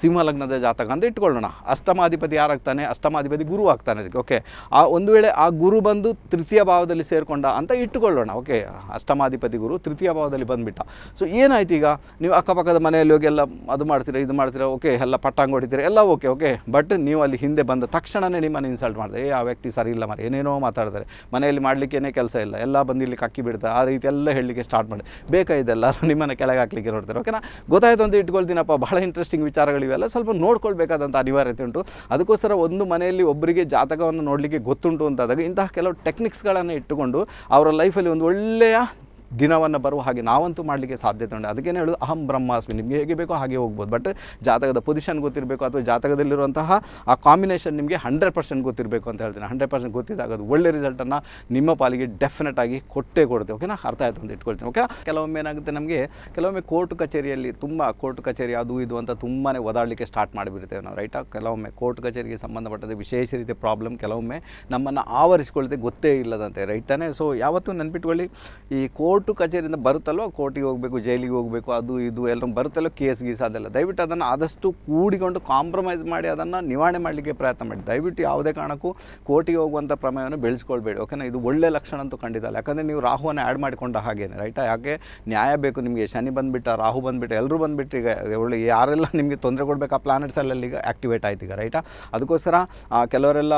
ಸಿಂಹಲಗ್ನದ ಲಗ್ನದ ಜಾತಕ ಅಂತ ಇಟ್ಕೊಳ್ಳೋಣ ಅಷ್ಟಮಾಧಿಪತಿ ಯಾರಾಗ್ತಾನೆ ಅಷ್ಟಮಾಧಿಪತಿ ಗುರು ಆಗ್ತಾನೆ ಅದಕ್ಕೆ ಓಕೆ ಆ ಒಂದು ವೇಳೆ ಆ ಗುರು ಬಂದು ತೃತೀಯ ಭಾವದಲ್ಲಿ ಸೇರಿಕೊಂಡ ಅಂತ ಇಟ್ಟುಕೊಳ್ಳೋಣ ಓಕೆ ಅಷ್ಟಮಾಧಿಪತಿ ಗುರು ತೃತೀಯ ಭಾವದಲ್ಲಿ ಬಂದುಬಿಟ್ಟ ಸೊ ಏನಾಯ್ತು ಈಗ ನೀವು ಅಕ್ಕಪಕ್ಕದ ಮನೆಯಲ್ಲಿ ಹೋಗಿ ಎಲ್ಲ ಅದು ಮಾಡ್ತೀರಾ ಇದು ಮಾಡ್ತೀರಾ ಓಕೆ ಎಲ್ಲ ಪಟ್ಟಾಂಗ ಹೊಡಿತೀರ ಎಲ್ಲ ಓಕೆ ಓಕೆ ಬಟ್ ನೀವು ಅಲ್ಲಿ ಹಿಂದೆ ಬಂದ ತಕ್ಷಣವೇ ನಿಮ್ಮನ್ನು ಇನ್ಸಲ್ಟ್ ಮಾಡಿದೆ ಏ ಆ ವ್ಯಕ್ತಿ ಸರಿ ಇಲ್ಲ ಮಾರಿ ಏನೇನೋ ಮಾತಾಡ್ತಾರೆ ಮನೆಯಲ್ಲಿ ಮಾಡಲಿಕ್ಕೇನೇ ಕೆಲಸ ಇಲ್ಲ ಎಲ್ಲ ಬಂದು ಇಲ್ಲಿ ಕಕ್ಕಿ ಬಿಡ್ತಾರೆ ಆ ರೀತಿ ಎಲ್ಲ ಹೇಳಲಿಕ್ಕೆ ಸ್ಟಾರ್ಟ್ ಮಾಡಿ ಬೇಕಾ ನಿಮ್ಮನ್ನು ಕೆಳಗೆ ಹಾಕ್ಲಿಕ್ಕೆ ನೋಡ್ತಾರೆ ಓಕೆನಾ ಗೊತ್ತಾಯ್ತು ಅಂತ ಇಟ್ಕೊಳ್ತೀನಿ ಏನಪ್ಪ ಬಹಳ ಇಂಟ್ರೆಸ್ಟಿಂಗ್ ವಿಚಾರಗಳಿವೆಲ್ಲ ಸ್ವಲ್ಪ ನೋಡ್ಕೊಳ್ಬೇಕಾದಂಥ ಅನಿವಾರ್ಯತೆ ಉಂಟು ಅದಕ್ಕೋಸ್ಕರ ಒಂದು ಮನೆಯಲ್ಲಿ ಒಬ್ಬರಿಗೆ ಜಾತಕವನ್ನು ನೋಡಲಿಕ್ಕೆ ಗೊತ್ತುಂಟು ಅಂತಾದಾಗ ಇಂತಹ ಕೆಲವು ಟೆಕ್ನಿಕ್ಸ್ಗಳನ್ನು ಇಟ್ಟುಕೊಂಡು ಅವರ ಲೈಫಲ್ಲಿ ಒಂದು ಒಳ್ಳೆಯ ದಿನವನ್ನು ಬರುವ ಹಾಗೆ ನಾವಂತೂ ಮಾಡಲಿಕ್ಕೆ ಸಾಧ್ಯತೆ ಉಂಟು ಅದಕ್ಕೇನು ಹೇಳೋದು ಅಹಂ ಬ್ರಹ್ಮಾಸ್ಮಿ ನಿಮಗೆ ಹೇಗೆ ಬೇಕೋ ಹಾಗೆ ಹೋಗ್ಬೋದು ಬಟ್ ಜಾತಕದ ಪೊಸಿಷನ್ ಗೊತ್ತಿರಬೇಕು ಅಥವಾ ಜಾತಕದಲ್ಲಿರುವಂತಹ ಆ ಕಾಂಬಿನೇಷನ್ ನಿಮಗೆ ಹಂಡ್ರೆಡ್ ಪರ್ಸೆಂಟ್ ಗೊತ್ತಿರಬೇಕು ಅಂತ ಹೇಳ್ತೀನಿ ಹಂಡ್ರೆಡ್ ಪರ್ಸೆಂಟ್ ಗೊತ್ತಿದ್ದಾಗ ಅದು ಒಳ್ಳೆ ರಿಸಲ್ಟನ್ನು ನಿಮ್ಮ ಪಾಲಿಗೆ ಡೆಫಿನೆಟ್ ಆಗಿ ಕೊಟ್ಟೇ ಕೊಡ್ತೆ ಓಕೆನಾ ಅರ್ಥ ಆಯಿತು ಅಂತ ಇಟ್ಕೊಳ್ತೀನಿ ಓಕೆ ಕೆಲವೊಮ್ಮೆ ಏನಾಗುತ್ತೆ ನಮಗೆ ಕೆಲವೊಮ್ಮೆ ಕೋರ್ಟ್ ಕಚೇರಿಯಲ್ಲಿ ತುಂಬ ಕೋರ್ಟ್ ಕಚೇರಿ ಅದು ಇದು ಅಂತ ತುಂಬಾ ಓದಾಡಲಿಕ್ಕೆ ಸ್ಟಾರ್ಟ್ ಮಾಡಿಬಿಡ್ತೇವೆ ನಾವು ರೈಟಾ ಕೆಲವೊಮ್ಮೆ ಕೋರ್ಟ್ ಕಚೇರಿಗೆ ಸಂಬಂಧಪಟ್ಟಂತೆ ವಿಶೇಷ ರೀತಿಯ ಪ್ರಾಬ್ಲಮ್ ಕೆಲವೊಮ್ಮೆ ನಮ್ಮನ್ನು ಆವರಿಸಿಕೊಳ್ಳದೆ ಗೊತ್ತೇ ಇಲ್ಲದಂತೆ ರೈಟ್ ತಾನೇ ಸೊ ಯಾವತ್ತೂ ನೆನ್ಪಿಟ್ಕೊಳ್ಳಿ ಈ ಕೋರ್ಟ್ ಕೋರ್ಟು ಕಚೇರಿಯಿಂದ ಬರುತ್ತಲ್ವ ಕೋರ್ಟಿಗೆ ಹೋಗಬೇಕು ಜೈಲಿಗೆ ಹೋಗಬೇಕು ಅದು ಇದು ಎಲ್ಲರೂ ಬರುತ್ತಲ್ಲೋ ಕೇಸ್ ಗೀಸ್ ಅದೆಲ್ಲ ದಯವಿಟ್ಟು ಅದನ್ನು ಆದಷ್ಟು ಕೂಡಿಕೊಂಡು ಕಾಂಪ್ರಮೈಸ್ ಮಾಡಿ ಅದನ್ನು ನಿವಾರಣೆ ಮಾಡಲಿಕ್ಕೆ ಪ್ರಯತ್ನ ಮಾಡಿ ದಯವಿಟ್ಟು ಯಾವುದೇ ಕಾರಣಕ್ಕೂ ಕೋರ್ಟಿಗೆ ಹೋಗುವಂಥ ಪ್ರಮೇಯವನ್ನು ಬೆಳೆಸ್ಕೊಳ್ಬೇಡಿ ಓಕೆನಾ ಇದು ಒಳ್ಳೆ ಲಕ್ಷಣ ಅಂತೂ ಖಂಡಿತ ಯಾಕಂದರೆ ನೀವು ರಾಹುವನ್ನು ಆ್ಯಡ್ ಮಾಡಿಕೊಂಡ ಹಾಗೇನೆ ರೈಟಾ ಯಾಕೆ ನ್ಯಾಯ ಬೇಕು ನಿಮಗೆ ಶನಿ ಬಂದುಬಿಟ್ಟ ರಾಹು ಬಂದುಬಿಟ್ಟು ಎಲ್ಲರೂ ಬಂದುಬಿಟ್ಟು ಈಗ ಒಳ್ಳೆ ಯಾರೆಲ್ಲ ನಿಮಗೆ ತೊಂದರೆ ಕೊಡಬೇಕು ಆ ಪ್ಲಾನೆಟ್ಸಲ್ಲೆಲ್ಲ ಈಗ ಆ್ಯಕ್ಟಿವೇಟ್ ಆಯ್ತು ಈಗ ರೈಟಾ ಅದಕ್ಕೋಸ್ಕರ ಕೆಲವರೆಲ್ಲ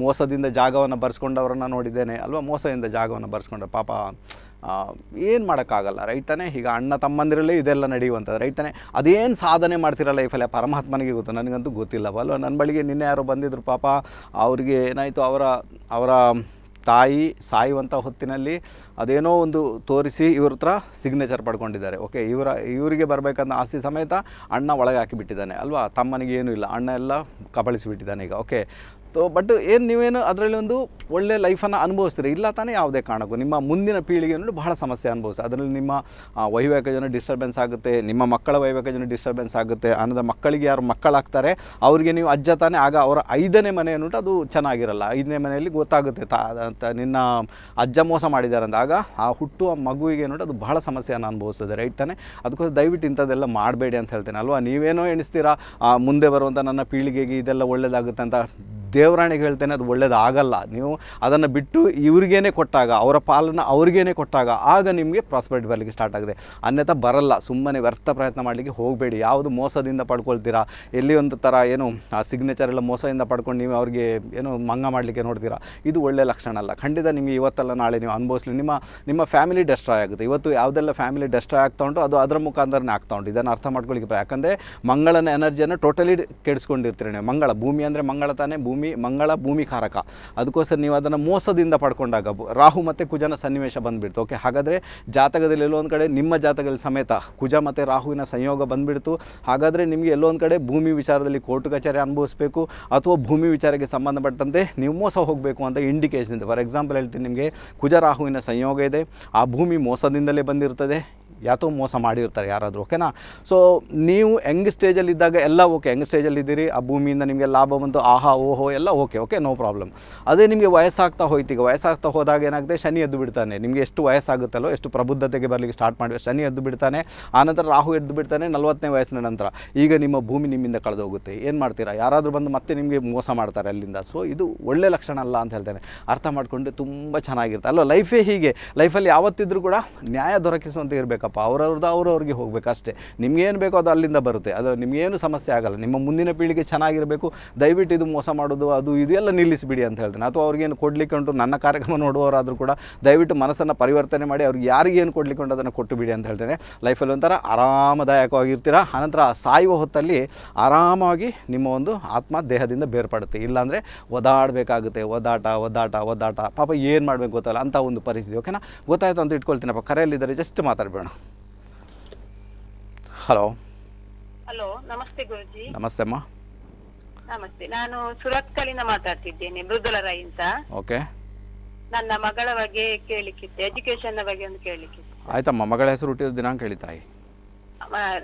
ಮೋಸದಿಂದ ಜಾಗವನ್ನು ಬರ್ಸ್ಕೊಂಡವ್ರನ್ನ ನೋಡಿದ್ದೇನೆ ಅಲ್ವಾ ಮೋಸದಿಂದ ಜಾಗವನ್ನು ಬರೆಸ್ಕೊಂಡ್ರೆ ಪಾಪ ಏನು ಮಾಡೋಕ್ಕಾಗಲ್ಲ ರೈತನೇ ಈಗ ಅಣ್ಣ ತಮ್ಮಂದಿರಲ್ಲೇ ಇದೆಲ್ಲ ನಡೆಯುವಂಥದ್ದು ರೈತನೇ ಅದೇನು ಸಾಧನೆ ಮಾಡ್ತಿರೋ ಲೈಫಲ್ಲೇ ಪರಮಾತ್ಮನಿಗೆ ಗೊತ್ತು ನನಗಂತೂ ಗೊತ್ತಿಲ್ಲವಲ್ವ ನನ್ನ ಬಳಿಗೆ ನಿನ್ನೆ ಯಾರೋ ಬಂದಿದ್ದರು ಪಾಪ ಅವರಿಗೆ ಏನಾಯಿತು ಅವರ ಅವರ ತಾಯಿ ಸಾಯುವಂಥ ಹೊತ್ತಿನಲ್ಲಿ ಅದೇನೋ ಒಂದು ತೋರಿಸಿ ಇವ್ರ ಹತ್ರ ಸಿಗ್ನೇಚರ್ ಪಡ್ಕೊಂಡಿದ್ದಾರೆ ಓಕೆ ಇವರ ಇವರಿಗೆ ಬರಬೇಕಂತ ಆಸ್ತಿ ಸಮೇತ ಅಣ್ಣ ಒಳಗೆ ಹಾಕಿಬಿಟ್ಟಿದ್ದಾನೆ ಅಲ್ವಾ ತಮ್ಮನಿಗೆ ಏನೂ ಇಲ್ಲ ಅಣ್ಣ ಎಲ್ಲ ಕಬಳಿಸಿಬಿಟ್ಟಿದ್ದಾನೆ ಈಗ ಓಕೆ ಸೊ ಬಟ್ ಏನು ನೀವೇನು ಅದರಲ್ಲಿ ಒಂದು ಒಳ್ಳೆ ಲೈಫನ್ನು ಅನುಭವಿಸ್ತೀರಿ ಇಲ್ಲ ತಾನೇ ಯಾವುದೇ ಕಾರಣಕ್ಕೂ ನಿಮ್ಮ ಮುಂದಿನ ಪೀಳಿಗೆ ನೋಡಿ ಬಹಳ ಸಮಸ್ಯೆ ಅನುಭವಿಸಿ ಅದರಲ್ಲಿ ನಿಮ್ಮ ವೈವಾಹಿಕ ಜನ ಡಿಸ್ಟರ್ಬೆನ್ಸ್ ಆಗುತ್ತೆ ನಿಮ್ಮ ಮಕ್ಕಳ ವೈವಾಹಿಕ ಜನ ಡಿಸ್ಟರ್ಬೆನ್ಸ್ ಆಗುತ್ತೆ ಅಂದರೆ ಮಕ್ಕಳಿಗೆ ಯಾರು ಮಕ್ಕಳಾಗ್ತಾರೆ ಅವರಿಗೆ ನೀವು ಅಜ್ಜ ತಾನೇ ಆಗ ಅವರ ಐದನೇ ಮನೆ ಅನ್ಬಿಟ್ಟು ಅದು ಚೆನ್ನಾಗಿರಲ್ಲ ಐದನೇ ಮನೆಯಲ್ಲಿ ಗೊತ್ತಾಗುತ್ತೆ ತಾ ನಿನ್ನ ಅಜ್ಜ ಮೋಸ ಮಾಡಿದ್ದಾರೆ ಅಂದಾಗ ಆ ಹುಟ್ಟುವ ಮಗುವಿಗೆ ನೋಡಿ ಅದು ಬಹಳ ಸಮಸ್ಯೆಯನ್ನು ಅನುಭವಿಸ್ತದೆ ರೈಟ್ ತಾನೆ ಅದಕ್ಕೋಸ್ಕರ ದಯವಿಟ್ಟು ಇಂಥದ್ದೆಲ್ಲ ಮಾಡಬೇಡಿ ಅಂತ ಹೇಳ್ತೇನೆ ಅಲ್ವಾ ನೀವೇನೋ ಎಣಿಸ್ತೀರಾ ಮುಂದೆ ಬರುವಂಥ ನನ್ನ ಪೀಳಿಗೆಗೆ ಇದೆಲ್ಲ ಒಳ್ಳೆಯದಾಗುತ್ತೆ ಅಂತ ದೇವರಾಣಿಗೆ ಹೇಳ್ತೇನೆ ಅದು ಆಗಲ್ಲ ನೀವು ಅದನ್ನು ಬಿಟ್ಟು ಇವ್ರಿಗೇನೆ ಕೊಟ್ಟಾಗ ಅವರ ಪಾಲನ್ನು ಅವ್ರಿಗೇನೆ ಕೊಟ್ಟಾಗ ಆಗ ನಿಮಗೆ ಪ್ರಾಸ್ಪೆಕ್ಟ್ ಬರಲಿಕ್ಕೆ ಸ್ಟಾರ್ಟ್ ಆಗಿದೆ ಅನ್ಯಥಾ ಬರಲ್ಲ ಸುಮ್ಮನೆ ವ್ಯರ್ಥ ಪ್ರಯತ್ನ ಮಾಡಲಿಕ್ಕೆ ಹೋಗಬೇಡಿ ಯಾವುದು ಮೋಸದಿಂದ ಪಡ್ಕೊಳ್ತೀರಾ ಎಲ್ಲಿ ಒಂದು ಥರ ಏನು ಆ ಸಿಗ್ನೇಚರ್ ಎಲ್ಲ ಮೋಸದಿಂದ ಪಡ್ಕೊಂಡು ನೀವು ಅವ್ರಿಗೆ ಏನು ಮಂಗ ಮಾಡಲಿಕ್ಕೆ ನೋಡ್ತೀರಾ ಇದು ಒಳ್ಳೆಯ ಲಕ್ಷಣ ಅಲ್ಲ ಖಂಡಿತ ನಿಮಗೆ ಇವತ್ತಲ್ಲ ನಾಳೆ ನೀವು ಅನುಭವಿಸ್ಲಿ ನಿಮ್ಮ ನಿಮ್ಮ ಫ್ಯಾಮಿಲಿ ಡೆಸ್ಟ್ರಾಯ್ ಆಗುತ್ತೆ ಇವತ್ತು ಯಾವುದೆಲ್ಲ ಫ್ಯಾಮಿಲಿ ಡೆಸ್ಟ್ರಾಯ್ ಆಗ್ತಾ ಉಂಟು ಅದು ಅದರ ಮುಖಾಂತರನೇ ಆಗ್ತಾ ಉಂಟು ಇದನ್ನು ಅರ್ಥ ಮಾಡ್ಕೊಳ್ಳಿಕ್ಕೆ ಯಾಕಂದರೆ ಮಂಗಳನ ಎನರ್ಜಿಯನ್ನು ಟೋಟಲಿ ಕೆಡಿಸ್ಕೊಂಡಿರ್ತೀರಿ ನೀವು ಮಂಗಳ ಭೂಮಿ ಅಂದರೆ ಮಂಗಳ ತಾನೇ ಭೂಮಿ ಭೂಮಿ ಮಂಗಳ ಭೂಮಿಕಾರಕ ಅದಕ್ಕೋಸ್ಕರ ನೀವು ಅದನ್ನು ಮೋಸದಿಂದ ಪಡ್ಕೊಂಡಾಗ ರಾಹು ಮತ್ತು ಕುಜನ ಸನ್ನಿವೇಶ ಬಂದುಬಿಡ್ತು ಓಕೆ ಹಾಗಾದರೆ ಜಾತಕದಲ್ಲಿ ಎಲ್ಲೊಂದು ಕಡೆ ನಿಮ್ಮ ಜಾತಕದಲ್ಲಿ ಸಮೇತ ಕುಜ ಮತ್ತು ರಾಹುವಿನ ಸಂಯೋಗ ಬಂದುಬಿಡ್ತು ಹಾಗಾದರೆ ನಿಮಗೆ ಎಲ್ಲೊಂದು ಕಡೆ ಭೂಮಿ ವಿಚಾರದಲ್ಲಿ ಕೋರ್ಟ್ ಕಚೇರಿ ಅನುಭವಿಸಬೇಕು ಅಥವಾ ಭೂಮಿ ವಿಚಾರಕ್ಕೆ ಸಂಬಂಧಪಟ್ಟಂತೆ ನೀವು ಮೋಸ ಹೋಗಬೇಕು ಅಂತ ಇಂಡಿಕೇಶನ್ ಇದೆ ಫಾರ್ ಎಕ್ಸಾಂಪಲ್ ಹೇಳ್ತೀನಿ ನಿಮಗೆ ಕುಜ ರಾಹುವಿನ ಸಂಯೋಗ ಇದೆ ಆ ಭೂಮಿ ಮೋಸದಿಂದಲೇ ಬಂದಿರ್ತದೆ ಯಾತೋ ಮೋಸ ಮಾಡಿರ್ತಾರೆ ಯಾರಾದರೂ ಓಕೆನಾ ಸೊ ನೀವು ಸ್ಟೇಜಲ್ಲಿ ಸ್ಟೇಜಲ್ಲಿದ್ದಾಗ ಎಲ್ಲ ಓಕೆ ಸ್ಟೇಜಲ್ಲಿ ಇದ್ದೀರಿ ಆ ಭೂಮಿಯಿಂದ ನಿಮಗೆ ಲಾಭ ಬಂದು ಆಹಾ ಓಹೋ ಎಲ್ಲ ಓಕೆ ಓಕೆ ನೋ ಪ್ರಾಬ್ಲಮ್ ಅದೇ ನಿಮಗೆ ವಯಸ್ಸಾಗ್ತಾ ಹೋಯ್ತೀಗ ವಯಸ್ಸಾಗ್ತಾ ಹೋದಾಗ ಏನಾಗುತ್ತೆ ಶನಿ ಎದ್ದು ಬಿಡ್ತಾನೆ ನಿಮಗೆ ಎಷ್ಟು ವಯಸ್ಸಾಗುತ್ತಲ್ಲೋ ಎಷ್ಟು ಪ್ರಬುದ್ಧತೆಗೆ ಬರಲಿಕ್ಕೆ ಸ್ಟಾರ್ಟ್ ಮಾಡಿ ಶನಿ ಎದ್ದು ಬಿಡ್ತಾನೆ ಆನಂತರ ರಾಹು ಎದ್ದು ಬಿಡ್ತಾನೆ ನಲ್ವತ್ತನೇ ವಯಸ್ಸಿನ ನಂತರ ಈಗ ನಿಮ್ಮ ಭೂಮಿ ನಿಮ್ಮಿಂದ ಕಳೆದು ಹೋಗುತ್ತೆ ಏನು ಮಾಡ್ತೀರಾ ಯಾರಾದರೂ ಬಂದು ಮತ್ತೆ ನಿಮಗೆ ಮೋಸ ಮಾಡ್ತಾರೆ ಅಲ್ಲಿಂದ ಸೊ ಇದು ಒಳ್ಳೆ ಲಕ್ಷಣ ಅಲ್ಲ ಅಂತ ಹೇಳ್ತಾನೆ ಅರ್ಥ ಮಾಡಿಕೊಂಡು ತುಂಬ ಚೆನ್ನಾಗಿರುತ್ತೆ ಅಲ್ಲೋ ಲೈಫೇ ಹೀಗೆ ಲೈಫಲ್ಲಿ ಯಾವತ್ತಿದ್ರೂ ಕೂಡ ನ್ಯಾಯ ದೊರಕಿಸುವಂತೆ ಇರಬೇಕು ಹೋಗ್ಬೇಕಪ್ಪ ಅವರವ್ರದ್ದು ಅವ್ರವ್ರಿಗೆ ಹೋಗಬೇಕಷ್ಟೇ ಅಷ್ಟೇ ನಿಮ್ಗೇನು ಬೇಕೋ ಅದು ಅಲ್ಲಿಂದ ಬರುತ್ತೆ ಅದು ನಿಮಗೇನು ಸಮಸ್ಯೆ ಆಗಲ್ಲ ನಿಮ್ಮ ಮುಂದಿನ ಪೀಳಿಗೆ ಚೆನ್ನಾಗಿರಬೇಕು ದಯವಿಟ್ಟು ಇದು ಮೋಸ ಮಾಡೋದು ಅದು ಇದೆಲ್ಲ ನಿಲ್ಲಿಸಿಬಿಡಿ ಅಂತ ಹೇಳ್ತೇನೆ ಅಥವಾ ಅವ್ರಿಗೇನು ಕೊಡಲಿಕ್ಕೆ ಉಂಟು ನನ್ನ ಕಾರ್ಯಕ್ರಮ ನೋಡುವವರಾದರೂ ಕೂಡ ದಯವಿಟ್ಟು ಮನಸ್ಸನ್ನು ಪರಿವರ್ತನೆ ಮಾಡಿ ಅವ್ರಿಗೆ ಯಾರಿಗೇನು ಕೊಡಲಿಕ್ಕೆ ಉಂಟು ಅದನ್ನು ಕೊಟ್ಟು ಬಿಡಿ ಅಂತ ಹೇಳ್ತೇನೆ ಲೈಫಲ್ಲಿ ಒಂಥರ ಆರಾಮದಾಯಕವಾಗಿರ್ತೀರ ಆನಂತರ ಸಾಯುವ ಹೊತ್ತಲ್ಲಿ ಆರಾಮಾಗಿ ನಿಮ್ಮ ಒಂದು ಆತ್ಮ ದೇಹದಿಂದ ಬೇರ್ಪಡುತ್ತೆ ಇಲ್ಲಾಂದರೆ ಒದಾಡಬೇಕಾಗುತ್ತೆ ಒದಾಟ ಒದಾಟ ಒದಾಟ ಪಾಪ ಏನು ಮಾಡಬೇಕು ಗೊತ್ತಲ್ಲ ಅಂತ ಒಂದು ಪರಿಸ್ಥಿತಿ ಓಕೆನಾ ಗೊತ್ತಾಯಿತು ಅಂತ ಇಟ್ಕೊಳ್ತೀನಪ್ಪ ಕರೆಯಲ್ಲಿದ್ದಾರೆ ಜಸ್ಟ್ ಮಾತಾಡಬೇಡ ಹಲೋ ಹಲೋ ನಮಸ್ತೆ ಗುರುಜಿ ನಮಸ್ತೆ ಅಮ್ಮ ನಮಸ್ತೆ ನಾನು ಸುರತ್ಕಲಿಂದ ಮಾತಾಡ್ತಿದ್ದೇನೆ ಮೃದುಲ ರೈ ಅಂತ ಓಕೆ ನನ್ನ ಮಗಳ ಬಗ್ಗೆ ಕೇಳಿಕ್ಕಿತ್ತು ಎಜುಕೇಶನ್ ಬಗ್ಗೆ ಒಂದು ಕೇಳಿಕ್ಕಿತ್ತು ಆಯ್ತಮ್ಮ ಮಗಳ ಹೆಸರು ಹುಟ್ಟಿದ ದಿನಾಂಕ ಹೇಳಿ ತಾಯಿ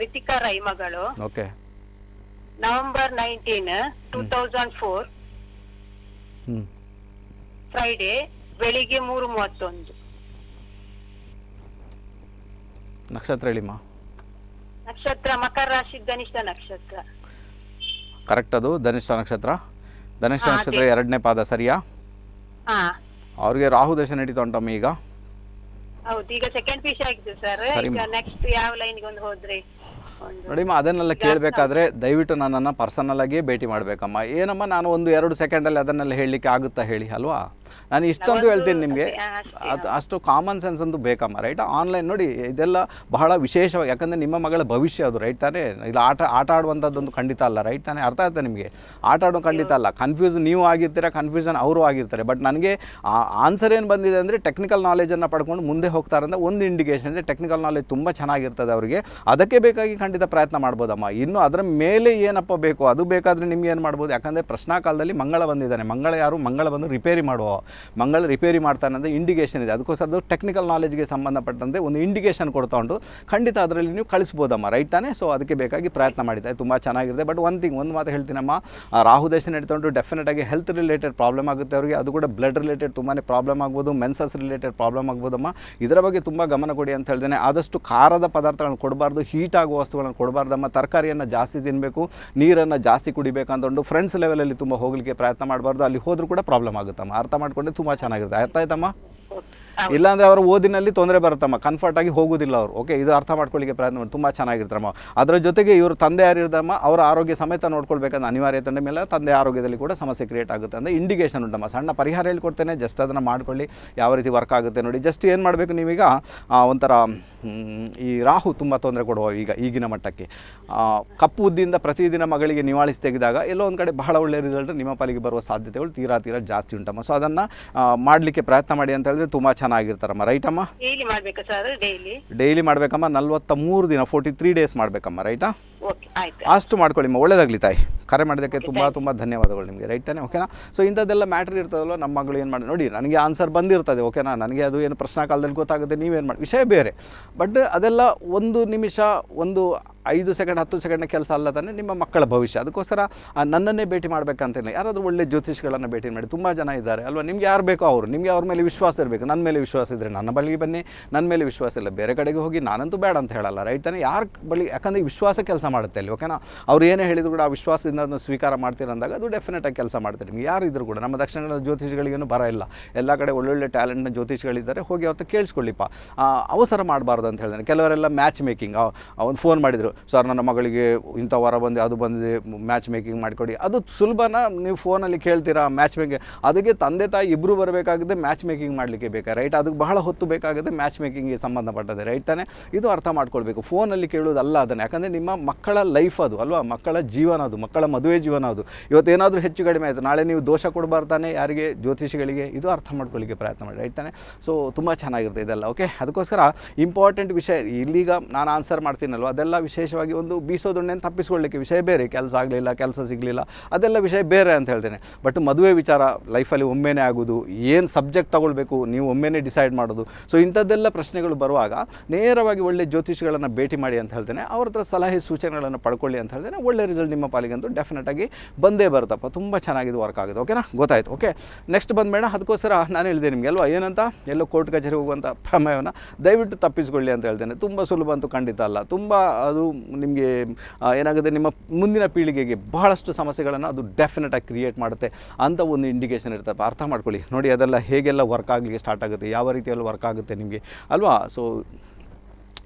ರಿತಿಕಾ ರೈ ಮಗಳು okay November nineteen two thousand four Friday ಬೆಳಿಗ್ಗೆ ಮೂರು ಮೂವತ್ತೊಂದು ನಕ್ಷತ್ರ ಹೇಳಿಮ್ಮ ನಕ್ಷತ್ರ ಮಕರ ರಾಶಿ ಧನಿಷ್ಠ ನಕ್ಷತ್ರ ಕರೆಕ್ಟ್ ಅದು ಧನಿಷ್ಠ ನಕ್ಷತ್ರ ಧನಿಷ್ಠ ನಕ್ಷತ್ರ ಎರಡನೇ ಪಾದ ಸರಿಯಾ ಅವ್ರಿಗೆ ರಾಹು ದಶೆ ನಡೀತಾ ಉಂಟಮ್ಮ ಈಗ ಹೌದು ಈಗ ಸೆಕೆಂಡ್ ಪಿಶ್ ಆಗಿದೆ ಸರ್ ಈಗ ನೆಕ್ಸ್ಟ್ ಯಾವ ಗೆ ಒಂದು ಹೋದ್ರಿ ನೋಡಿಮ್ಮ ಅದನ್ನೆಲ್ಲ ಕೇಳಬೇಕಾದ್ರೆ ದಯವಿಟ್ಟು ನನ್ನನ್ನು ಪರ್ಸನಲ್ ಆಗಿ ಭೇಟಿ ಮಾಡಬೇಕಮ್ಮ ಏನಮ್ಮ ನಾನು ಒಂದು ಎರಡು ಸೆಕೆಂಡಲ್ಲಿ ಅದನ್ನೆಲ್ಲ ಹೇಳಲಿಕ್ಕೆ ಆಗುತ್ತಾ ಹೇಳಿ ಅಲ್ವಾ ನಾನು ಇಷ್ಟೊಂದು ಹೇಳ್ತೀನಿ ನಿಮಗೆ ಅದು ಅಷ್ಟು ಕಾಮನ್ ಸೆನ್ಸ್ ಅಂತೂ ಬೇಕಮ್ಮ ರೈಟ್ ಆನ್ಲೈನ್ ನೋಡಿ ಇದೆಲ್ಲ ಬಹಳ ವಿಶೇಷವಾಗಿ ಯಾಕಂದರೆ ನಿಮ್ಮ ಮಗಳ ಭವಿಷ್ಯ ಅದು ರೈಟ್ ತಾನೇ ಇಲ್ಲ ಆಟ ಆಟ ಆಡುವಂಥದ್ದೊಂದು ಖಂಡಿತ ಅಲ್ಲ ರೈಟ್ ತಾನೇ ಅರ್ಥ ಆಯ್ತಾ ನಿಮಗೆ ಆಟ ಆಡೋ ಖಂಡಿತ ಅಲ್ಲ ಕನ್ಫ್ಯೂಸ್ ನೀವು ಆಗಿರ್ತೀರ ಕನ್ಫ್ಯೂಷನ್ ಅವರು ಆಗಿರ್ತಾರೆ ಬಟ್ ನನಗೆ ಆ ಆನ್ಸರ್ ಏನು ಬಂದಿದೆ ಅಂದರೆ ಟೆಕ್ನಿಕಲ್ ನಾಲೆಜನ್ನು ಪಡ್ಕೊಂಡು ಮುಂದೆ ಹೋಗ್ತಾರೆ ಅಂದರೆ ಒಂದು ಇಂಡಿಕೇಶನ್ ಅಂದರೆ ಟೆಕ್ನಿಕಲ್ ನಾಲೆಜ್ ತುಂಬ ಚೆನ್ನಾಗಿರ್ತದೆ ಅವರಿಗೆ ಅದಕ್ಕೆ ಬೇಕಾಗಿ ಖಂಡಿತ ಪ್ರಯತ್ನ ಮಾಡ್ಬೋದಮ್ಮ ಇನ್ನು ಅದರ ಮೇಲೆ ಏನಪ್ಪ ಬೇಕು ಅದು ಬೇಕಾದರೆ ನಿಮ್ಗೆ ಏನು ಮಾಡ್ಬೋದು ಯಾಕಂದರೆ ಪ್ರಶ್ನಾ ಕಾಲದಲ್ಲಿ ಮಂಗಳ ಬಂದಿದ್ದಾನೆ ಮಂಗಳ ಯಾರು ಮಂಗಳ ಬಂದು ರಿಪೇರಿ ಮಾಡುವ ಮಂಗಳ ರಿಪೇರಿ ಮಾಡ್ತಾನೆ ಅಂದರೆ ಇಂಡಿಕೇಷನ್ ಇದೆ ಅದಕ್ಕೋಸ್ಕರ ಅದು ಟೆಕ್ನಿಕಲ್ ನಾಲೆಜ್ಗೆ ಸಂಬಂಧಪಟ್ಟಂತೆ ಒಂದು ಇಂಡಿಕೇಷನ್ ಕೊಡ್ತಾ ಉಂಟು ಖಂಡಿತ ಅದರಲ್ಲಿ ನೀವು ಕಳಿಸ್ಬೋದಮ್ಮ ರೈಟ್ ತಾನೇ ಸೊ ಅದಕ್ಕೆ ಬೇಕಾಗಿ ಪ್ರಯತ್ನ ಮಾಡಿದ್ದೆ ತುಂಬ ಚೆನ್ನಾಗಿರುತ್ತೆ ಬಟ್ ಒಂದು ಥಿಂಗ್ ಒಂದು ಮಾತು ಹೇಳ್ತೀನಮ್ಮ ರಾಹು ದೇಶ ನಡೀತಾ ಉಂಟು ಡೆಫಿನೆಟಾಗಿ ಹೆಲ್ತ್ ರಿಲೇಟೆಡ್ ಪ್ರಾಬ್ಲಮ್ ಆಗುತ್ತೆ ಅವರಿಗೆ ಅದು ಕೂಡ ಬ್ಲಡ್ ರಿಲೇಟೆಡ್ ತುಂಬಾ ಪ್ರಾಬ್ಲಮ್ ಆಗ್ಬೋದು ಮೆನ್ಸಸ್ ರಿಲೇಟೆಡ್ ಪ್ರಾಬ್ಲಮ್ ಆಗ್ಬೋದಮ್ಮ ಇದರ ಬಗ್ಗೆ ತುಂಬ ಗಮನ ಕೊಡಿ ಅಂತ ಹೇಳ್ತೇನೆ ಆದಷ್ಟು ಖಾರದ ಪದಾರ್ಥಗಳನ್ನು ಕೊಡಬಾರ್ದು ಹೀಟ್ ಆಗುವ ವಸ್ತುಗಳನ್ನು ಕೊಡಬಾರ್ದಮ್ಮ ತರಕಾರಿಯನ್ನು ಜಾಸ್ತಿ ತಿನ್ನಬೇಕು ನೀರನ್ನು ಜಾಸ್ತಿ ಕುಡಿಬೇಕಂತ ಉಂಟು ಫ್ರೆಂಡ್ಸ್ ಲೆವೆಲಲ್ಲಿ ತುಂಬ ಹೋಗಲಿಕ್ಕೆ ಪ್ರಯತ್ನ ಮಾಡಬಾರ್ದು ಅಲ್ಲಿ ಹೋದರೂ ಕೂಡ ಪ್ರಾಬ್ಲಮ್ ಆಗುತ್ತಮ್ಮ ಅರ್ಥ ಮಾಡಿ ಮಾಡಿಕೊಂಡ್ರೆ ತುಂಬ ಚೆನ್ನಾಗಿರುತ್ತೆ ಅರ್ಥ ಆಯ್ತಮ್ಮ ಇಲ್ಲಾಂದರೆ ಅವರು ಓದಿನಲ್ಲಿ ತೊಂದರೆ ಬರುತ್ತಮ್ಮ ಕನ್ಫರ್ಟ್ ಆಗಿ ಹೋಗೋದಿಲ್ಲ ಅವರು ಓಕೆ ಇದು ಅರ್ಥ ಮಾಡ್ಕೊಳ್ಳಿಕ್ಕೆ ಪ್ರಯತ್ನ ಮಾಡಿ ತುಂಬ ಚೆನ್ನಾಗಿರ್ತಾರಮ್ಮ ಅದರ ಜೊತೆಗೆ ಇವರು ತಂದೆ ಯಾರಿರ್ದಮ್ಮ ಅವರ ಆರೋಗ್ಯ ಸಮೇತ ನೋಡ್ಕೊಳ್ಬೇಕಂದ್ರೆ ಅನಿವಾರ್ಯತೆ ಮೇಲೆ ತಂದೆ ಆರೋಗ್ಯದಲ್ಲಿ ಕೂಡ ಸಮಸ್ಯೆ ಕ್ರಿಯೇಟ್ ಆಗುತ್ತೆ ಅಂದರೆ ಇಂಡಿಕೇಷನ್ ಉಂಟಮ್ಮ ಸಣ್ಣ ಪರಿಹಾರ ಹೇಳ್ಕೊಡ್ತೇನೆ ಜಸ್ಟ್ ಅದನ್ನು ಮಾಡ್ಕೊಳ್ಳಿ ಯಾವ ರೀತಿ ವರ್ಕ್ ಆಗುತ್ತೆ ನೋಡಿ ಜಸ್ಟ್ ಏನು ಮಾಡಬೇಕು ನೀವೀಗ ಒಂಥರ ಈ ರಾಹು ತುಂಬ ತೊಂದರೆ ಕೊಡುವ ಈಗ ಈಗಿನ ಮಟ್ಟಕ್ಕೆ ಕಪ್ಪು ಉದ್ದಿಯಿಂದ ಪ್ರತಿದಿನ ಮಗಳಿಗೆ ನಿವಾಳಿಸಿ ತೆಗೆದಾಗ ಎಲ್ಲೋ ಒಂದು ಕಡೆ ಬಹಳ ಒಳ್ಳೆಯ ರಿಸಲ್ಟ್ ನಿಮ್ಮ ಪಾಲಿಗೆ ಬರುವ ಸಾಧ್ಯತೆಗಳು ತೀರಾ ತೀರಾ ಜಾಸ್ತಿ ಉಂಟಮ್ಮ ಸೊ ಅದನ್ನು ಮಾಡಲಿಕ್ಕೆ ಪ್ರಯತ್ನ ಮಾಡಿ ಅಂತ ಹೇಳಿದ್ರೆ ತುಂಬ ಚೆನ್ನಾಗಿರ್ತಾರಮ್ಮ ರೈಟಮ್ಮ ಡೈಲಿ ಮಾಡ್ಬೇಕಮ್ಮ ಡೈಲಿ ನಲ್ವತ್ತ ಮೂರು ದಿನ ಫೋರ್ಟಿ ತ್ರೀ ಡೇಸ್ ಮಾಡಬೇಕಮ್ಮ ರೈಟ ಅಷ್ಟು ಮಾಡ್ಕೊಳ್ಳಿಮ್ಮ ಒಳ್ಳೇದಾಗ್ಲಿ ತಾಯಿ ಕರೆ ಮಾಡೋದಕ್ಕೆ ತುಂಬ ತುಂಬ ಧನ್ಯವಾದಗಳು ನಿಮಗೆ ರೈಟ್ ತಾನೆ ಓಕೆನಾ ಸೊ ಇಂಥದ್ದೆಲ್ಲ ಮ್ಯಾಟರ್ ಇರ್ತದಲ್ಲ ನಮ್ಮ ಮಗಳು ಏನು ಮಾಡಿ ನೋಡಿ ನನಗೆ ಆನ್ಸರ್ ಬಂದಿರ್ತದೆ ಓಕೆನಾ ನನಗೆ ಅದು ಏನು ಪ್ರಶ್ನಾ ಕಾಲದಲ್ಲಿ ಗೊತ್ತಾಗುತ್ತೆ ನೀವೇನು ಮಾಡಿ ವಿಷಯ ಬೇರೆ ಬಟ್ ಅದೆಲ್ಲ ಒಂದು ನಿಮಿಷ ಒಂದು ಐದು ಸೆಕೆಂಡ್ ಹತ್ತು ಸೆಕೆಂಡ್ನ ಕೆಲಸ ಅಲ್ಲ ತಾನೆ ನಿಮ್ಮ ಮಕ್ಕಳ ಭವಿಷ್ಯ ಅದಕ್ಕೋಸ್ಕರ ನನ್ನನ್ನೇ ಭೇಟಿ ಮಾಡಬೇಕಂತಿಲ್ಲ ಯಾರಾದರೂ ಒಳ್ಳೆ ಜ್ಯೋತಿಷ್ಗಳನ್ನು ಭೇಟಿ ಮಾಡಿ ತುಂಬ ಜನ ಇದ್ದಾರೆ ಅಲ್ವಾ ನಿಮ್ಗೆ ಯಾರು ಬೇಕೋ ಅವರು ನಿಮಗೆ ಅವ್ರ ಮೇಲೆ ವಿಶ್ವಾಸ ಇರಬೇಕು ನನ್ನ ಮೇಲೆ ವಿಶ್ವಾಸ ಇದ್ದರೆ ನನ್ನ ಬಳಿಗೆ ಬನ್ನಿ ನನ್ನ ಮೇಲೆ ವಿಶ್ವಾಸ ಇಲ್ಲ ಬೇರೆ ಕಡೆಗೆ ಹೋಗಿ ನಾನಂತೂ ಬೇಡ ಅಂತ ಹೇಳಲ್ಲ ರೈಟ್ ತಾನೆ ಯಾರ ಬಳಿ ಯಾಕಂದರೆ ವಿಶ್ವಾಸ ಕೆಲಸ ಮಾಡುತ್ತೆ ಅಲ್ಲಿ ಓಕೆನಾ ಅವ್ರು ಏನೇ ಹೇಳಿದ್ರು ಕೂಡ ಆ ವಿಶ್ವಾಸದಿಂದ ಅದನ್ನು ಸ್ವೀಕಾರ ಅಂದಾಗ ಅದು ಆಗಿ ಕೆಲಸ ಮಾಡ್ತಾರೆ ನಿಮ್ಗೆ ಯಾರಿದ್ರು ಕೂಡ ನಮ್ಮ ದಕ್ಷಿಣ ಕನ್ನಡ ಜ್ಯೋತಿಷಿಗಳಿಗೇನು ಬರ ಇಲ್ಲ ಎಲ್ಲ ಕಡೆ ಒಳ್ಳೊಳ್ಳೆ ಟ್ಯಾಲೆಂಟ್ನ ಜ್ಯೋತಿಷಿಗಳಿದ್ದಾರೆ ಹೋಗಿ ಅವ್ರ ಕೇಳಿಸ್ಕೊಳ್ಳಿಪ್ಪ ಅವಸರ ಮಾಡಬಾರ್ದು ಅಂತ ಹೇಳಿದ್ರೆ ಕೆಲವರೆಲ್ಲ ಮ್ಯಾಚ್ ಮೇಕಿಂಗ್ ಅವ್ನು ಫೋನ್ ಮಾಡಿದರು ಸರ್ ನನ್ನ ಮಗಳಿಗೆ ಇಂಥ ವಾರ ಬಂದು ಅದು ಬಂದಿದೆ ಮ್ಯಾಚ್ ಮೇಕಿಂಗ್ ಮಾಡಿಕೊಡಿ ಅದು ಸುಲಭನ ನೀವು ಫೋನಲ್ಲಿ ಕೇಳ್ತೀರಾ ಮ್ಯಾಚ್ ಮೇಕಿಂಗ್ ಅದಕ್ಕೆ ತಂದೆ ತಾಯಿ ಇಬ್ಬರು ಬರಬೇಕಾಗುತ್ತೆ ಮ್ಯಾಚ್ ಮೇಕಿಂಗ್ ಮಾಡಲಿಕ್ಕೆ ಬೇಕಾ ರೈಟ್ ಅದಕ್ಕೆ ಬಹಳ ಹೊತ್ತು ಬೇಕಾಗುತ್ತೆ ಮ್ಯಾಚ್ ಮೇಕಿಂಗ್ಗೆ ಸಂಬಂಧಪಟ್ಟದೆ ರೈಟ್ ತಾನೆ ಇದು ಅರ್ಥ ಮಾಡ್ಕೊಳ್ಬೇಕು ಫೋನಲ್ಲಿ ಕೇಳೋದಲ್ಲ ಅದನ್ನು ಯಾಕಂದರೆ ನಿಮ್ಮ ಮಕ್ಕಳ ಲೈಫ್ ಅದು ಅಲ್ವಾ ಮಕ್ಕಳ ಜೀವನ ಅದು ಮಕ್ಕಳ ಮದುವೆ ಜೀವನ ಅದು ಇವತ್ತೇನಾದರೂ ಹೆಚ್ಚು ಕಡಿಮೆ ಆಯಿತು ನಾಳೆ ನೀವು ದೋಷ ಕೊಡಬಾರ್ದಾನೆ ಯಾರಿಗೆ ಜ್ಯೋತಿಷಿಗಳಿಗೆ ಇದು ಅರ್ಥ ಮಾಡ್ಕೊಳ್ಳಿಕ್ಕೆ ಪ್ರಯತ್ನ ಮಾಡಿ ರೈಟ್ ತಾನೆ ಸೊ ತುಂಬ ಚೆನ್ನಾಗಿರುತ್ತೆ ಇದೆಲ್ಲ ಓಕೆ ಅದಕ್ಕೋಸ್ಕರ ಇಂಪಾರ್ಟೆಂಟ್ ವಿಷಯ ಇಲ್ಲಿಗ ನಾನು ಆನ್ಸರ್ ಮಾಡ್ತೀನಲ್ವ ಅದೆಲ್ಲ ವಿಷಯ ವಿಶೇಷವಾಗಿ ಒಂದು ಬೀಸೋದೊಣ್ಣೆಯನ್ನು ತಪ್ಪಿಸ್ಕೊಳ್ಳಿಕ್ಕೆ ವಿಷಯ ಬೇರೆ ಕೆಲಸ ಆಗಲಿಲ್ಲ ಕೆಲಸ ಸಿಗಲಿಲ್ಲ ಅದೆಲ್ಲ ವಿಷಯ ಬೇರೆ ಅಂತ ಹೇಳ್ತೇನೆ ಬಟ್ ಮದುವೆ ವಿಚಾರ ಲೈಫಲ್ಲಿ ಒಮ್ಮೆನೇ ಆಗೋದು ಏನು ಸಬ್ಜೆಕ್ಟ್ ತಗೊಳ್ಬೇಕು ನೀವು ಒಮ್ಮೆನೇ ಡಿಸೈಡ್ ಮಾಡೋದು ಸೊ ಇಂಥದ್ದೆಲ್ಲ ಪ್ರಶ್ನೆಗಳು ಬರುವಾಗ ನೇರವಾಗಿ ಒಳ್ಳೆ ಜ್ಯೋತಿಷಿಗಳನ್ನು ಭೇಟಿ ಮಾಡಿ ಅಂತ ಹೇಳ್ತೇನೆ ಅವ್ರ ಹತ್ರ ಸಲಹೆ ಸೂಚನೆಗಳನ್ನು ಪಡ್ಕೊಳ್ಳಿ ಅಂತ ಹೇಳ್ತೇನೆ ಒಳ್ಳೆ ರಿಸಲ್ಟ್ ನಿಮ್ಮ ಪಾಲಿಗಂತೂ ಡೆಫಿನೆಟಾಗಿ ಬಂದೇ ಬರುತ್ತಪ್ಪ ತುಂಬ ಚೆನ್ನಾಗಿದೆ ವರ್ಕ್ ಆಗಿದೆ ಓಕೆನಾ ಗೊತ್ತಾಯಿತು ಓಕೆ ನೆಕ್ಸ್ಟ್ ಮೇಡಮ್ ಅದಕ್ಕೋಸ್ಕರ ನಾನು ಹೇಳಿದೆ ನಿಮಗೆ ಅಲ್ವಾ ಏನಂತ ಎಲ್ಲೋ ಕೋರ್ಟ್ ಕಚೇರಿ ಹೋಗುವಂಥ ಪ್ರಮೇಯವನ್ನು ದಯವಿಟ್ಟು ತಪ್ಪಿಸ್ಕೊಳ್ಳಿ ಅಂತ ಹೇಳ್ತೇನೆ ತುಂಬ ಸುಲಭ ಅಂತೂ ಖಂಡಿತ ಅಲ್ಲ ತುಂಬ ಅದು ನಿಮಗೆ ಏನಾಗುತ್ತೆ ನಿಮ್ಮ ಮುಂದಿನ ಪೀಳಿಗೆಗೆ ಬಹಳಷ್ಟು ಸಮಸ್ಯೆಗಳನ್ನು ಅದು ಡೆಫಿನೆಟಾಗಿ ಕ್ರಿಯೇಟ್ ಮಾಡುತ್ತೆ ಅಂತ ಒಂದು ಇಂಡಿಕೇಷನ್ ಇರ್ತಪ್ಪ ಅರ್ಥ ಮಾಡ್ಕೊಳ್ಳಿ ನೋಡಿ ಅದೆಲ್ಲ ಹೇಗೆಲ್ಲ ವರ್ಕ್ ಆಗಲಿಕ್ಕೆ ಸ್ಟಾರ್ಟ್ ಆಗುತ್ತೆ ಯಾವ ರೀತಿಯಲ್ಲಿ ವರ್ಕ್ ಆಗುತ್ತೆ ನಿಮಗೆ ಅಲ್ವಾ ಸೊ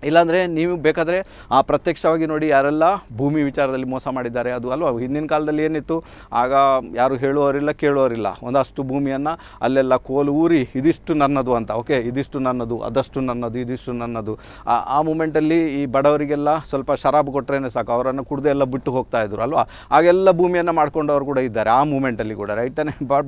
ಇಲ್ಲಾಂದರೆ ನೀವು ಬೇಕಾದರೆ ಆ ಪ್ರತ್ಯಕ್ಷವಾಗಿ ನೋಡಿ ಯಾರೆಲ್ಲ ಭೂಮಿ ವಿಚಾರದಲ್ಲಿ ಮೋಸ ಮಾಡಿದ್ದಾರೆ ಅದು ಅಲ್ವಾ ಹಿಂದಿನ ಕಾಲದಲ್ಲಿ ಏನಿತ್ತು ಆಗ ಯಾರು ಹೇಳುವವರಿಲ್ಲ ಕೇಳುವವರಿಲ್ಲ ಒಂದಷ್ಟು ಭೂಮಿಯನ್ನು ಅಲ್ಲೆಲ್ಲ ಕೋಲು ಊರಿ ಇದಿಷ್ಟು ನನ್ನದು ಅಂತ ಓಕೆ ಇದಿಷ್ಟು ನನ್ನದು ಅದಷ್ಟು ನನ್ನದು ಇದಿಷ್ಟು ನನ್ನದು ಆ ಮೂಮೆಂಟಲ್ಲಿ ಈ ಬಡವರಿಗೆಲ್ಲ ಸ್ವಲ್ಪ ಶರಾಬ್ ಕೊಟ್ಟರೆ ಸಾಕು ಅವರನ್ನು ಕುಡಿದು ಎಲ್ಲ ಬಿಟ್ಟು ಹೋಗ್ತಾ ಇದ್ರು ಅಲ್ವಾ ಆಗೆಲ್ಲ ಭೂಮಿಯನ್ನು ಮಾಡ್ಕೊಂಡವರು ಕೂಡ ಇದ್ದಾರೆ ಆ ಮೂಮೆಂಟಲ್ಲಿ ಕೂಡ ರೈಟ್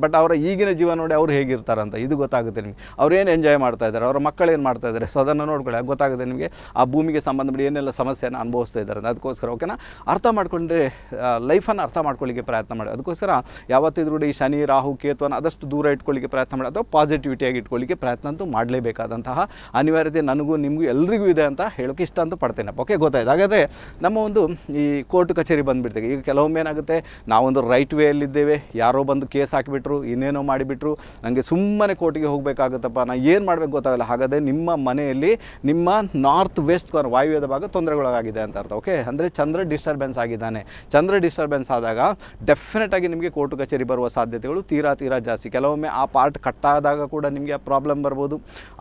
ಬಟ್ ಅವರ ಈಗಿನ ಜೀವನ ನೋಡಿ ಅವ್ರು ಹೇಗಿರ್ತಾರಂತ ಇದು ಗೊತ್ತಾಗುತ್ತೆ ನಿಮಗೆ ಏನು ಎಂಜಾಯ್ ಮಾಡ್ತಾ ಇದ್ದಾರೆ ಅವರ ಮಕ್ಕಳು ಏನು ಮಾಡ್ತಾ ಇದ್ದಾರೆ ಸೊ ಅದನ್ನು ನೋಡ್ಕೊಳ್ಳಿ ಗೊತ್ತಾಗುತ್ತೆ ನಿಮಗೆ ಆ ಭೂಮಿಗೆ ಸಂಬಂಧಪಟ್ಟು ಏನೆಲ್ಲ ಸಮಸ್ಯೆಯನ್ನು ಅನುಭವಿಸ್ತಾ ಇದ್ದಾರೆ ಅದಕ್ಕೋಸ್ಕರ ಓಕೆನಾ ಅರ್ಥ ಮಾಡ್ಕೊಂಡ್ರೆ ಲೈಫನ್ನು ಅರ್ಥ ಮಾಡ್ಕೊಳ್ಳಿಕ್ಕೆ ಪ್ರಯತ್ನ ಮಾಡಿ ಅದಕ್ಕೋಸ್ಕರ ಯಾವತ್ತಿದ್ರೂ ಈ ಶನಿ ರಾಹು ಕೇತುವನ್ನು ಆದಷ್ಟು ದೂರ ಇಟ್ಕೊಳ್ಳಿಕ್ಕೆ ಪ್ರಯತ್ನ ಮಾಡಿ ಅಥವಾ ಪಾಸಿಟಿವಿಟಿಯಾಗಿ ಇಟ್ಕೊಳ್ಳಿಕ್ಕೆ ಪ್ರಯತ್ನ ಅಂತೂ ಮಾಡಲೇಬೇಕಾದಂತಹ ಅನಿವಾರ್ಯತೆ ನನಗೂ ನಿಮಗೂ ಎಲ್ರಿಗೂ ಇದೆ ಅಂತ ಹೇಳೋಕ್ಕೆ ಇಷ್ಟ ಅಂತೂ ಪಡ್ತೇನೆ ಓಕೆ ಗೊತ್ತಾಯ್ತು ಹಾಗಾದರೆ ನಮ್ಮ ಒಂದು ಈ ಕೋರ್ಟ್ ಕಚೇರಿ ಬಂದುಬಿಡ್ತೇವೆ ಈಗ ಕೆಲವೊಮ್ಮೆ ಏನಾಗುತ್ತೆ ನಾವೊಂದು ರೈಟ್ ವೇಯಲ್ಲಿದ್ದೇವೆ ಯಾರೋ ಬಂದು ಕೇಸ್ ಹಾಕಿಬಿಟ್ರು ಇನ್ನೇನೋ ಮಾಡಿಬಿಟ್ರು ನನಗೆ ಸುಮ್ಮನೆ ಕೋರ್ಟಿಗೆ ಹೋಗಬೇಕಾಗುತ್ತಪ್ಪ ನಾನು ಏನು ಮಾಡಬೇಕು ಗೊತ್ತಾಗಲ್ಲ ಹಾಗಾದರೆ ನಿಮ್ಮ ಮನೆಯಲ್ಲಿ ನಿಮ್ಮ ನಾರ್ ಮತ್ತು ವೇಸ್ಟ್ ಕಾರ್ನ್ ವಾಯುವ್ಯದ ಭಾಗ ತೊಂದರೆಗೊಳಗಾಗಿದೆ ಅಂತ ಅರ್ಥ ಓಕೆ ಅಂದರೆ ಚಂದ್ರ ಡಿಸ್ಟರ್ಬೆನ್ಸ್ ಆಗಿದ್ದಾನೆ ಚಂದ್ರ ಡಿಸ್ಟರ್ಬೆನ್ಸ್ ಆದಾಗ ಡೆಫಿನೆಟ್ ಆಗಿ ನಿಮಗೆ ಕೋರ್ಟು ಕಚೇರಿ ಬರುವ ಸಾಧ್ಯತೆಗಳು ತೀರಾ ತೀರಾ ಜಾಸ್ತಿ ಕೆಲವೊಮ್ಮೆ ಆ ಪಾರ್ಟ್ ಕಟ್ಟಾದಾಗ ಕೂಡ ನಿಮಗೆ ಆ ಪ್ರಾಬ್ಲಮ್ ಬರ್ಬೋದು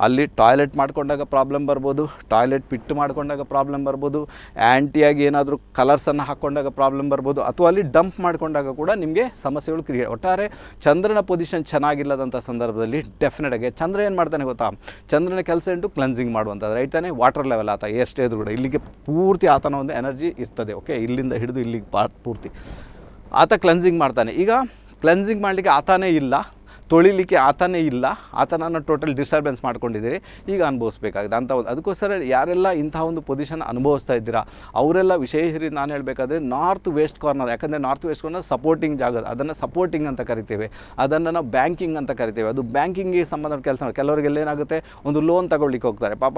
ಅಲ್ಲಿ ಟಾಯ್ಲೆಟ್ ಮಾಡಿಕೊಂಡಾಗ ಪ್ರಾಬ್ಲಮ್ ಬರ್ಬೋದು ಟಾಯ್ಲೆಟ್ ಪಿಟ್ಟು ಮಾಡಿಕೊಂಡಾಗ ಪ್ರಾಬ್ಲಮ್ ಬರ್ಬೋದು ಆ್ಯಂಟಿಯಾಗಿ ಏನಾದರೂ ಕಲರ್ಸನ್ನು ಹಾಕ್ಕೊಂಡಾಗ ಪ್ರಾಬ್ಲಮ್ ಬರ್ಬೋದು ಅಥವಾ ಅಲ್ಲಿ ಡಂಪ್ ಮಾಡಿಕೊಂಡಾಗ ಕೂಡ ನಿಮಗೆ ಸಮಸ್ಯೆಗಳು ಕ್ರಿಯೇಟ್ ಒಟ್ಟಾರೆ ಚಂದ್ರನ ಪೊಸಿಷನ್ ಚೆನ್ನಾಗಿಲ್ಲದಂಥ ಸಂದರ್ಭದಲ್ಲಿ ಡೆಫಿನೆಟಾಗಿ ಚಂದ್ರ ಏನು ಮಾಡ್ತಾನೆ ಗೊತ್ತಾ ಚಂದ್ರನ ಕೆಲಸ ಉಂಟು ಕ್ಲೆನ್ಸಿಂಗ್ ಮಾಡುವಂಥದ್ದು ರೈಟ್ ತಾನೆ ವಾಟರ್ ಲೆವೆಲ್ ಲೆವೆಲ್ ಆತ ಎಷ್ಟೇ ಇದ್ರು ಕೂಡ ಇಲ್ಲಿಗೆ ಪೂರ್ತಿ ಆತನ ಒಂದು ಎನರ್ಜಿ ಇರ್ತದೆ ಓಕೆ ಇಲ್ಲಿಂದ ಹಿಡಿದು ಇಲ್ಲಿಗೆ ಪಾರ್ಟ್ ಪೂರ್ತಿ ಆತ ಕ್ಲೆನ್ಸಿಂಗ್ ಮಾಡ್ತಾನೆ ಈಗ ಕ್ಲೆನ್ಸಿಂಗ್ ಮಾಡಲಿಕ್ಕೆ ಆತನೇ ಇಲ್ಲ ತೊಳಿಲಿಕ್ಕೆ ಆತನೇ ಇಲ್ಲ ಆತನನ್ನು ಟೋಟಲ್ ಡಿಸ್ಟರ್ಬೆನ್ಸ್ ಮಾಡ್ಕೊಂಡಿದ್ದೀರಿ ಈಗ ಅನುಭವಿಸ್ಬೇಕಾಗಿದೆ ಅಂತ ಒಂದು ಅದಕ್ಕೋಸ್ಕರ ಯಾರೆಲ್ಲ ಇಂಥ ಒಂದು ಪೊಸಿಷನ್ ಅನುಭವಿಸ್ತಾ ಇದ್ದೀರಾ ಅವರೆಲ್ಲ ವಿಶೇಷ ನಾನು ಹೇಳಬೇಕಾದ್ರೆ ನಾರ್ತ್ ವೆಸ್ಟ್ ಕಾರ್ನರ್ ಯಾಕಂದರೆ ನಾರ್ತ್ ವೆಸ್ಟ್ ಕಾರ್ನರ್ ಸಪೋರ್ಟಿಂಗ್ ಜಾಗ ಅದನ್ನು ಸಪೋರ್ಟಿಂಗ್ ಅಂತ ಕರಿತೇವೆ ಅದನ್ನು ನಾವು ಬ್ಯಾಂಕಿಂಗ್ ಅಂತ ಕರಿತೇವೆ ಅದು ಬ್ಯಾಂಕಿಂಗ್ಗೆ ಸಂಬಂಧ ಕೆಲಸ ಕೆಲವರಿಗೆಲ್ಲ ಏನಾಗುತ್ತೆ ಒಂದು ಲೋನ್ ತಗೊಳ್ಳಿಕ್ಕೆ ಹೋಗ್ತಾರೆ ಪಾಪ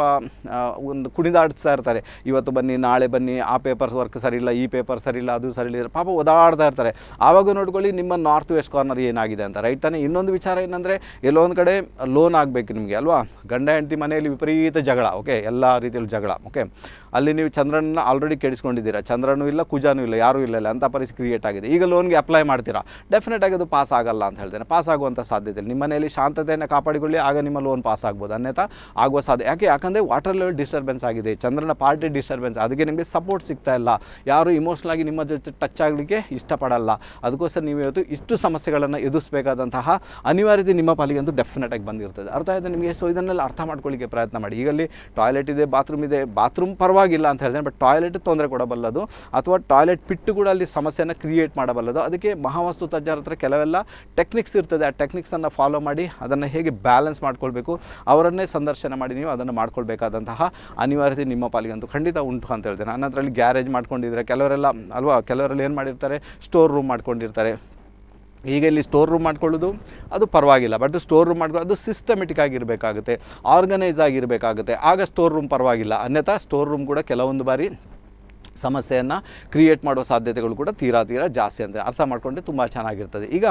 ಒಂದು ಕುಣಿದಾಡ್ತಾ ಇರ್ತಾರೆ ಇವತ್ತು ಬನ್ನಿ ನಾಳೆ ಬನ್ನಿ ಆ ಪೇಪರ್ಸ್ ವರ್ಕ್ ಸರಿ ಇಲ್ಲ ಈ ಪೇಪರ್ ಸರಿ ಇಲ್ಲ ಅದು ಸರಿ ಇಲ್ಲ ಪಾಪ ಓದಾಡ್ತಾ ಇರ್ತಾರೆ ಆವಾಗ ನೋಡ್ಕೊಳ್ಳಿ ನಿಮ್ಮ ನಾರ್ತ್ ವೆಸ್ಟ್ ಕಾರ್ನರ್ ಏನಾಗಿದೆ ಅಂತ ರೈಟ್ ತಾನೇ ಇನ್ನೊಂದು ವಿಚಾರ ಏನಂದರೆ ಎಲ್ಲೋ ಒಂದು ಕಡೆ ಲೋನ್ ಆಗಬೇಕು ನಿಮಗೆ ಅಲ್ವಾ ಗಂಡ ಹೆಂಡತಿ ಮನೆಯಲ್ಲಿ ವಿಪರೀತ ಜಗಳ ಓಕೆ ಎಲ್ಲ ರೀತಿಯಲ್ಲಿ ಜಗಳ ಓಕೆ ಅಲ್ಲಿ ನೀವು ಚಂದ್ರನ ಆಲ್ರೆಡಿ ಕೇಳಿಸ್ಕೊಂಡಿದ್ದೀರಾ ಚಂದ್ರನೂ ಇಲ್ಲ ಕುಜಾನೂ ಇಲ್ಲ ಯಾರೂ ಇಲ್ಲ ಅಂತ ಪರಿಸ್ಥಿತಿ ಕ್ರಿಯೇಟ್ ಆಗಿದೆ ಈಗ ಲೋನ್ಗೆ ಅಪ್ಲೈ ಮಾಡ್ತೀರಾ ಡೆಫಿನೆಟ್ ಆಗಿ ಅದು ಪಾಸ್ ಆಗಲ್ಲ ಅಂತ ಹೇಳ್ತೇನೆ ಪಾಸ್ ಆಗುವಂಥ ಸಾಧ್ಯತೆ ನಿಮ್ಮ ಮನೆಯಲ್ಲಿ ಶಾಂತತೆಯನ್ನು ಕಾಪಾಡಿಕೊಳ್ಳಿ ಆಗ ನಿಮ್ಮ ಲೋನ್ ಪಾಸ್ ಆಗ್ಬೋದು ಅನ್ಯಥ ಆಗುವ ಸಾಧ್ಯ ಯಾಕೆ ಯಾಕಂದರೆ ವಾಟರ್ ಲೆವೆಲ್ ಡಿಸ್ಟರ್ಬೆನ್ಸ್ ಆಗಿದೆ ಚಂದ್ರನ ಪಾರ್ಟಿ ಡಿಸ್ಟರ್ಬೆನ್ಸ್ ಅದಕ್ಕೆ ನಿಮಗೆ ಸಪೋರ್ಟ್ ಸಿಗ್ತಾ ಇಲ್ಲ ಯಾರು ಇಮೋಷ್ನಲ್ ಆಗಿ ನಿಮ್ಮ ಜೊತೆ ಟಚ್ ಆಗಲಿಕ್ಕೆ ಇಷ್ಟಪಡಲ್ಲ ಅದಕ್ಕೋಸ್ಕರ ನೀವು ಇವತ್ತು ಇಷ್ಟು ಸಮಸ್ಯೆಗಳನ್ನು ಎದುರಿಸಬೇಕಾದಂತಹ ಅನಿವಾರ್ಯತೆ ನಿಮ್ಮ ಪಾಲಿಗೆ ಅಂತೂ ಡೆಫಿನೆಟ್ ಆಗಿ ಬಂದಿರ್ತದೆ ಅರ್ಥ ಆಯಿತು ನಿಮಗೆ ಸೊ ಇದನ್ನೆಲ್ಲ ಅರ್ಥ ಮಾಡ್ಕೊಳ್ಳಿಕ್ಕೆ ಪ್ರಯತ್ನ ಮಾಡಿ ಈಗಲ್ಲಿ ಟಾಯ್ಲೆಟ್ ಇದೆ ಬಾತ್ರೂಮ್ ಇದೆ ಬಾತ್ರೂಮ್ ಪರ್ವ ಪರವಾಗಿಲ್ಲ ಅಂತ ಹೇಳ್ತೇನೆ ಬಟ್ ಟಾಯ್ಲೆಟ್ ತೊಂದರೆ ಕೊಡಬಲ್ಲದು ಅಥವಾ ಟಾಯ್ಲೆಟ್ ಪಿಟ್ಟು ಕೂಡ ಅಲ್ಲಿ ಸಮಸ್ಯೆಯನ್ನು ಕ್ರಿಯೇಟ್ ಮಾಡಬಲ್ಲದು ಅದಕ್ಕೆ ಮಹಾವಸ್ತು ತಜ್ಞರ ಹತ್ರ ಕೆಲವೆಲ್ಲ ಟೆಕ್ನಿಕ್ಸ್ ಇರ್ತದೆ ಆ ಟೆಕ್ನಿಕ್ಸನ್ನು ಫಾಲೋ ಮಾಡಿ ಅದನ್ನು ಹೇಗೆ ಬ್ಯಾಲೆನ್ಸ್ ಮಾಡ್ಕೊಳ್ಬೇಕು ಅವರನ್ನೇ ಸಂದರ್ಶನ ಮಾಡಿ ನೀವು ಅದನ್ನು ಮಾಡ್ಕೊಳ್ಬೇಕಾದಂತಹ ಅನಿವಾರ್ಯತೆ ನಿಮ್ಮ ಪಾಲಿಗಂತೂ ಖಂಡಿತ ಉಂಟು ಅಂತ ಹೇಳ್ತೇನೆ ನನ್ನ ಗ್ಯಾರೇಜ್ ಮಾಡ್ಕೊಂಡಿದ್ರೆ ಕೆಲವರೆಲ್ಲ ಅಲ್ವಾ ಕೆಲವರಲ್ಲಿ ಏನು ಮಾಡಿರ್ತಾರೆ ಸ್ಟೋರ್ ರೂಮ್ ಮಾಡ್ಕೊಂಡಿರ್ತಾರೆ ಈಗ ಇಲ್ಲಿ ಸ್ಟೋರ್ ರೂಮ್ ಮಾಡ್ಕೊಳ್ಳೋದು ಅದು ಪರವಾಗಿಲ್ಲ ಬಟ್ ಸ್ಟೋರ್ ರೂಮ್ ಮಾಡ್ಕೊಳ್ಳೋದು ಅದು ಸಿಸ್ಟಮೆಟಿಕ್ ಆಗಿರಬೇಕಾಗುತ್ತೆ ಆರ್ಗನೈಸ್ ಆಗಿರಬೇಕಾಗುತ್ತೆ ಆಗ ಸ್ಟೋರ್ ರೂಮ್ ಪರವಾಗಿಲ್ಲ ಅನ್ಯಥಾ ಸ್ಟೋರ್ ರೂಮ್ ಕೂಡ ಕೆಲವೊಂದು ಬಾರಿ ಸಮಸ್ಯೆಯನ್ನು ಕ್ರಿಯೇಟ್ ಮಾಡೋ ಸಾಧ್ಯತೆಗಳು ಕೂಡ ತೀರಾ ತೀರಾ ಜಾಸ್ತಿ ಅಂತ ಅರ್ಥ ಮಾಡಿಕೊಂಡ್ರೆ ತುಂಬ ಚೆನ್ನಾಗಿರ್ತದೆ ಈಗ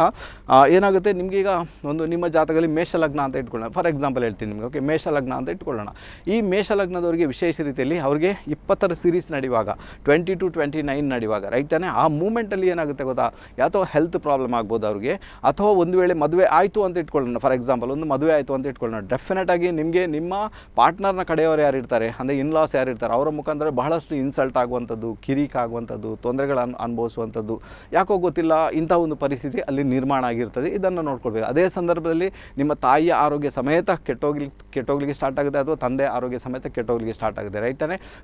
ಏನಾಗುತ್ತೆ ನಿಮಗೆ ಈಗ ಒಂದು ನಿಮ್ಮ ಜಾತಕದಲ್ಲಿ ಮೇಷಲಗ್ನ ಅಂತ ಇಟ್ಕೊಳ್ಳೋಣ ಫಾರ್ ಎಕ್ಸಾಂಪಲ್ ಹೇಳ್ತೀನಿ ನಿಮಗೆ ಓಕೆ ಮೇಷಲಗ್ನ ಅಂತ ಇಟ್ಕೊಳ್ಳೋಣ ಈ ಮೇಷಲಗ್ನದವರಿಗೆ ವಿಶೇಷ ರೀತಿಯಲ್ಲಿ ಅವ್ರಿಗೆ ಇಪ್ಪತ್ತರ ಸೀರೀಸ್ ನಡೆಯುವಾಗ ಟ್ವೆಂಟಿ ಟು ಟ್ವೆಂಟಿ ನೈನ್ ನಡೆಯುವಾಗ ರೈಟ್ ಆ ಮೂಮೆಂಟಲ್ಲಿ ಏನಾಗುತ್ತೆ ಗೊತ್ತಾ ಯಾತೋ ಹೆಲ್ತ್ ಪ್ರಾಬ್ಲಮ್ ಆಗ್ಬೋದು ಅವ್ರಿಗೆ ಅಥವಾ ಒಂದು ವೇಳೆ ಮದುವೆ ಆಯಿತು ಅಂತ ಇಟ್ಕೊಳ್ಳೋಣ ಫಾರ್ ಎಕ್ಸಾಂಪಲ್ ಒಂದು ಮದುವೆ ಆಯಿತು ಅಂತ ಇಟ್ಕೊಳ್ಳೋಣ ಡೆಫಿನೆಟಾಗಿ ಆಗಿ ನಿಮಗೆ ನಿಮ್ಮ ಪಾರ್ಟ್ನರ್ನ ಕಡೆಯವರು ಯಾರಿರ್ತಾರೆ ಅಂದರೆ ಇನ್ ಲಾಸ್ ಯಾರಿರ್ತಾರೆ ಅವರ ಮುಖಾಂತರ ಬಹಳಷ್ಟು ಇನ್ಸಲ್ಟ್ ಆಗುವಂಥದ್ದು ಆಗುವಂಥದ್ದು ಕಿರಿಕಾಗುವಂಥದ್ದು ತೊಂದರೆಗಳನ್ನು ಅನುಭವಿಸುವಂಥದ್ದು ಯಾಕೋ ಗೊತ್ತಿಲ್ಲ ಇಂಥ ಒಂದು ಪರಿಸ್ಥಿತಿ ಅಲ್ಲಿ ನಿರ್ಮಾಣ ಆಗಿರ್ತದೆ ಇದನ್ನು ನೋಡ್ಕೊಳ್ಬೇಕು ಅದೇ ಸಂದರ್ಭದಲ್ಲಿ ನಿಮ್ಮ ತಾಯಿಯ ಆರೋಗ್ಯ ಸಮೇತ ಕೆಟ್ಟೋಗ್ಲಿ ಕೆಟ್ಟೋಗ್ಲಿಕ್ಕೆ ಸ್ಟಾರ್ಟ್ ಆಗುತ್ತೆ ಅಥವಾ ತಂದೆ ಆರೋಗ್ಯ ಸಮೇತ ಕೆಟ್ಟೋಗ್ಲಿಕ್ಕೆ ಸ್ಟಾರ್ಟ್ ಆಗುತ್ತೆ ರೈಟ್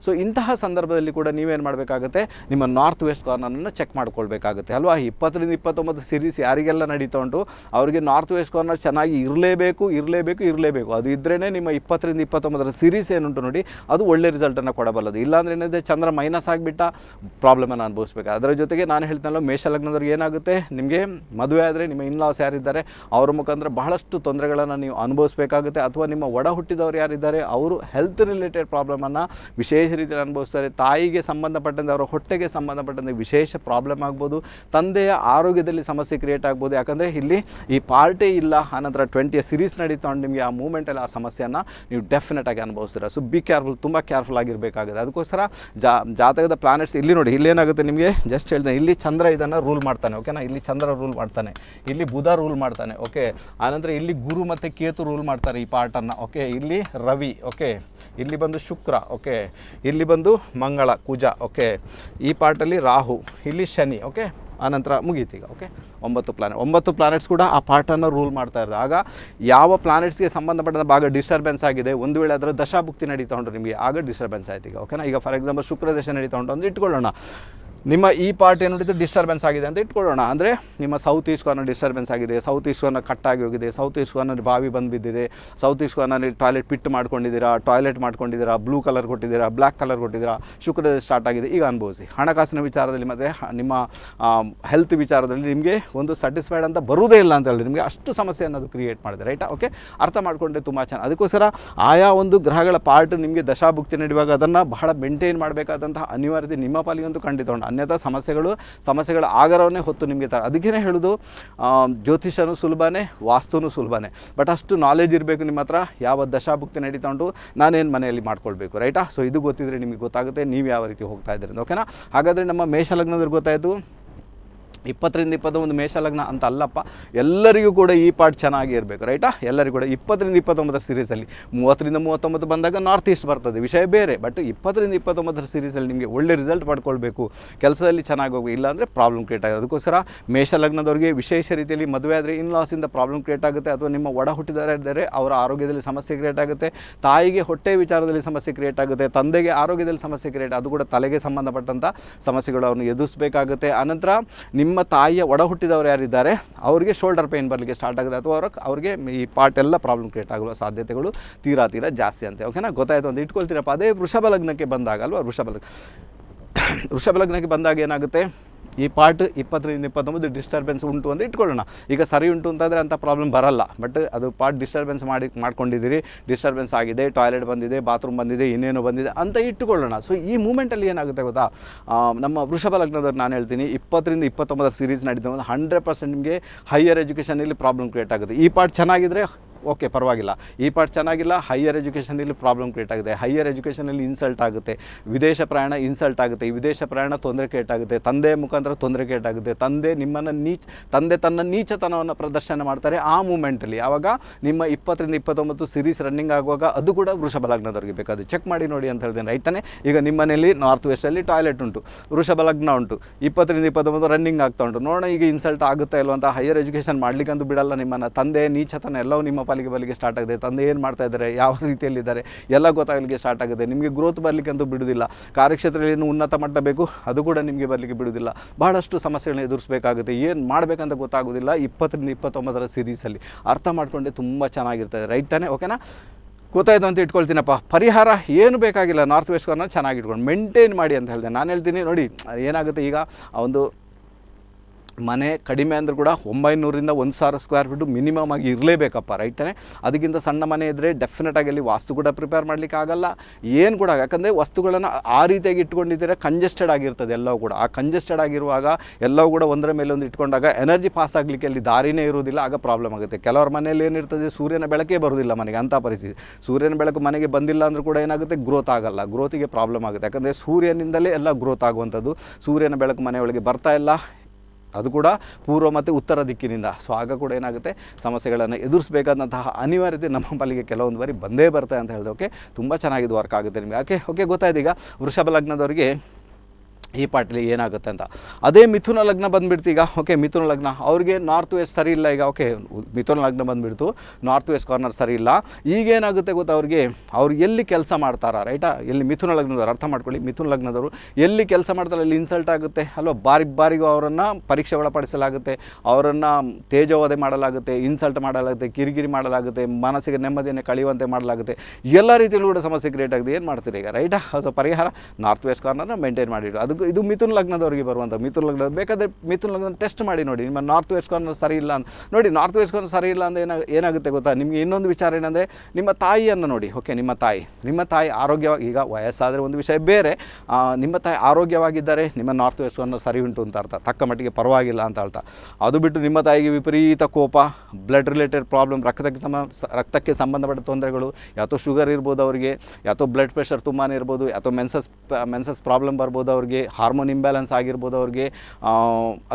ಸೊ ಇಂತಹ ಸಂದರ್ಭದಲ್ಲಿ ಕೂಡ ನೀವೇನು ಮಾಡಬೇಕಾಗುತ್ತೆ ನಿಮ್ಮ ನಾರ್ತ್ ವೆಸ್ಟ್ ಕಾರ್ನರನ್ನು ಚೆಕ್ ಮಾಡ್ಕೊಳ್ಬೇಕಾಗುತ್ತೆ ಅಲ್ವಾ ಇಪ್ಪತ್ತರಿಂದ ಇಪ್ಪತ್ತೊಂಬತ್ತು ಸಿರೀಸ್ ಯಾರಿಗೆಲ್ಲ ನಡೀತಾ ಉಂಟು ಅವರಿಗೆ ನಾರ್ತ್ ವೆಸ್ಟ್ ಕಾರ್ನರ್ ಚೆನ್ನಾಗಿ ಇರಲೇಬೇಕು ಇರಲೇಬೇಕು ಇರಲೇಬೇಕು ಅದು ಇದ್ರೇ ನಿಮ್ಮ ಇಪ್ಪತ್ತರಿಂದ ಇಪ್ಪತ್ತೊಂಬತ್ತರ ಸಿರೀಸ್ ಏನುಂಟು ನೋಡಿ ಅದು ಒಳ್ಳೆ ರಿಸಲ್ಟನ್ನು ಕೊಡಬಲ್ಲದು ಇಲ್ಲಾಂದ್ರೆ ಏನಿದೆ ಚಂದ್ರ ಮೈನಸ್ ಆಗಿ ಬಿಟ್ಟ ಅನ್ನು ಅನುಭವಿಸ್ಬೇಕು ಅದರ ಜೊತೆಗೆ ನಾನು ಹೇಳ್ತಾನಲ್ಲ ಮೇಷಲಗ್ನದವ್ರಿಗೆ ಏನಾಗುತ್ತೆ ನಿಮಗೆ ಮದುವೆ ಆದರೆ ನಿಮ್ಮ ಇನ್ಲಾಸ್ ಯಾರಿದ್ದಾರೆ ಅವ್ರ ಮುಖಾಂತರ ಬಹಳಷ್ಟು ತೊಂದರೆಗಳನ್ನು ನೀವು ಅನುಭವಿಸಬೇಕಾಗುತ್ತೆ ಅಥವಾ ನಿಮ್ಮ ಒಡ ಹುಟ್ಟಿದವರು ಯಾರಿದ್ದಾರೆ ಅವರು ಹೆಲ್ತ್ ರಿಲೇಟೆಡ್ ಪ್ರಾಬ್ಲಮನ್ನು ವಿಶೇಷ ರೀತಿಯಲ್ಲಿ ಅನುಭವಿಸ್ತಾರೆ ತಾಯಿಗೆ ಸಂಬಂಧಪಟ್ಟಂತೆ ಅವರ ಹೊಟ್ಟೆಗೆ ಸಂಬಂಧಪಟ್ಟಂತೆ ವಿಶೇಷ ಪ್ರಾಬ್ಲಮ್ ಆಗ್ಬೋದು ತಂದೆಯ ಆರೋಗ್ಯದಲ್ಲಿ ಸಮಸ್ಯೆ ಕ್ರಿಯೇಟ್ ಆಗ್ಬೋದು ಯಾಕಂದರೆ ಇಲ್ಲಿ ಈ ಪಾರ್ಟಿ ಇಲ್ಲ ಆನಂತರ ಟ್ವೆಂಟಿಯ ಸಿರೀಸ್ ನಡೀತಾ ಉಂಟು ನಿಮಗೆ ಆ ಮೂಮೆಂಟಲ್ಲಿ ಆ ಸಮಸ್ಯೆಯನ್ನು ನೀವು ಡೆಫಿನೆಟ್ ಆಗಿ ಅನುಭವಿಸ್ತೀರ ಸೊ ಬಿ ಕೇರ್ಫುಲ್ ತುಂಬ ಕೇರ್ಫುಲ್ ಆಗಿರಬೇಕಾಗುತ್ತೆ ಅದಕ್ಕೋಸ್ಕರ ಜಾ ಜಾತಕ ತೆಗೆದ ಪ್ಲಾನೆಟ್ಸ್ ಇಲ್ಲಿ ನೋಡಿ ಇಲ್ಲಿ ಏನಾಗುತ್ತೆ ನಿಮಗೆ ಜಸ್ಟ್ ಹೇಳಿದೆ ಇಲ್ಲಿ ಚಂದ್ರ ಇದನ್ನು ರೂಲ್ ಮಾಡ್ತಾನೆ ಓಕೆನಾ ಇಲ್ಲಿ ಚಂದ್ರ ರೂಲ್ ಮಾಡ್ತಾನೆ ಇಲ್ಲಿ ಬುಧ ರೂಲ್ ಮಾಡ್ತಾನೆ ಓಕೆ ಆನಂತರ ಇಲ್ಲಿ ಗುರು ಮತ್ತು ಕೇತು ರೂಲ್ ಮಾಡ್ತಾರೆ ಈ ಪಾರ್ಟನ್ನು ಓಕೆ ಇಲ್ಲಿ ರವಿ ಓಕೆ ಇಲ್ಲಿ ಬಂದು ಶುಕ್ರ ಓಕೆ ಇಲ್ಲಿ ಬಂದು ಮಂಗಳ ಕುಜ ಓಕೆ ಈ ಪಾರ್ಟಲ್ಲಿ ರಾಹು ಇಲ್ಲಿ ಶನಿ ಓಕೆ ಆನಂತರ ಮುಗೀತೀಗ ಓಕೆ ಒಂಬತ್ತು ಪ್ಲಾನೆಟ್ ಒಂಬತ್ತು ಪ್ಲಾನೆಟ್ಸ್ ಕೂಡ ಆ ಪಾರ್ಟನ್ನು ರೂಲ್ ಮಾಡ್ತಾ ಇರೋದು ಆಗ ಯಾವ ಪ್ಲಾನೆಟ್ಸ್ಗೆ ಸಂಬಂಧಪಟ್ಟ ಭಾಗ ಡಿಸ್ಟರ್ಬೆನ್ಸ್ ಆಗಿದೆ ಒಂದು ವೇಳೆ ಅದರ ದಶಾಭುಕ್ತಿ ನಡೀತಾ ಉಂಟು ನಿಮಗೆ ಆಗ ಡಿಸ್ಟರ್ಬೆನ್ಸ್ ಆಯ್ತು ಈಗ ಓಕೆನಾ ಈಗ ಫಾರ್ ಎಕ್ಸಾಂಪಲ್ ಶುಕ್ರ ದಶೆ ನಡೀತಾ ಉಂಟು ಅಂದರೆ ಇಟ್ಕೊಳ್ಳೋಣ ನಿಮ್ಮ ಈ ಪಾರ್ಟ್ ನೋಡಿದ್ರೆ ಡಿಸ್ಟರ್ಬೆನ್ಸ್ ಆಗಿದೆ ಅಂತ ಇಟ್ಕೊಳ್ಳೋಣ ಅಂದರೆ ನಿಮ್ಮ ಸೌತ್ ಈಸ್ಟ್ ಕಾರ್ನರ್ ಡಿಸ್ಟರ್ಬೆನ್ಸ್ ಆಗಿದೆ ಸೌತ್ ಈಸ್ಟ್ ಕಾರ್ನರ್ ಕಟ್ಟಾಗಿ ಹೋಗಿದೆ ಸೌತ್ ಈಸ್ಟ್ ಕಾರ್ನರ್ ಬಾವಿ ಬಂದು ಬಿದ್ದಿದೆ south east corner toilet pit ಮಾಡ್ಕೊಂಡಿದ್ದೀರಾ ಟಾಯ್ಲೆಟ್ ಮಾಡ್ಕೊಂಡಿದ್ದೀರಾ ಬ್ಲೂ ಕಲರ್ ಕೊಟ್ಟಿದ್ದೀರಾ ಬ್ಲ್ಯಾಕ್ ಕಲರ್ ಕೊಟ್ಟಿದ್ದೀರಾ ಶುಕ್ರದ ಸ್ಟಾರ್ಟ್ ಆಗಿದೆ ಈಗ ಅನುಭವಿಸಿ ಹಣಕಾಸಿನ ವಿಚಾರದಲ್ಲಿ ಮತ್ತು ನಿಮ್ಮ ಹೆಲ್ತ್ ವಿಚಾರದಲ್ಲಿ ನಿಮಗೆ ಒಂದು ಸ್ಯಾಟಿಸ್ಫೈಡ್ ಅಂತ ಬರುವುದೇ ಇಲ್ಲ ಅಂತ ಹೇಳಿದ್ರೆ ನಿಮಗೆ ಅಷ್ಟು ಸಮಸ್ಯೆ ಅನ್ನೋದು ಕ್ರಿಯೇಟ್ ಮಾಡಿದೆ ರೈಟಾ ಓಕೆ ಅರ್ಥ ಮಾಡಿಕೊಂಡ್ರೆ ತುಂಬ ಚೆನ್ನಾಗಿ ಅದಕ್ಕೋಸ್ಕರ ಆಯಾ ಒಂದು ಗ್ರಹಗಳ ಪಾರ್ಟ್ ನಿಮಗೆ ದಶಾಭುಕ್ತಿ ನೀಡುವಾಗ ಅದನ್ನು ಬಹಳ ಮೇಂಟೈನ್ ಮಾಡಬೇಕಾದಂತಹ ಅನಿವಾರ್ಯತೆ ನಿಮ್ಮ ಒಂದು ಖಂಡಿತ ಉಂಟು ಅನ್ಯಥಾ ಸಮಸ್ಯೆಗಳು ಸಮಸ್ಯೆಗಳ ಆಗರವನ್ನೇ ಹೊತ್ತು ನಿಮಗೆ ತರ ಅದಕ್ಕೇ ಹೇಳೋದು ಜ್ಯೋತಿಷನೂ ಸುಲಭನೇ ವಾಸ್ತುನೂ ಸುಲಭನೇ ಬಟ್ ಅಷ್ಟು ನಾಲೆಜ್ ಇರಬೇಕು ನಿಮ್ಮ ಹತ್ರ ಯಾವ ದಶಾಭುಕ್ತಿ ನಡೀತಾ ಉಂಟು ನಾನೇನು ಮನೆಯಲ್ಲಿ ಮಾಡ್ಕೊಳ್ಬೇಕು ರೈಟಾ ಸೊ ಇದು ಗೊತ್ತಿದ್ರೆ ನಿಮಗೆ ಗೊತ್ತಾಗುತ್ತೆ ನೀವು ಯಾವ ರೀತಿ ಹೋಗ್ತಾ ಇದ್ದೀರಿ ಓಕೆನಾ ಹಾಗಾದರೆ ನಮ್ಮ ಮೇಷಲಗ್ನದಲ್ಲಿ ಗೊತ್ತಾಯಿತು ಇಪ್ಪತ್ತರಿಂದ ಇಪ್ಪತ್ತೊಂಬತ್ತು ಮೇಷ ಲಗ್ನ ಅಂತ ಅಲ್ಲಪ್ಪ ಎಲ್ಲರಿಗೂ ಕೂಡ ಈ ಪಾರ್ಟ್ ಇರಬೇಕು ರೈಟಾ ಎಲ್ಲರಿಗೂ ಕೂಡ ಇಪ್ಪತ್ತರಿಂದ ಇಪ್ಪತ್ತೊಂಬತ್ತರ ಸೀರೀಸಲ್ಲಿ ಮೂವತ್ತರಿಂದ ಮೂವತ್ತೊಂಬತ್ತು ಬಂದಾಗ ನಾರ್ತ್ ಈಸ್ಟ್ ಬರ್ತದೆ ವಿಷಯ ಬೇರೆ ಬಟ್ ಇಪ್ಪತ್ತರಿಂದ ಇಪ್ಪತ್ತೊಂಬತ್ತರ ಸೀರೀಸಲ್ಲಿ ನಿಮಗೆ ಒಳ್ಳೆ ರಿಸಲ್ಟ್ ಪಡ್ಕೊಳ್ಬೇಕು ಕೆಲಸದಲ್ಲಿ ಚೆನ್ನಾಗಿ ಹೋಗಿ ಇಲ್ಲಾಂದರೆ ಪ್ರಾಬ್ಲಮ್ ಕ್ರಿಯೇಟ್ ಆಗುತ್ತೆ ಅದಕ್ಕೋಸ್ಕರ ಮೇಷ ವಿಶೇಷ ರೀತಿಯಲ್ಲಿ ಮದುವೆ ಆದರೆ ಇನ್ ಲಾಸಿಂದ ಪ್ರಾಬ್ಲಮ್ ಕ್ರಿಯೇಟ್ ಆಗುತ್ತೆ ಅಥವಾ ನಿಮ್ಮ ಒಡ ಇದ್ದರೆ ಅವರ ಆರೋಗ್ಯದಲ್ಲಿ ಸಮಸ್ಯೆ ಕ್ರಿಯೇಟ್ ಆಗುತ್ತೆ ತಾಯಿಗೆ ಹೊಟ್ಟೆ ವಿಚಾರದಲ್ಲಿ ಸಮಸ್ಯೆ ಕ್ರಿಯೇಟ್ ಆಗುತ್ತೆ ತಂದೆಗೆ ಆರೋಗ್ಯದಲ್ಲಿ ಸಮಸ್ಯೆ ಕ್ರಿಯೇಟ್ ಅದು ಕೂಡ ತಲೆಗೆ ಸಂಬಂಧಪಟ್ಟಂಥ ಸಮಸ್ಯೆಗಳು ಅವನು ಎದುರಿಸಬೇಕಾಗುತ್ತೆ ಅನಂತರ ನಿಮ್ಮ ನಿಮ್ಮ ತಾಯಿಯ ಒಡ ಹುಟ್ಟಿದವರು ಯಾರಿದ್ದಾರೆ ಅವರಿಗೆ ಶೋಲ್ಡರ್ ಪೇನ್ ಬರಲಿಕ್ಕೆ ಸ್ಟಾರ್ಟ್ ಆಗುತ್ತೆ ಅಥವಾ ಅವ್ರಿಗೆ ಅವ್ರಿಗೆ ಈ ಪಾರ್ಟ್ ಎಲ್ಲ ಪ್ರಾಬ್ಲಮ್ ಕ್ರಿಯೇಟ್ ಆಗುವ ಸಾಧ್ಯತೆಗಳು ತೀರಾ ತೀರಾ ಜಾಸ್ತಿ ಅಂತೆ ಓಕೆನಾ ಗೊತ್ತಾಯ್ತು ಅಂತ ಇಟ್ಕೊಳ್ತೀರಪ್ಪ ಅದೇ ವೃಷಭ ಲಗ್ನಕ್ಕೆ ಬಂದಾಗ ಅಲ್ವಾ ವೃಷಭ ಲಗ್ನ ವೃಷಭ ಲಗ್ನಕ್ಕೆ ಬಂದಾಗ ಏನಾಗುತ್ತೆ ಈ ಪಾರ್ಟ್ ಇಪ್ಪತ್ತರಿಂದ ಇಪ್ಪತ್ತೊಂಬತ್ತು ಡಿಸ್ಟರ್ಬೆನ್ಸ್ ಉಂಟು ಅಂತ ಇಟ್ಕೊಳ್ಳೋಣ ಈಗ ಸರಿ ಉಂಟು ಅಂತಂದರೆ ಅಂಥ ಪ್ರಾಬ್ಲಮ್ ಬರಲ್ಲ ಬಟ್ ಅದು ಪಾರ್ಟ್ ಡಿಸ್ಟರ್ಬೆನ್ಸ್ ಮಾಡಿ ಮಾಡ್ಕೊಂಡಿದ್ದೀರಿ ಡಿಸ್ಟರ್ಬೆನ್ಸ್ ಆಗಿದೆ ಟಾಯ್ಲೆಟ್ ಬಂದಿದೆ ಬಾತ್ರೂಮ್ ಬಂದಿದೆ ಇನ್ನೇನು ಬಂದಿದೆ ಅಂತ ಇಟ್ಟುಕೊಳ್ಳೋಣ ಸೊ ಈ ಮೂಮೆಂಟಲ್ಲಿ ಏನಾಗುತ್ತೆ ಗೊತ್ತಾ ನಮ್ಮ ವೃಷಭ ಲಗ್ನದವ್ರು ನಾನು ಹೇಳ್ತೀನಿ ಇಪ್ಪತ್ತರಿಂದ ಇಪ್ಪತ್ತೊಂಬತ್ತು ಸೀರೀಸ್ ನಡೀತದೆ ಹಂಡ್ರೆಡ್ ಪರ್ಸೆಂಟ್ ನಿಮಗೆ ಹೈಯರ್ ಎಜುಕೇಷನಲ್ಲಿ ಪ್ರಾಬ್ಲಮ್ ಕ್ರಿಯೇಟ್ ಆಗುತ್ತೆ ಈ ಪಾರ್ಟ್ ಚೆನ್ನಾಗಿದ್ದರೆ ಓಕೆ ಪರವಾಗಿಲ್ಲ ಈ ಪಾರ್ಟ್ ಚೆನ್ನಾಗಿಲ್ಲ ಹೈಯರ್ ಎಜುಕೇಷನಲ್ಲಿ ಪ್ರಾಬ್ಲಮ್ ಕ್ರಿಯೇಟ್ ಆಗುತ್ತೆ ಹೈಯರ್ ಎಜುಕೇಷನಲ್ಲಿ ಇನ್ಸಲ್ಟ್ ಆಗುತ್ತೆ ವಿದೇಶ ಪ್ರಯಾಣ ಇನ್ಸಲ್ಟ್ ಆಗುತ್ತೆ ಈ ವಿದೇಶ ಪ್ರಯಾಣ ತೊಂದರೆ ಕ್ರಿಯೇಟ್ ಆಗುತ್ತೆ ತಂದೆ ಮುಖಾಂತರ ತೊಂದರೆ ಕ್ರಿಯೇಟ್ ಆಗುತ್ತೆ ತಂದೆ ನಿಮ್ಮನ್ನು ನೀಚ್ ತಂದೆ ತನ್ನ ನೀಚತನವನ್ನು ಪ್ರದರ್ಶನ ಮಾಡ್ತಾರೆ ಆ ಮೂಮೆಂಟಲ್ಲಿ ಆವಾಗ ನಿಮ್ಮ ಇಪ್ಪತ್ತರಿಂದ ಇಪ್ಪತ್ತೊಂಬತ್ತು ಸಿರೀಸ್ ರನ್ನಿಂಗ್ ಆಗುವಾಗ ಅದು ಕೂಡ ವೃಷಭಲಗ್ನದವರಿಗೆ ಬೇಕಾದ್ರೆ ಚೆಕ್ ಮಾಡಿ ನೋಡಿ ಅಂತ ಹೇಳ್ತೇನೆ ರೈತನೇ ಈಗ ನಿಮ್ಮ ಮನೆಯಲ್ಲಿ ನಾರ್ತ್ ವೆಸ್ಟಲ್ಲಿ ಟಾಯ್ಲೆಟ್ ಉಂಟು ವೃಷಭಲಗ್ನ ಉಂಟು ಇಪ್ಪತ್ತರಿಂದ ಇಪ್ಪತ್ತೊಂಬತ್ತು ರನ್ನಿಂಗ್ ಆಗ್ತಾ ಉಂಟು ನೋಡೋಣ ಈಗ ಇನ್ಸಲ್ಟ್ ಆಗುತ್ತಾ ಇಲ್ಲವಂಥ ಹೈಯರ್ ಎಜುಕೇಷನ್ ಮಾಡಲಿಕ್ಕಂತೂ ಬಿಡಲ್ಲ ನಿಮ್ಮನ್ನು ತಂದೆ ನೀಚತನ ಎಲ್ಲವೂ ನಿಮ್ಮ ಪಾಲಿಗೆ ಬರಲಿಕ್ಕೆ ಸ್ಟಾರ್ಟ್ ಆಗಿದೆ ತಂದೆ ಏನು ಮಾಡ್ತಾ ಇದ್ದಾರೆ ಯಾವ ರೀತಿಯಲ್ಲಿದ್ದಾರೆ ಎಲ್ಲ ಗೊತ್ತಾಗಲಿಕ್ಕೆ ಸ್ಟಾರ್ಟ್ ಆಗಿದೆ ನಿಮಗೆ ಗ್ರೋತ್ ಬರಲಿಕ್ಕೆ ಅಂತೂ ಬಿಡುವುದಿಲ್ಲ ಕಾರ್ಯಕ್ಷೇತ್ರದಲ್ಲಿ ಏನು ಉನ್ನತ ಮಟ್ಟ ಬೇಕು ಅದು ಕೂಡ ನಿಮಗೆ ಬರಲಿಕ್ಕೆ ಬಿಡುವುದಿಲ್ಲ ಬಹಳಷ್ಟು ಸಮಸ್ಯೆಗಳನ್ನ ಎದುರಿಸಬೇಕಾಗುತ್ತೆ ಏನು ಮಾಡಬೇಕಂತ ಗೊತ್ತಾಗೋದಿಲ್ಲ ಇಪ್ಪತ್ತರಿಂದ ಇಪ್ಪತ್ತೊಂಬತ್ತರ ಸೀರೀಸಲ್ಲಿ ಅರ್ಥ ಮಾಡಿಕೊಂಡೆ ತುಂಬ ಚೆನ್ನಾಗಿರ್ತದೆ ರೈಟ್ ತಾನೇ ಓಕೆನಾ ಗೊತ್ತಾಯ್ತು ಅಂತ ಇಟ್ಕೊಳ್ತೀನಪ್ಪ ಪರಿಹಾರ ಏನು ಬೇಕಾಗಿಲ್ಲ ನಾರ್ತ್ ವೆಸ್ಟ್ ಕಾರ್ನರ್ ಚೆನ್ನಾಗಿ ಇಟ್ಕೊಂಡು ಮೇಂಟೈನ್ ಮಾಡಿ ಅಂತ ಹೇಳಿದೆ ನಾನು ಹೇಳ್ತೀನಿ ನೋಡಿ ಏನಾಗುತ್ತೆ ಈಗ ಆ ಒಂದು ಮನೆ ಕಡಿಮೆ ಅಂದರೂ ಕೂಡ ಒಂಬೈನೂರಿಂದ ಒಂದು ಸಾವಿರ ಸ್ಕ್ವೇರ್ ಫೀಟು ಮಿನಿಮಮ್ ಆಗಿ ಇರಲೇಬೇಕಪ್ಪ ರೈತನೇ ಅದಕ್ಕಿಂತ ಸಣ್ಣ ಮನೆ ಇದ್ದರೆ ಡೆಫಿನೆಟಾಗಿ ಅಲ್ಲಿ ವಾಸ್ತು ಕೂಡ ಪ್ರಿಪೇರ್ ಮಾಡಲಿಕ್ಕೆ ಆಗಲ್ಲ ಏನು ಕೂಡ ಯಾಕಂದರೆ ವಸ್ತುಗಳನ್ನು ಆ ರೀತಿಯಾಗಿ ಇಟ್ಕೊಂಡಿದ್ದರೆ ಕಂಜೆಸ್ಟೆಡ್ ಆಗಿರ್ತದೆ ಎಲ್ಲವೂ ಕೂಡ ಆ ಕಂಜೆಸ್ಟೆಡ್ ಆಗಿರುವಾಗ ಎಲ್ಲವೂ ಕೂಡ ಒಂದರ ಮೇಲೆ ಒಂದು ಇಟ್ಕೊಂಡಾಗ ಎನರ್ಜಿ ಪಾಸ್ ಆಗಲಿಕ್ಕೆ ಅಲ್ಲಿ ದಾರಿನೇ ಇರುವುದಿಲ್ಲ ಆಗ ಪ್ರಾಬ್ಲಮ್ ಆಗುತ್ತೆ ಕೆಲವರ ಮನೆಯಲ್ಲಿ ಏನಿರ್ತದೆ ಸೂರ್ಯನ ಬೆಳಕೇ ಬರೋದಿಲ್ಲ ಮನೆಗೆ ಅಂಥ ಪರಿಸ್ಥಿತಿ ಸೂರ್ಯನ ಬೆಳಕು ಮನೆಗೆ ಬಂದಿಲ್ಲ ಅಂದರೂ ಕೂಡ ಏನಾಗುತ್ತೆ ಗ್ರೋತ್ ಆಗಲ್ಲ ಗ್ರೋತಿಗೆ ಪ್ರಾಬ್ಲಮ್ ಆಗುತ್ತೆ ಯಾಕಂದರೆ ಸೂರ್ಯನಿಂದಲೇ ಎಲ್ಲ ಗ್ರೋತ್ ಆಗುವಂಥದ್ದು ಸೂರ್ಯನ ಬೆಳಕು ಮನೆಯೊಳಗೆ ಬರ್ತಾ ಇಲ್ಲ ಅದು ಕೂಡ ಪೂರ್ವ ಮತ್ತು ಉತ್ತರ ದಿಕ್ಕಿನಿಂದ ಸೊ ಆಗ ಕೂಡ ಏನಾಗುತ್ತೆ ಸಮಸ್ಯೆಗಳನ್ನು ಎದುರಿಸಬೇಕಾದಂತಹ ಅನಿವಾರ್ಯತೆ ನಮ್ಮ ಪಾಲಿಗೆ ಕೆಲವೊಂದು ಬಾರಿ ಬಂದೇ ಬರ್ತದೆ ಅಂತ ಹೇಳಿದೋಕೆ ತುಂಬ ಚೆನ್ನಾಗಿದ್ದು ವರ್ಕ್ ಆಗುತ್ತೆ ನಿಮಗೆ ಯಾಕೆ ಓಕೆ ಗೊತ್ತಾಯ್ತು ಈಗ ವೃಷಭ ಲಗ್ನದವರಿಗೆ ಈ ಪಾರ್ಟಿಲಿ ಏನಾಗುತ್ತೆ ಅಂತ ಅದೇ ಮಿಥುನ ಲಗ್ನ ಬಂದುಬಿಡ್ತು ಈಗ ಓಕೆ ಮಿಥುನ ಲಗ್ನ ಅವ್ರಿಗೆ ನಾರ್ತ್ ವೆಸ್ಟ್ ಸರಿ ಇಲ್ಲ ಈಗ ಓಕೆ ಮಿಥುನ ಲಗ್ನ ಬಂದುಬಿಡ್ತು ನಾರ್ತ್ ವೆಸ್ಟ್ ಕಾರ್ನರ್ ಸರಿ ಇಲ್ಲ ಈಗೇನಾಗುತ್ತೆ ಗೊತ್ತಾ ಅವ್ರಿಗೆ ಅವ್ರು ಎಲ್ಲಿ ಕೆಲಸ ಮಾಡ್ತಾರ ರೈಟಾ ಎಲ್ಲಿ ಮಿಥುನ ಲಗ್ನದವ್ರು ಅರ್ಥ ಮಾಡ್ಕೊಳ್ಳಿ ಮಿಥುನ ಲಗ್ನದವರು ಎಲ್ಲಿ ಕೆಲಸ ಮಾಡ್ತಾರೆ ಅಲ್ಲಿ ಇನ್ಸಲ್ಟ್ ಆಗುತ್ತೆ ಅಲ್ವಾ ಬಾರಿ ಬಾರಿಗೂ ಅವರನ್ನು ಪರೀಕ್ಷೆ ಒಳಪಡಿಸಲಾಗುತ್ತೆ ಅವರನ್ನು ತೇಜೋವಧೆ ಮಾಡಲಾಗುತ್ತೆ ಇನ್ಸಲ್ಟ್ ಮಾಡಲಾಗುತ್ತೆ ಕಿರಿಕಿರಿ ಮಾಡಲಾಗುತ್ತೆ ಮನಸ್ಸಿಗೆ ನೆಮ್ಮದಿಯನ್ನು ಕಳೆಯುವಂತೆ ಮಾಡಲಾಗುತ್ತೆ ಎಲ್ಲ ರೀತಿಯಲ್ಲೂ ಕೂಡ ಸಮಸ್ಯೆ ಕ್ರಿಯೇಟ್ ಆಗಿದೆ ಏನು ಮಾಡ್ತೀರಿ ಈಗ ರೈಟಾ ಅದು ಪರಿಹಾರ ನಾರ್ತ್ ವೆಸ್ಟ್ ಕಾರ್ನರ್ನ ಮೇಂಟೈನ್ ಮಾಡಿಡೋದು ಅದಕ್ಕೆ ಇದು ಮಿಥುನ್ ಲಗ್ನದವರಿಗೆ ಬರುವಂಥ ಮಿಥುನ್ ಲಗ್ನ ಬೇಕಾದರೆ ಮಿಥುನ್ ಲಗ್ನ ಟೆಸ್ಟ್ ಮಾಡಿ ನೋಡಿ ನಿಮ್ಮ ನಾರ್ತ್ ವೆಸ್ಟ್ ಕಾರ್ನರ್ ಸರಿ ಇಲ್ಲ ಅಂತ ನೋಡಿ ನಾರ್ತ್ ವೆಸ್ಟ್ ಕಾರ್ನರ್ ಸರಿ ಇಲ್ಲ ಅಂದರೆ ಏನಾಗ ಏನಾಗುತ್ತೆ ಗೊತ್ತಾ ನಿಮಗೆ ಇನ್ನೊಂದು ವಿಚಾರ ಏನಂದರೆ ನಿಮ್ಮ ತಾಯಿಯನ್ನು ನೋಡಿ ಓಕೆ ನಿಮ್ಮ ತಾಯಿ ನಿಮ್ಮ ತಾಯಿ ಆರೋಗ್ಯವಾಗಿ ಈಗ ವಯಸ್ಸಾದರೆ ಒಂದು ವಿಷಯ ಬೇರೆ ನಿಮ್ಮ ತಾಯಿ ಆರೋಗ್ಯವಾಗಿದ್ದರೆ ನಿಮ್ಮ ನಾರ್ತ್ ವೆಸ್ಟ್ ಕಾರ್ನರ್ ಸರಿ ಉಂಟು ಅಂತ ಅರ್ಥ ತಕ್ಕ ಮಟ್ಟಿಗೆ ಪರವಾಗಿಲ್ಲ ಅಂತ ಅರ್ಥ ಅದು ಬಿಟ್ಟು ನಿಮ್ಮ ತಾಯಿಗೆ ವಿಪರೀತ ಕೋಪ ಬ್ಲಡ್ ರಿಲೇಟೆಡ್ ಪ್ರಾಬ್ಲಮ್ ರಕ್ತಕ್ಕೆ ಸಮ ರಕ್ತಕ್ಕೆ ಸಂಬಂಧಪಟ್ಟ ತೊಂದರೆಗಳು ಯಾತೋ ಶುಗರ್ ಇರ್ಬೋದು ಅವರಿಗೆ ಯಾತೋ ಬ್ಲಡ್ ಪ್ರೆಷರ್ ತುಂಬಾ ಇರ್ಬೋದು ಯಾತೋ ಮೆನ್ಸಸ್ ಮೆನ್ಸಸ್ ಪ್ರಾಬ್ಲಮ್ ಬರ್ಬೋದು ಅವ್ರಿಗೆ ಹಾರ್ಮೋನ್ ಇಂಬ್ಯಾಲೆನ್ಸ್ ಆಗಿರ್ಬೋದು ಅವ್ರಿಗೆ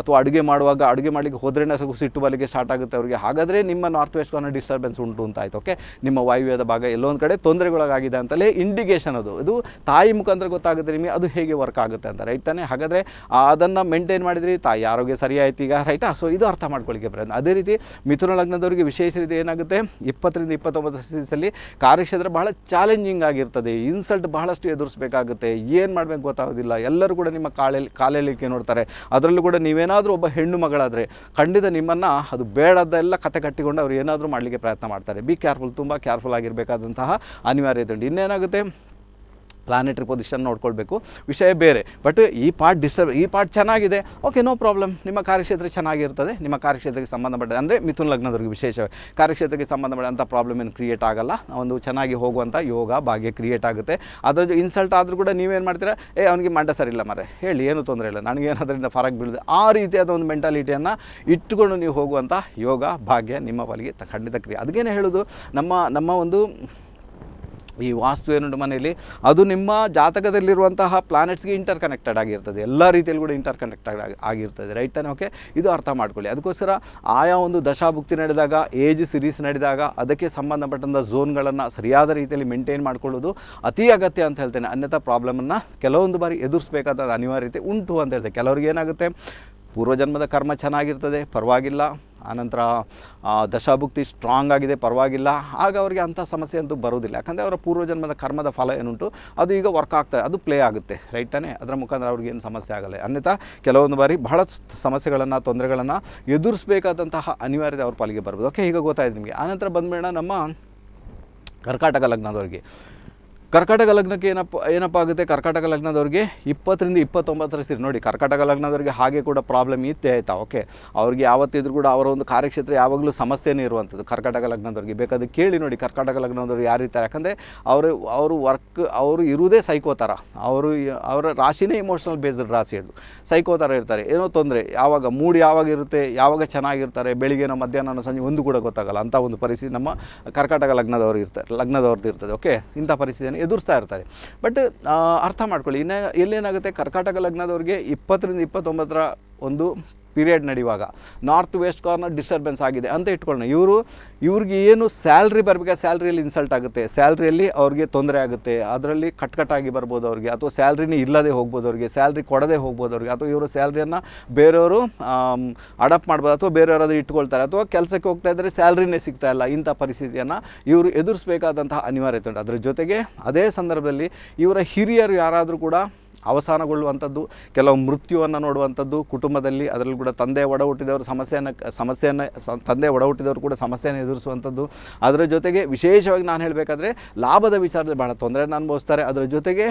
ಅಥವಾ ಅಡುಗೆ ಮಾಡುವಾಗ ಅಡುಗೆ ಮಾಡಲಿಕ್ಕೆ ಹೋದ್ರೇ ಸ್ವಲ್ಪ ಸಿಟ್ಟು ಬಾಲಿಗೆ ಸ್ಟಾರ್ಟ್ ಆಗುತ್ತೆ ಅವರಿಗೆ ಹಾಗಾದರೆ ನಿಮ್ಮ ನಾರ್ತ್ ವೆಸ್ಟ್ ಕಾರ್ನರ್ ಡಿಸ್ಟರ್ಬೆನ್ಸ್ ಉಂಟು ಅಂತ ಆಯ್ತು ಓಕೆ ನಿಮ್ಮ ವಾಯುವ್ಯದ ಭಾಗ ಎಲ್ಲೊಂದು ಕಡೆ ತೊಂದರೆಗೊಳಗಾಗಿದೆ ಅಂತಲೇ ಇಂಡಿಕೇಶನ್ ಅದು ಇದು ತಾಯಿ ಮುಖಾಂತರ ಗೊತ್ತಾಗುತ್ತೆ ನಿಮಗೆ ಅದು ಹೇಗೆ ವರ್ಕ್ ಆಗುತ್ತೆ ಅಂತ ರೈಟ್ ತಾನೆ ಹಾಗಾದರೆ ಅದನ್ನು ಮೇಂಟೈನ್ ಮಾಡಿದ್ರಿ ತಾಯಿ ಆರೋಗ್ಯ ಸರಿಯಾಯಿತು ಈಗ ರೈಟಾ ಸೊ ಇದು ಅರ್ಥ ಮಾಡ್ಕೊಳ್ಳಿಕ್ಕೆ ಪ್ರಯತ್ನ ಅದೇ ರೀತಿ ಮಿಥುನ ಲಗ್ನದವರಿಗೆ ವಿಶೇಷ ರೀತಿ ಏನಾಗುತ್ತೆ ಇಪ್ಪತ್ತರಿಂದ ಇಪ್ಪತ್ತೊಂಬತ್ತು ಸೀಸಲ್ಲಿ ಕಾರ್ಯಕ್ಷೇತ್ರ ಬಹಳ ಚಾಲೆಂಜಿಂಗ್ ಆಗಿರ್ತದೆ ಇನ್ಸಲ್ಟ್ ಬಹಳಷ್ಟು ಎದುರಿಸಬೇಕಾಗುತ್ತೆ ಏನು ಮಾಡಬೇಕು ಗೊತ್ತಾಗೋದಿಲ್ಲ ಎಲ್ಲರೂ ಕೂಡ ನಿಮ್ಮ ಕಾಲಲ್ಲಿ ಕಾಲೆಲಿಕ್ಕೆ ನೋಡ್ತಾರೆ ಅದರಲ್ಲೂ ಕೂಡ ನೀವೇನಾದರೂ ಒಬ್ಬ ಹೆಣ್ಣು ಮಗಳಾದರೆ ಖಂಡಿತ ನಿಮ್ಮನ್ನು ಅದು ಬೇಡದ್ದೆಲ್ಲ ಕತೆ ಕಟ್ಟಿಕೊಂಡು ಅವ್ರು ಏನಾದರೂ ಮಾಡಲಿಕ್ಕೆ ಪ್ರಯತ್ನ ಮಾಡ್ತಾರೆ ಬಿ ಕೇರ್ಫುಲ್ ತುಂಬ ಕೇರ್ಫುಲ್ ಆಗಿರಬೇಕಾದಂತಹ ಅನಿವಾರ್ಯತೆ ಉಂಟು ಇನ್ನೇನಾಗುತ್ತೆ ಪ್ಲಾನೆಟ್ರಿ ಪೊಸಿಷನ್ ನೋಡ್ಕೊಳ್ಬೇಕು ವಿಷಯ ಬೇರೆ ಬಟ್ ಈ ಪಾರ್ಟ್ ಡಿಸ್ಟರ್ಬ್ ಈ ಪಾರ್ಟ್ ಚೆನ್ನಾಗಿದೆ ಓಕೆ ನೋ ಪ್ರಾಬ್ಲಮ್ ನಿಮ್ಮ ಕಾರ್ಯಕ್ಷೇತ್ರ ಚೆನ್ನಾಗಿರ್ತದೆ ನಿಮ್ಮ ಕಾರ್ಯಕ್ಷೇತ್ರಕ್ಕೆ ಸಂಬಂಧಪಟ್ಟ ಅಂದರೆ ಮಿಥುನ್ ಲಗ್ನದವ್ರಿಗೆ ವಿಶೇಷ ಕಾರ್ಯಕ್ಷೇತ್ರಕ್ಕೆ ಸಂಬಂಧಪಟ್ಟಂಥ ಪ್ರಾಬ್ಲಮ್ ಏನು ಕ್ರಿಯೇಟ್ ಆಗಲ್ಲ ಒಂದು ಚೆನ್ನಾಗಿ ಹೋಗುವಂಥ ಯೋಗ ಭಾಗ್ಯ ಕ್ರಿಯೇಟ್ ಆಗುತ್ತೆ ಅದರ ಇನ್ಸಲ್ಟ್ ಆದರೂ ಕೂಡ ನೀವೇನು ಮಾಡ್ತೀರಾ ಏ ಅವನಿಗೆ ಮಂಡ ಇಲ್ಲ ಮರೆ ಹೇಳಿ ಏನು ತೊಂದರೆ ಇಲ್ಲ ನನಗೆ ಅದರಿಂದ ಫರಕ್ ಬೀಳುತ್ತೆ ಆ ರೀತಿಯಾದ ಒಂದು ಮೆಂಟಾಲಿಟಿಯನ್ನು ಇಟ್ಟುಕೊಂಡು ನೀವು ಹೋಗುವಂಥ ಯೋಗ ಭಾಗ್ಯ ನಿಮ್ಮ ಪಾಲಿಗೆ ಖಂಡಿತ ಕ್ರಿಯೆ ಅದಕ್ಕೇನು ಹೇಳೋದು ನಮ್ಮ ನಮ್ಮ ಒಂದು ಈ ವಾಸ್ತು ಏನುಂಟು ಮನೆಯಲ್ಲಿ ಅದು ನಿಮ್ಮ ಜಾತಕದಲ್ಲಿರುವಂತಹ ಪ್ಲಾನೆಟ್ಸ್ಗೆ ಇಂಟರ್ ಕನೆಕ್ಟೆಡ್ ಆಗಿರ್ತದೆ ಎಲ್ಲ ರೀತಿಯಲ್ಲಿ ಕೂಡ ಇಂಟರ್ ಕನೆಕ್ಟೆಡ್ ಆಗಿರ್ತದೆ ರೈಟ್ ತಾನೇ ಓಕೆ ಇದು ಅರ್ಥ ಮಾಡ್ಕೊಳ್ಳಿ ಅದಕ್ಕೋಸ್ಕರ ಆಯಾ ಒಂದು ದಶಾಭುಕ್ತಿ ನಡೆದಾಗ ಏಜ್ ಸಿರೀಸ್ ನಡೆದಾಗ ಅದಕ್ಕೆ ಸಂಬಂಧಪಟ್ಟಂಥ ಝೋನ್ಗಳನ್ನು ಸರಿಯಾದ ರೀತಿಯಲ್ಲಿ ಮೇಂಟೈನ್ ಮಾಡ್ಕೊಳ್ಳೋದು ಅತಿ ಅಗತ್ಯ ಅಂತ ಹೇಳ್ತೇನೆ ಅನ್ಯಥಾ ಪ್ರಾಬ್ಲಮನ್ನು ಕೆಲವೊಂದು ಬಾರಿ ಎದುರಿಸಬೇಕಾದ ಅನಿವಾರ್ಯತೆ ಉಂಟು ಅಂತ ಹೇಳ್ತೇವೆ ಕೆಲವ್ರಿಗೆ ಏನಾಗುತ್ತೆ ಪೂರ್ವಜನ್ಮದ ಕರ್ಮ ಚೆನ್ನಾಗಿರ್ತದೆ ಪರವಾಗಿಲ್ಲ ಆನಂತರ ದಶಾಭುಕ್ತಿ ಸ್ಟ್ರಾಂಗ್ ಆಗಿದೆ ಪರವಾಗಿಲ್ಲ ಆಗ ಅವರಿಗೆ ಅಂಥ ಸಮಸ್ಯೆ ಅಂತೂ ಬರೋದಿಲ್ಲ ಯಾಕಂದರೆ ಅವರ ಪೂರ್ವಜನ್ಮದ ಕರ್ಮದ ಫಲ ಏನುಂಟು ಅದು ಈಗ ವರ್ಕ್ ಆಗ್ತದೆ ಅದು ಪ್ಲೇ ಆಗುತ್ತೆ ರೈಟ್ ತಾನೇ ಅದರ ಮುಖಾಂತರ ಅವ್ರಿಗೆ ಏನು ಸಮಸ್ಯೆ ಆಗಲ್ಲ ಅನ್ಯತಾ ಕೆಲವೊಂದು ಬಾರಿ ಬಹಳ ಸಮಸ್ಯೆಗಳನ್ನು ತೊಂದರೆಗಳನ್ನು ಎದುರಿಸಬೇಕಾದಂತಹ ಅನಿವಾರ್ಯತೆ ಅವ್ರ ಪಾಲಿಗೆ ಬರ್ಬೋದು ಓಕೆ ಈಗ ಗೊತ್ತಾಯಿತು ನಿಮಗೆ ಆನಂತರ ಬಂದ್ಬೇಡ ನಮ್ಮ ಕರ್ಕಾಟಕ ಲಗ್ನದವರಿಗೆ ಕರ್ಕಾಟಕ ಲಗ್ನಕ್ಕೆ ಏನಪ್ಪ ಏನಪ್ಪ ಆಗುತ್ತೆ ಕರ್ಕಾಟಕ ಲಗ್ನದವ್ರಿಗೆ ಇಪ್ಪತ್ತರಿಂದ ಇಪ್ಪತ್ತೊಂಬತ್ತರ ಸಿರಿ ನೋಡಿ ಕರ್ಕಾಟಕ ಲಗ್ನದವ್ರಿಗೆ ಹಾಗೆ ಕೂಡ ಪ್ರಾಬ್ಲಮ್ ಇತ್ತೇ ಆಯಿತಾ ಓಕೆ ಅವ್ರಿಗೆ ಯಾವತ್ತಿದ್ರು ಕೂಡ ಅವರ ಒಂದು ಕಾರ್ಯಕ್ಷೇತ್ರ ಯಾವಾಗಲೂ ಸಮಸ್ಯೆನೇ ಇರುವಂಥದ್ದು ಕರ್ಕಾಟಕ ಲಗ್ನದವ್ರಿಗೆ ಬೇಕಾದ್ರೆ ಕೇಳಿ ನೋಡಿ ಕರ್ಕಾಟಕ ಲಗ್ನದವ್ರು ಯಾರು ಯಾಕಂದರೆ ಅವರು ಅವರು ವರ್ಕ್ ಅವರು ಇರುವುದೇ ಸೈಕೋ ಥರ ಅವರು ಅವರ ರಾಶಿನೇ ಇಮೋಷ್ನಲ್ ಬೇಸ್ಡ್ ರಾಶಿ ಅದು ಸೈಕೋ ಥರ ಇರ್ತಾರೆ ಏನೋ ತೊಂದರೆ ಯಾವಾಗ ಮೂಡ್ ಯಾವಾಗ ಇರುತ್ತೆ ಯಾವಾಗ ಚೆನ್ನಾಗಿರ್ತಾರೆ ಬೆಳಿಗ್ಗೆನೋ ಮಧ್ಯಾಹ್ನನೋ ಸಂಜೆ ಒಂದು ಕೂಡ ಗೊತ್ತಾಗಲ್ಲ ಅಂಥ ಒಂದು ಪರಿಸ್ಥಿತಿ ನಮ್ಮ ಕರ್ಕಾಟಕ ಲಗ್ನದವ್ರು ಇರ್ತಾರೆ ಲಗ್ನದವ್ರದ್ದು ಇರ್ತದೆ ಓಕೆ ಇಂಥ ಪರಿಸ್ಥಿತಿ ಎದುರಿಸ್ತಾ ಇರ್ತಾರೆ ಬಟ್ ಅರ್ಥ ಮಾಡ್ಕೊಳ್ಳಿ ಇನ್ನೇ ಎಲ್ಲೇನಾಗುತ್ತೆ ಕರ್ಕಾಟಕ ಲಗ್ನದವ್ರಿಗೆ ಇಪ್ಪತ್ತರಿಂದ ಇಪ್ಪತ್ತೊಂಬತ್ತರ ಒಂದು ಪೀರಿಯಡ್ ನಡೆಯುವಾಗ ನಾರ್ತ್ ವೆಸ್ಟ್ ಕಾರ್ನರ್ ಡಿಸ್ಟರ್ಬೆನ್ಸ್ ಆಗಿದೆ ಅಂತ ಇಟ್ಕೊಳ್ಳೋಣ ಇವರು ಇವ್ರಿಗೆ ಏನು ಸ್ಯಾಲ್ರಿ ಬರಬೇಕಾ ಸ್ಯಾಲ್ರಿಯಲ್ಲಿ ಇನ್ಸಲ್ಟ್ ಆಗುತ್ತೆ ಸ್ಯಾಲ್ರಿಯಲ್ಲಿ ಅವ್ರಿಗೆ ತೊಂದರೆ ಆಗುತ್ತೆ ಅದರಲ್ಲಿ ಕಟ್ಕಟ್ಟಾಗಿ ಬರ್ಬೋದು ಅವ್ರಿಗೆ ಅಥವಾ ಸ್ಯಾಲ್ರಿನೇ ಇಲ್ಲದೆ ಹೋಗ್ಬೋದು ಅವ್ರಿಗೆ ಸ್ಯಾಲ್ರಿ ಕೊಡದೆ ಹೋಗ್ಬೋದು ಅವ್ರಿಗೆ ಅಥವಾ ಇವರು ಸ್ಯಾಲ್ರಿಯನ್ನು ಬೇರೆಯವರು ಅಡಾಪ್ಟ್ ಮಾಡ್ಬೋದು ಅಥವಾ ಬೇರೆಯವರಾದ್ರೂ ಇಟ್ಕೊಳ್ತಾರೆ ಅಥವಾ ಕೆಲಸಕ್ಕೆ ಹೋಗ್ತಾ ಇದ್ದರೆ ಸ್ಯಾಲ್ರಿನೇ ಸಿಗ್ತಾ ಇಲ್ಲ ಇಂಥ ಪರಿಸ್ಥಿತಿಯನ್ನು ಇವರು ಎದುರಿಸಬೇಕಾದಂತಹ ಅನಿವಾರ್ಯತೆ ಉಂಟು ಅದರ ಜೊತೆಗೆ ಅದೇ ಸಂದರ್ಭದಲ್ಲಿ ಇವರ ಹಿರಿಯರು ಯಾರಾದರೂ ಕೂಡ ಅವಸಾನಗೊಳ್ಳುವಂಥದ್ದು ಕೆಲವು ಮೃತ್ಯುವನ್ನು ನೋಡುವಂಥದ್ದು ಕುಟುಂಬದಲ್ಲಿ ಅದರಲ್ಲಿ ಕೂಡ ತಂದೆ ಒಡ ಹುಟ್ಟಿದವರು ಸಮಸ್ಯೆಯನ್ನು ಸಮಸ್ಯೆಯನ್ನು ತಂದೆ ಒಡ ಹುಟ್ಟಿದವರು ಕೂಡ ಸಮಸ್ಯೆಯನ್ನು ಎದುರಿಸುವಂಥದ್ದು ಅದರ ಜೊತೆಗೆ ವಿಶೇಷವಾಗಿ ನಾನು ಹೇಳಬೇಕಾದ್ರೆ ಲಾಭದ ವಿಚಾರದಲ್ಲಿ ಭಾಳ ತೊಂದರೆಯನ್ನು ಅನುಭವಿಸ್ತಾರೆ ಅದರ ಜೊತೆಗೆ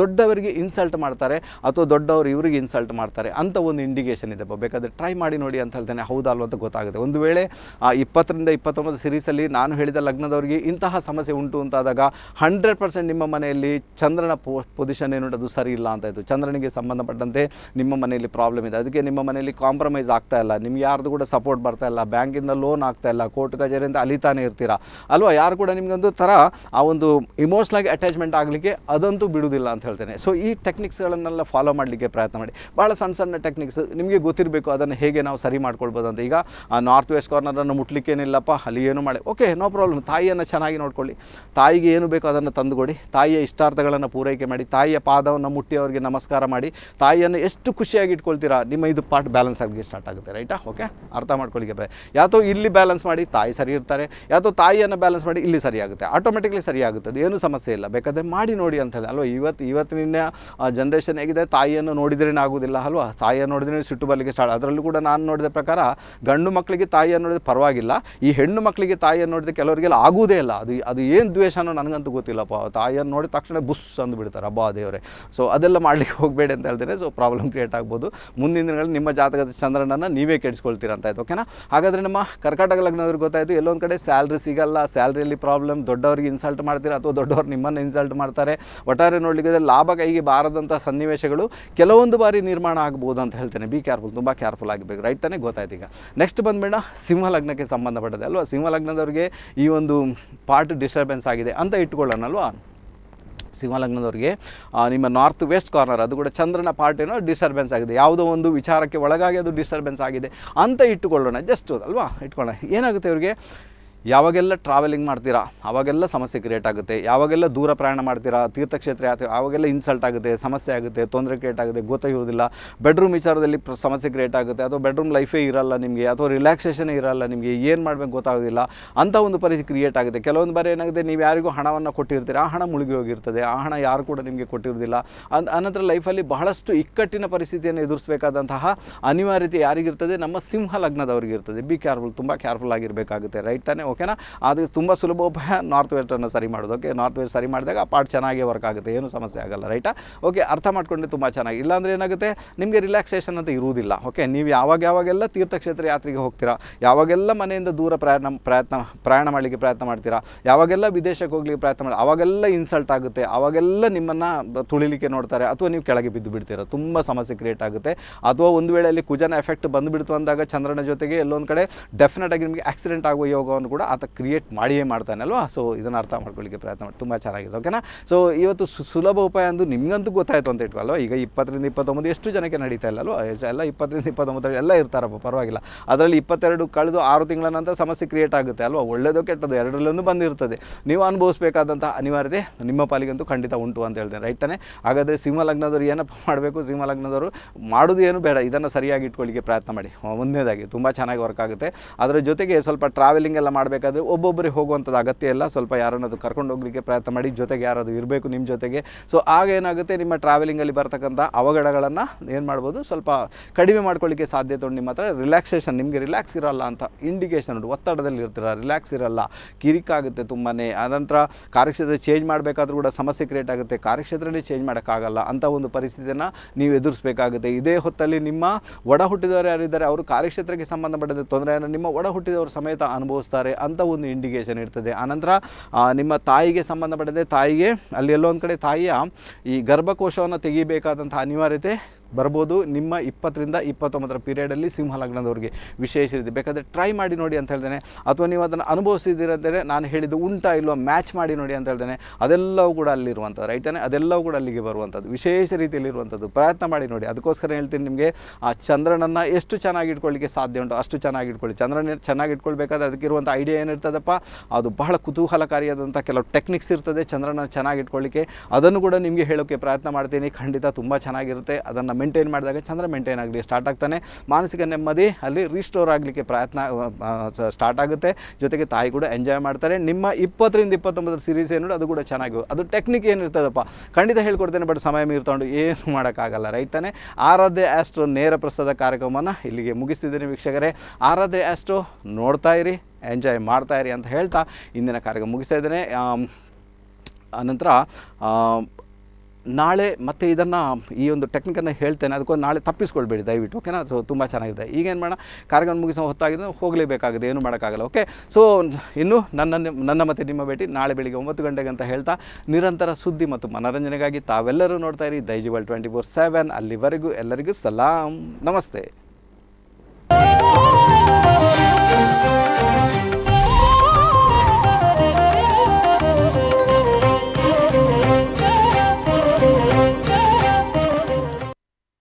ದೊಡ್ಡವರಿಗೆ ಇನ್ಸಲ್ಟ್ ಮಾಡ್ತಾರೆ ಅಥವಾ ದೊಡ್ಡವರು ಇವರಿಗೆ ಇನ್ಸಲ್ಟ್ ಮಾಡ್ತಾರೆ ಅಂತ ಒಂದು ಇಂಡಿಕೇಷನ್ ಇದೆ ಬೇಕಾದರೆ ಟ್ರೈ ಮಾಡಿ ನೋಡಿ ಅಂತ ಹೇಳ್ತೇನೆ ಹೌದಲ್ವ ಅಂತ ಗೊತ್ತಾಗುತ್ತೆ ಒಂದು ವೇಳೆ ಇಪ್ಪತ್ತರಿಂದ ಇಪ್ಪತ್ತೊಂಬತ್ತು ಸಿರೀಸಲ್ಲಿ ನಾನು ಹೇಳಿದ ಲಗ್ನದವರಿಗೆ ಇಂತಹ ಸಮಸ್ಯೆ ಉಂಟು ಅಂತಾದಾಗ ಹಂಡ್ರೆಡ್ ಪರ್ಸೆಂಟ್ ನಿಮ್ಮ ಮನೆಯಲ್ಲಿ ಚಂದ್ರನ ಪೊಸಿಷನ್ ಏನು ಅದು ಸರಿ ಇಲ್ಲ ಇತ್ತು ಚಂದ್ರನಿಗೆ ಸಂಬಂಧಪಟ್ಟಂತೆ ನಿಮ್ಮ ಮನೆಯಲ್ಲಿ ಪ್ರಾಬ್ಲಮ್ ಇದೆ ಅದಕ್ಕೆ ನಿಮ್ಮ ಮನೆಯಲ್ಲಿ ಕಾಂಪ್ರಮೈಸ್ ಆಗ್ತಾ ಇಲ್ಲ ನಿಮ್ಗೆ ಯಾರ್ದು ಕೂಡ ಸಪೋರ್ಟ್ ಬರ್ತಾ ಇಲ್ಲ ಬ್ಯಾಂಕಿಂದ ಲೋನ್ ಆಗ್ತಾ ಇಲ್ಲ ಕೋರ್ಟ್ ಕಚೇರಿಯಿಂದ ಅಲಿತಾನೆ ಇರ್ತೀರಾ ಅಲ್ವಾ ಯಾರು ಕೂಡ ಒಂದು ಥರ ಆ ಒಂದು ಇಮೋಷ್ನಲಾಗಿ ಅಟ್ಯಾಚ್ಮೆಂಟ್ ಆಗಲಿಕ್ಕೆ ಅದಂತೂ ಬಿಡುವುದಿಲ್ಲ ಅಂತ ಹೇಳ್ತೇನೆ ಸೊ ಈ ಟೆಕ್ನಿಕ್ಸ್ಗಳನ್ನೆಲ್ಲ ಫಾಲೋ ಮಾಡಲಿಕ್ಕೆ ಪ್ರಯತ್ನ ಮಾಡಿ ಭಾಳ ಸಣ್ಣ ಸಣ್ಣ ಟೆಕ್ನಿಕ್ಸ್ ನಿಮಗೆ ಗೊತ್ತಿರಬೇಕು ಅದನ್ನು ಹೇಗೆ ನಾವು ಸರಿ ಮಾಡ್ಕೊಳ್ಬೋದು ಅಂತ ಈಗ ನಾರ್ತ್ ವೆಸ್ಟ್ ಕಾರ್ನರನ್ನು ಮುಟ್ಲಿಕ್ಕೇನಿಲ್ಲಪ್ಪ ಅಲ್ಲಿ ಏನು ಮಾಡಿ ಓಕೆ ನೋ ಪ್ರಾಬ್ಲಮ್ ತಾಯಿಯನ್ನು ಚೆನ್ನಾಗಿ ನೋಡ್ಕೊಳ್ಳಿ ತಾಯಿಗೆ ಏನು ಬೇಕೋ ಅದನ್ನು ತಂದುಕೊಡಿ ತಾಯಿಯ ಇಷ್ಟಾರ್ಥಗಳನ್ನು ಪೂರೈಕೆ ಮಾಡಿ ತಾಯಿಯ ಪಾದವನ್ನು ಮುಟ್ಟಿ ಅವರಿಗೆ ನಮಸ್ಕಾರ ಮಾಡಿ ತಾಯಿಯನ್ನು ಎಷ್ಟು ಖುಷಿಯಾಗಿ ಇಟ್ಕೊಳ್ತೀರಾ ನಿಮ್ಮ ಇದು ಪಾರ್ಟ್ ಬ್ಯಾಲೆನ್ಸ್ ಆಗಿ ಸ್ಟಾರ್ಟ್ ಆಗುತ್ತೆ ರೈಟಾ ಓಕೆ ಅರ್ಥ ಮಾಡ್ಕೊಳ್ಳಿ ಬ್ರೆ ಯಾತೋ ಇಲ್ಲಿ ಬ್ಯಾಲೆನ್ಸ್ ಮಾಡಿ ತಾಯಿ ಸರಿ ಇರ್ತಾರೆ ಯಾತೋ ತಾಯಿಯನ್ನು ಬ್ಯಾಲೆನ್ಸ್ ಮಾಡಿ ಇಲ್ಲಿ ಸರಿಯಾಗುತ್ತೆ ಆಟೋಮೆಟಿಕ್ಲಿ ಸರಿಯಾಗುತ್ತೆ ಏನು ಸಮಸ್ಯೆ ಇಲ್ಲ ಬೇಕಾದರೆ ಮಾಡಿ ನೋಡಿ ಅಂತ ಹೇಳಿ ಅಲ್ವಾ ಇವತ್ತು ಇವತ್ತಿನ ಜನ್ರೇಷನ್ ಹೇಗಿದೆ ತಾಯಿಯನ್ನು ನೋಡಿದ್ರೇ ಆಗೋದಿಲ್ಲ ಅಲ್ವಾ ತಾಯಿಯನ್ನು ನೋಡಿದ್ರೆ ಸಿಟ್ಟು ಬರಲಿಕ್ಕೆ ಸ್ಟಾರ್ಟ್ ಅದರಲ್ಲೂ ಕೂಡ ನಾನು ನೋಡಿದ ಪ್ರಕಾರ ಗಂಡು ಮಕ್ಕಳಿಗೆ ತಾಯಿಯನ್ನು ನೋಡಿದ್ರೆ ಪರವಾಗಿಲ್ಲ ಈ ಹೆಣ್ಣು ಮಕ್ಕಳಿಗೆ ತಾಯಿಯನ್ನು ನೋಡಿದ್ರೆ ಕೆಲವರಿಗೆಲ್ಲ ಆಗುವುದೇ ಇಲ್ಲ ಅದು ಅದು ಏನು ದ್ವೇಷನೋ ನನಗಂತೂ ಗೊತ್ತಿಲ್ಲಪ್ಪ ತಾಯಿಯನ್ನು ನೋಡಿದ ತಕ್ಷಣ ಬುಸ್ ಅಂದು ಬಿಡ್ತಾರೆ ಅಬ್ಬಾ ದೇವರೇ ಸೊ ಅದೆಲ್ಲ ಮಾಡ್ಲಿಕ್ಕೆ ಮಾಡಲಿಕ್ಕೆ ಹೋಗಬೇಡಿ ಅಂತ ಹೇಳ್ತೇನೆ ಸೊ ಪ್ರಾಬ್ಲಮ್ ಕ್ರಿಯೇಟ್ ಆಗ್ಬೋದು ಮುಂದಿನ ದಿನಗಳಲ್ಲಿ ನಿಮ್ಮ ಜಾತಕದ ಚಂದ್ರನನ್ನು ನೀವೇ ಕೆಡಿಸ್ಕೊಳ್ತೀರ ಅಂತ ಆಯ್ತು ಓಕೆನಾ ಹಾಗಾದರೆ ನಮ್ಮ ಕರ್ನಾಟಕ ಲಗ್ನದವ್ರಿಗೆ ಗೊತ್ತಾಯಿತು ಎಲ್ಲೊಂದು ಕಡೆ ಸ್ಯಾಲ್ರಿ ಸಿಗಲ್ಲ ಸ್ಯಾಲ್ರಿಯಲ್ಲಿ ಪ್ರಾಬ್ಲಮ್ ದೊಡ್ಡವ್ರಿಗೆ ಇನ್ಸಲ್ಟ್ ಮಾಡ್ತೀರಾ ಅಥವಾ ದೊಡ್ಡವ್ರು ನಿಮ್ಮನ್ನು ಇನ್ಸಲ್ಟ್ ಮಾಡ್ತಾರೆ ಒಟ್ಟಾರೆ ನೋಡಲಿಕ್ಕೆ ಲಾಭ ಕೈಗೆ ಬಾರದಂಥ ಸನ್ನಿವೇಶಗಳು ಕೆಲವೊಂದು ಬಾರಿ ನಿರ್ಮಾಣ ಆಗ್ಬೋದು ಅಂತ ಹೇಳ್ತೇನೆ ಬಿ ಕೇರ್ಫುಲ್ ತುಂಬ ಕೇರ್ಫುಲ್ ಆಗಬೇಕು ರೈಟ್ ತಾನೇ ಗೊತ್ತಾಯ್ತು ಈಗ ನೆಕ್ಸ್ಟ್ ಬಂದ್ಬೇಡ ಸಿಂಹ ಲಗ್ನಕ್ಕೆ ಸಂಬಂಧಪಟ್ಟದೆ ಅಲ್ವಾ ಸಿಂಹ ಲಗ್ನದವ್ರಿಗೆ ಈ ಒಂದು ಪಾರ್ಟ್ ಡಿಸ್ಟರ್ಬೆನ್ಸ್ ಆಗಿದೆ ಅಂತ ಇಟ್ಕೊಳ್ಳೋಣ ಅಲ್ವಾ ಸಿಂಹಲಗ್ನದವ್ರಿಗೆ ನಿಮ್ಮ ನಾರ್ತ್ ವೆಸ್ಟ್ ಕಾರ್ನರ್ ಅದು ಕೂಡ ಚಂದ್ರನ ಪಾರ್ಟಿನೂ ಡಿಸ್ಟರ್ಬೆನ್ಸ್ ಆಗಿದೆ ಯಾವುದೋ ಒಂದು ವಿಚಾರಕ್ಕೆ ಒಳಗಾಗಿ ಅದು ಡಿಸ್ಟರ್ಬೆನ್ಸ್ ಆಗಿದೆ ಅಂತ ಇಟ್ಟುಕೊಳ್ಳೋಣ ಜಸ್ಟ್ ಅಲ್ವಾ ಇಟ್ಕೊಳ್ಳೋಣ ಏನಾಗುತ್ತೆ ಅವರಿಗೆ ಯಾವಾಗೆಲ್ಲ ಟ್ರಾವೆಲಿಂಗ್ ಮಾಡ್ತೀರಾ ಆವಾಗೆಲ್ಲ ಸಮಸ್ಯೆ ಕ್ರಿಯೇಟ್ ಆಗುತ್ತೆ ಯಾವಾಗೆಲ್ಲ ದೂರ ಪ್ರಯಾಣ ಮಾಡ್ತೀರಾ ತೀರ್ಥಕ್ಷೇತ್ರ ಯಾತ್ರೆ ಆವಾಗೆಲ್ಲ ಇನ್ಸಲ್ಟ್ ಆಗುತ್ತೆ ಸಮಸ್ಯೆ ಆಗುತ್ತೆ ತೊಂದರೆ ಕ್ರಿಯೇಟ್ ಆಗುತ್ತೆ ಗೊತ್ತಾಗಿರೋದಿಲ್ಲ ಬೆಡ್ರೂಮ್ ವಿಚಾರದಲ್ಲಿ ಸಮಸ್ಯೆ ಕ್ರಿಯೇಟ್ ಆಗುತ್ತೆ ಅಥವಾ ಬೆಡ್ರೂಮ್ ಲೈಫೇ ಇರಲ್ಲ ನಿಮಗೆ ಅಥವಾ ರಿಲ್ಯಾಕ್ಸೇಷನೇ ಇರಲ್ಲ ನಿಮಗೆ ಏನು ಮಾಡಬೇಕು ಗೊತ್ತಾಗೋದಿಲ್ಲ ಅಂತ ಒಂದು ಪರಿಸ್ಥಿತಿ ಕ್ರಿಯೇಟ್ ಆಗುತ್ತೆ ಕೆಲವೊಂದು ಬಾರಿ ಏನಾಗುತ್ತೆ ನೀವು ಯಾರಿಗೂ ಹಣವನ್ನು ಕೊಟ್ಟಿರ್ತೀರ ಆ ಹಣ ಮುಳುಗಿ ಹೋಗಿರ್ತದೆ ಆ ಹಣ ಯಾರು ಕೂಡ ನಿಮಗೆ ಕೊಟ್ಟಿರೋದಿಲ್ಲ ಅಂತ ಅನಂತರ ಲೈಫಲ್ಲಿ ಬಹಳಷ್ಟು ಇಕ್ಕಟ್ಟಿನ ಪರಿಸ್ಥಿತಿಯನ್ನು ಎದುರಿಸಬೇಕಾದಂತಹ ಅನಿವಾರ್ಯತೆ ಯಾರಿಗಿರ್ತದೆ ನಮ್ಮ ಸಿಂಹ ಇರ್ತದೆ ಬಿ ಕೇರ್ಫುಲ್ ತುಂಬ ಕೇರ್ಫುಲ್ ಆಗಿರಬೇಕಾಗುತ್ತೆ ರೈಟ್ ತಾನೇ ಓಕೆನಾ ಅದು ತುಂಬ ಸುಲಭ ಉಪಾಯ ನಾರ್ತ್ ವೆಸ್ಟನ್ನು ಸರಿ ಮಾಡೋದು ಓಕೆ ನಾರ್ತ್ ವೆಸ್ಟ್ ಸರಿ ಮಾಡಿದಾಗ ಆ ಪಾರ್ಟ್ ಚೆನ್ನಾಗಿ ವರ್ಕ್ ಆಗುತ್ತೆ ಏನು ಸಮಸ್ಯೆ ಆಗಲ್ಲ ರೈಟಾ ಓಕೆ ಅರ್ಥ ಮಾಡ್ಕೊಂಡ್ರೆ ತುಂಬ ಚೆನ್ನಾಗಿ ಇಲ್ಲಾಂದರೆ ಏನಾಗುತ್ತೆ ನಿಮಗೆ ರಿಲ್ಯಾಕ್ಸೇಷನ್ ಅಂತ ಇರುವುದಿಲ್ಲ ಓಕೆ ನೀವು ಯಾವಾಗ ಯಾವಾಗೆಲ್ಲ ತೀರ್ಥಕ್ಷೇತ್ರ ಯಾತ್ರೆಗೆ ಹೋಗ್ತೀರಾ ಯಾವಾಗೆಲ್ಲ ಮನೆಯಿಂದ ದೂರ ಪ್ರಯಾಣ ಪ್ರಯತ್ನ ಪ್ರಯಾಣ ಮಾಡಲಿಕ್ಕೆ ಪ್ರಯತ್ನ ಮಾಡ್ತೀರಾ ಯಾವಾಗೆಲ್ಲ ವಿದೇಶಕ್ಕೆ ಹೋಗ್ಲಿಕ್ಕೆ ಪ್ರಯತ್ನ ಮಾಡಿ ಅವಾಗೆಲ್ಲ ಇನ್ಸಲ್ಟ್ ಆಗುತ್ತೆ ಆವಾಗೆಲ್ಲ ನಿಮ್ಮನ್ನು ತುಳಿಲಿಕ್ಕೆ ನೋಡ್ತಾರೆ ಅಥವಾ ನೀವು ಕೆಳಗೆ ಬಿದ್ದು ಬಿಡ್ತೀರಾ ತುಂಬ ಸಮಸ್ಯೆ ಕ್ರಿಯೇಟ್ ಆಗುತ್ತೆ ಅಥವಾ ಒಂದು ವೇಳೆಯಲ್ಲಿ ಕುಜನ ಎಫೆಕ್ಟ್ ಬಂದುಬಿಡ್ತು ಅಂದಾಗ ಚಂದ್ರನ ಜೊತೆಗೆ ಎಲ್ಲೊಂದು ಕಡೆ ಆಗಿ ನಿಮಗೆ ಆಕ್ಸಿಡೆಂಟ್ ಆಗುವ ಯೋಗವನ್ನು ಕೂಡ ಆತ ಕ್ರಿಯೇಟ್ ಮಾಡಿಯೇ ಮಾಡ್ತಾನಲ್ವಾ ಸೊ ಇದನ್ನು ಅರ್ಥ ಮಾಡ್ಕೊಳ್ಳಿಕ್ಕೆ ಪ್ರಯತ್ನ ಮಾಡಿ ತುಂಬ ಚೆನ್ನಾಗಿದೆ ಓಕೆನಾ ಸೊ ಇವತ್ತು ಸುಲಭ ಉಪಾಯ ಅಂದು ನಿಮಗಂತೂ ಗೊತ್ತಾಯಿತು ಅಂತ ಇಟ್ವಲ್ವ ಈಗ ಇಪ್ಪತ್ತರಿಂದ ಇಪ್ಪತ್ತೊಂಬತ್ತು ಎಷ್ಟು ಜನಕ್ಕೆ ನಡೀತಾ ಇಲ್ಲ ಅಲ್ವಾ ಎಲ್ಲ ಇಪ್ಪತ್ತರಿಂದ ಇಪ್ಪತ್ತೊಂಬತ್ತರಲ್ಲಿ ಎಲ್ಲ ಇರ್ತಾರಪ್ಪ ಪರವಾಗಿಲ್ಲ ಅದರಲ್ಲಿ ಇಪ್ಪತ್ತೆರಡು ಕಳೆದು ಆರು ತಿಂಗಳ ನಂತರ ಸಮಸ್ಯೆ ಕ್ರಿಯೇಟ್ ಆಗುತ್ತೆ ಅಲ್ವಾ ಒಳ್ಳೆಯದು ಕೆಟ್ಟದ್ದು ಎರಡರಲ್ಲೂ ಬಂದಿರ್ತದೆ ನೀವು ಅನುಭವಿಸಬೇಕಾದಂಥ ಅನಿವಾರ್ಯತೆ ನಿಮ್ಮ ಪಾಲಿಗಂತೂ ಖಂಡಿತ ಉಂಟು ಅಂತ ಹೇಳ್ತೇನೆ ರೈಟ್ ತಾನೆ ಹಾಗಾದರೆ ಸಿಂಹ ಲಗ್ನದವರು ಏನಪ್ಪ ಮಾಡಬೇಕು ಸಿಂಹ ಲಗ್ನದವರು ಮಾಡೋದು ಏನು ಬೇಡ ಇದನ್ನು ಸರಿಯಾಗಿ ಇಟ್ಕೊಳ್ಳಿಕ್ಕೆ ಪ್ರಯತ್ನ ಮಾಡಿ ಒಂದನೇದಾಗಿ ತುಂಬ ಚೆನ್ನಾಗಿ ವರ್ಕ್ ಆಗುತ್ತೆ ಅದರ ಜೊತೆಗೆ ಸ್ವಲ್ಪ ಟ್ರಾವೆಲಿಂಗ್ ಎಲ್ಲ ಮಾಡಬೇಕಾದ್ರೆ ಒಬ್ಬೊಬ್ಬರಿಗೆ ಹೋಗುವಂಥದ್ದು ಅಗತ್ಯ ಇಲ್ಲ ಸ್ವಲ್ಪ ಯಾರನ್ನಾದರೂ ಕರ್ಕೊಂಡು ಹೋಗಲಿಕ್ಕೆ ಪ್ರಯತ್ನ ಮಾಡಿ ಜೊತೆಗೆ ಯಾರಾದರೂ ಇರಬೇಕು ನಿಮ್ಮ ಜೊತೆಗೆ ಸೊ ಆಗ ಏನಾಗುತ್ತೆ ನಿಮ್ಮ ಟ್ರಾವೆಲಿಂಗಲ್ಲಿ ಬರ್ತಕ್ಕಂಥ ಅವಘಡಗಳನ್ನು ಏನು ಮಾಡ್ಬೋದು ಸ್ವಲ್ಪ ಕಡಿಮೆ ಮಾಡ್ಕೊಳ್ಳಿಕ್ಕೆ ಸಾಧ್ಯತೆ ಉಂಟು ನಿಮ್ಮ ಹತ್ರ ರಿಲ್ಯಾಕ್ಸೇಷನ್ ನಿಮಗೆ ರಿಲ್ಯಾಕ್ಸ್ ಇರೋಲ್ಲ ಅಂತ ಇಂಡಿಕೇಷನ್ ಉಂಟು ಒತ್ತಡದಲ್ಲಿ ಇರ್ತೀರ ರಿಲ್ಯಾಕ್ಸ್ ಇರಲ್ಲ ಕಿರಿಕಾಗುತ್ತೆ ತುಂಬಾ ಅನಂತರ ಕಾರ್ಯಕ್ಷೇತ್ರ ಚೇಂಜ್ ಮಾಡಬೇಕಾದ್ರೂ ಕೂಡ ಸಮಸ್ಯೆ ಕ್ರಿಯೇಟ್ ಆಗುತ್ತೆ ಕಾರ್ಯಕ್ಷೇತ್ರನೇ ಚೇಂಜ್ ಮಾಡೋಕ್ಕಾಗಲ್ಲ ಅಂತ ಒಂದು ಪರಿಸ್ಥಿತಿಯನ್ನು ನೀವು ಎದುರಿಸಬೇಕಾಗುತ್ತೆ ಇದೇ ಹೊತ್ತಲ್ಲಿ ನಿಮ್ಮ ಒಡ ಹುಟ್ಟಿದವರು ಯಾರಿದ್ದಾರೆ ಅವರು ಕಾರ್ಯಕ್ಷೇತ್ರಕ್ಕೆ ಸಂಬಂಧಪಟ್ಟಂತೆ ತೊಂದರೆಯನ್ನು ನಿಮ್ಮ ಒಡ ಹುಟ್ಟಿದವರು ಸಮೇತ ಅನುಭವಿಸ್ತಾರೆ ಅಂತ ಒಂದು ಇಂಡಿಕೇಶನ್ ಇರ್ತದೆ ಆನಂತರ ನಿಮ್ಮ ತಾಯಿಗೆ ಸಂಬಂಧಪಟ್ಟಂತೆ ತಾಯಿಗೆ ಅಲ್ಲಿ ಒಂದು ಕಡೆ ತಾಯಿಯ ಈ ಗರ್ಭಕೋಶವನ್ನು ತೆಗಿಬೇಕಾದಂಥ ಅನಿವಾರ್ಯತೆ ಬರ್ಬೋದು ನಿಮ್ಮ ಇಪ್ಪತ್ತರಿಂದ ಇಪ್ಪತ್ತೊಂಬತ್ತರ ಪೀರಿಯಡಲ್ಲಿ ಸಿಂಹ ಲಗ್ನದವ್ರಿಗೆ ವಿಶೇಷ ರೀತಿ ಬೇಕಾದರೆ ಟ್ರೈ ಮಾಡಿ ನೋಡಿ ಅಂತ ಹೇಳ್ತೇನೆ ಅಥವಾ ನೀವು ಅದನ್ನು ಅನುಭವಿಸಿದ್ದೀರಂತೇಳಿ ನಾನು ಹೇಳಿದ್ದು ಉಂಟಾ ಇಲ್ವಾ ಮ್ಯಾಚ್ ಮಾಡಿ ನೋಡಿ ಅಂತ ಹೇಳ್ತೇನೆ ಅದೆಲ್ಲವೂ ಕೂಡ ಅಲ್ಲಿರುವಂಥದ್ದು ರೈತನೇ ಅದೆಲ್ಲವೂ ಕೂಡ ಅಲ್ಲಿಗೆ ಬರುವಂಥದ್ದು ವಿಶೇಷ ರೀತಿಯಲ್ಲಿ ಇರುವಂಥದ್ದು ಪ್ರಯತ್ನ ಮಾಡಿ ನೋಡಿ ಅದಕ್ಕೋಸ್ಕರ ಹೇಳ್ತೀನಿ ನಿಮಗೆ ಆ ಚಂದ್ರನನ್ನು ಎಷ್ಟು ಚೆನ್ನಾಗಿ ಇಟ್ಕೊಳ್ಳಿಕ್ಕೆ ಸಾಧ್ಯ ಉಂಟು ಅಷ್ಟು ಚೆನ್ನಾಗಿ ಇಟ್ಕೊಳ್ಳಿ ಚಂದ್ರನ ಚೆನ್ನಾಗಿ ಇಟ್ಕೊಳ್ಬೇಕಾದ್ರೆ ಅದಕ್ಕಿರುವಂಥ ಐಡಿಯಾ ಏನಿರ್ತದಪ್ಪ ಅದು ಬಹಳ ಕುತೂಹಲಕಾರಿಯಾದಂಥ ಕೆಲವು ಟೆಕ್ನಿಕ್ಸ್ ಇರ್ತದೆ ಚಂದ್ರನ ಚೆನ್ನಾಗಿ ಇಟ್ಕೊಳ್ಳಿಕ್ಕೆ ಅದನ್ನು ಕೂಡ ನಿಮಗೆ ಹೇಳೋಕ್ಕೆ ಪ್ರಯತ್ನ ಮಾಡ್ತೀನಿ ಖಂಡಿತ ತುಂಬ ಚೆನ್ನಾಗಿರುತ್ತೆ ಅದನ್ನು ಮೇಂಟೈನ್ ಮಾಡಿದಾಗ ಚಂದ್ರ ಮೇಂಟೈನ್ ಆಗಲಿ ಸ್ಟಾರ್ಟ್ ಆಗ್ತಾನೆ ಮಾನಸಿಕ ನೆಮ್ಮದಿ ಅಲ್ಲಿ ರೀಸ್ಟೋರ್ ಆಗಲಿಕ್ಕೆ ಪ್ರಯತ್ನ ಸ್ಟಾರ್ಟ್ ಆಗುತ್ತೆ ಜೊತೆಗೆ ತಾಯಿ ಕೂಡ ಎಂಜಾಯ್ ಮಾಡ್ತಾರೆ ನಿಮ್ಮ ಇಪ್ಪತ್ತರಿಂದ ಇಪ್ಪತ್ತೊಂಬತ್ತರ ಸೀರೀಸ್ ಏನು ಅದು ಕೂಡ ಚೆನ್ನಾಗಿ ಅದು ಟೆಕ್ನಿಕ್ ಏನಿರ್ತದಪ್ಪ ಖಂಡಿತ ಹೇಳ್ಕೊಡ್ತೇನೆ ಬಟ್ ಸಮಯ ಮೀರ್ತೊಂಡು ಏನು ಮಾಡೋಕ್ಕಾಗಲ್ಲ ರೈಟ್ ತಾನೆ ಆರಾಧ್ಯ ಆಸ್ಟ್ರೋ ನೇರ ಪ್ರಸಾದ ಕಾರ್ಯಕ್ರಮವನ್ನು ಇಲ್ಲಿಗೆ ಮುಗಿಸ್ತಿದ್ದೀನಿ ವೀಕ್ಷಕರೇ ಆರಾಧ್ಯ ಆಸ್ಟ್ರೋ ನೋಡ್ತಾ ಇರಿ ಎಂಜಾಯ್ ಮಾಡ್ತಾ ಇರಿ ಅಂತ ಹೇಳ್ತಾ ಇಂದಿನ ಕಾರ್ಯಕ್ರಮ ಮುಗಿಸ್ತಾ ಇದ್ದೇನೆ ಅನಂತರ ನಾಳೆ ಮತ್ತೆ ಇದನ್ನು ಈ ಒಂದು ಟೆಕ್ನಿಕನ್ನು ಹೇಳ್ತೇನೆ ಅದಕ್ಕೋ ನಾಳೆ ತಪ್ಪಿಸ್ಕೊಳ್ಬೇಡಿ ದಯವಿಟ್ಟು ಓಕೆನಾ ಸೊ ತುಂಬ ಚೆನ್ನಾಗಿದೆ ಈಗೇನು ಮಾಡೋಣ ಕಾರ್ಯಕ್ರಮ ಮುಗಿಸೋ ಹೊತ್ತಾಗಿದ್ದು ಹೋಗಲೇಬೇಕಾಗಿದೆ ಏನು ಮಾಡೋಕ್ಕಾಗಲ್ಲ ಓಕೆ ಸೊ ಇನ್ನು ನನ್ನನ್ನು ನನ್ನ ಮತ್ತು ನಿಮ್ಮ ಭೇಟಿ ನಾಳೆ ಬೆಳಿಗ್ಗೆ ಒಂಬತ್ತು ಗಂಟೆಗೆ ಅಂತ ಹೇಳ್ತಾ ನಿರಂತರ ಸುದ್ದಿ ಮತ್ತು ಮನರಂಜನೆಗಾಗಿ ತಾವೆಲ್ಲರೂ ನೋಡ್ತಾ ಇರಿ ದೈಜಿವಲ್ ಟ್ವೆಂಟಿ ಫೋರ್ ಸೆವೆನ್ ಅಲ್ಲಿವರೆಗೂ ಎಲ್ಲರಿಗೂ ಸಲಾಂ ನಮಸ್ತೆ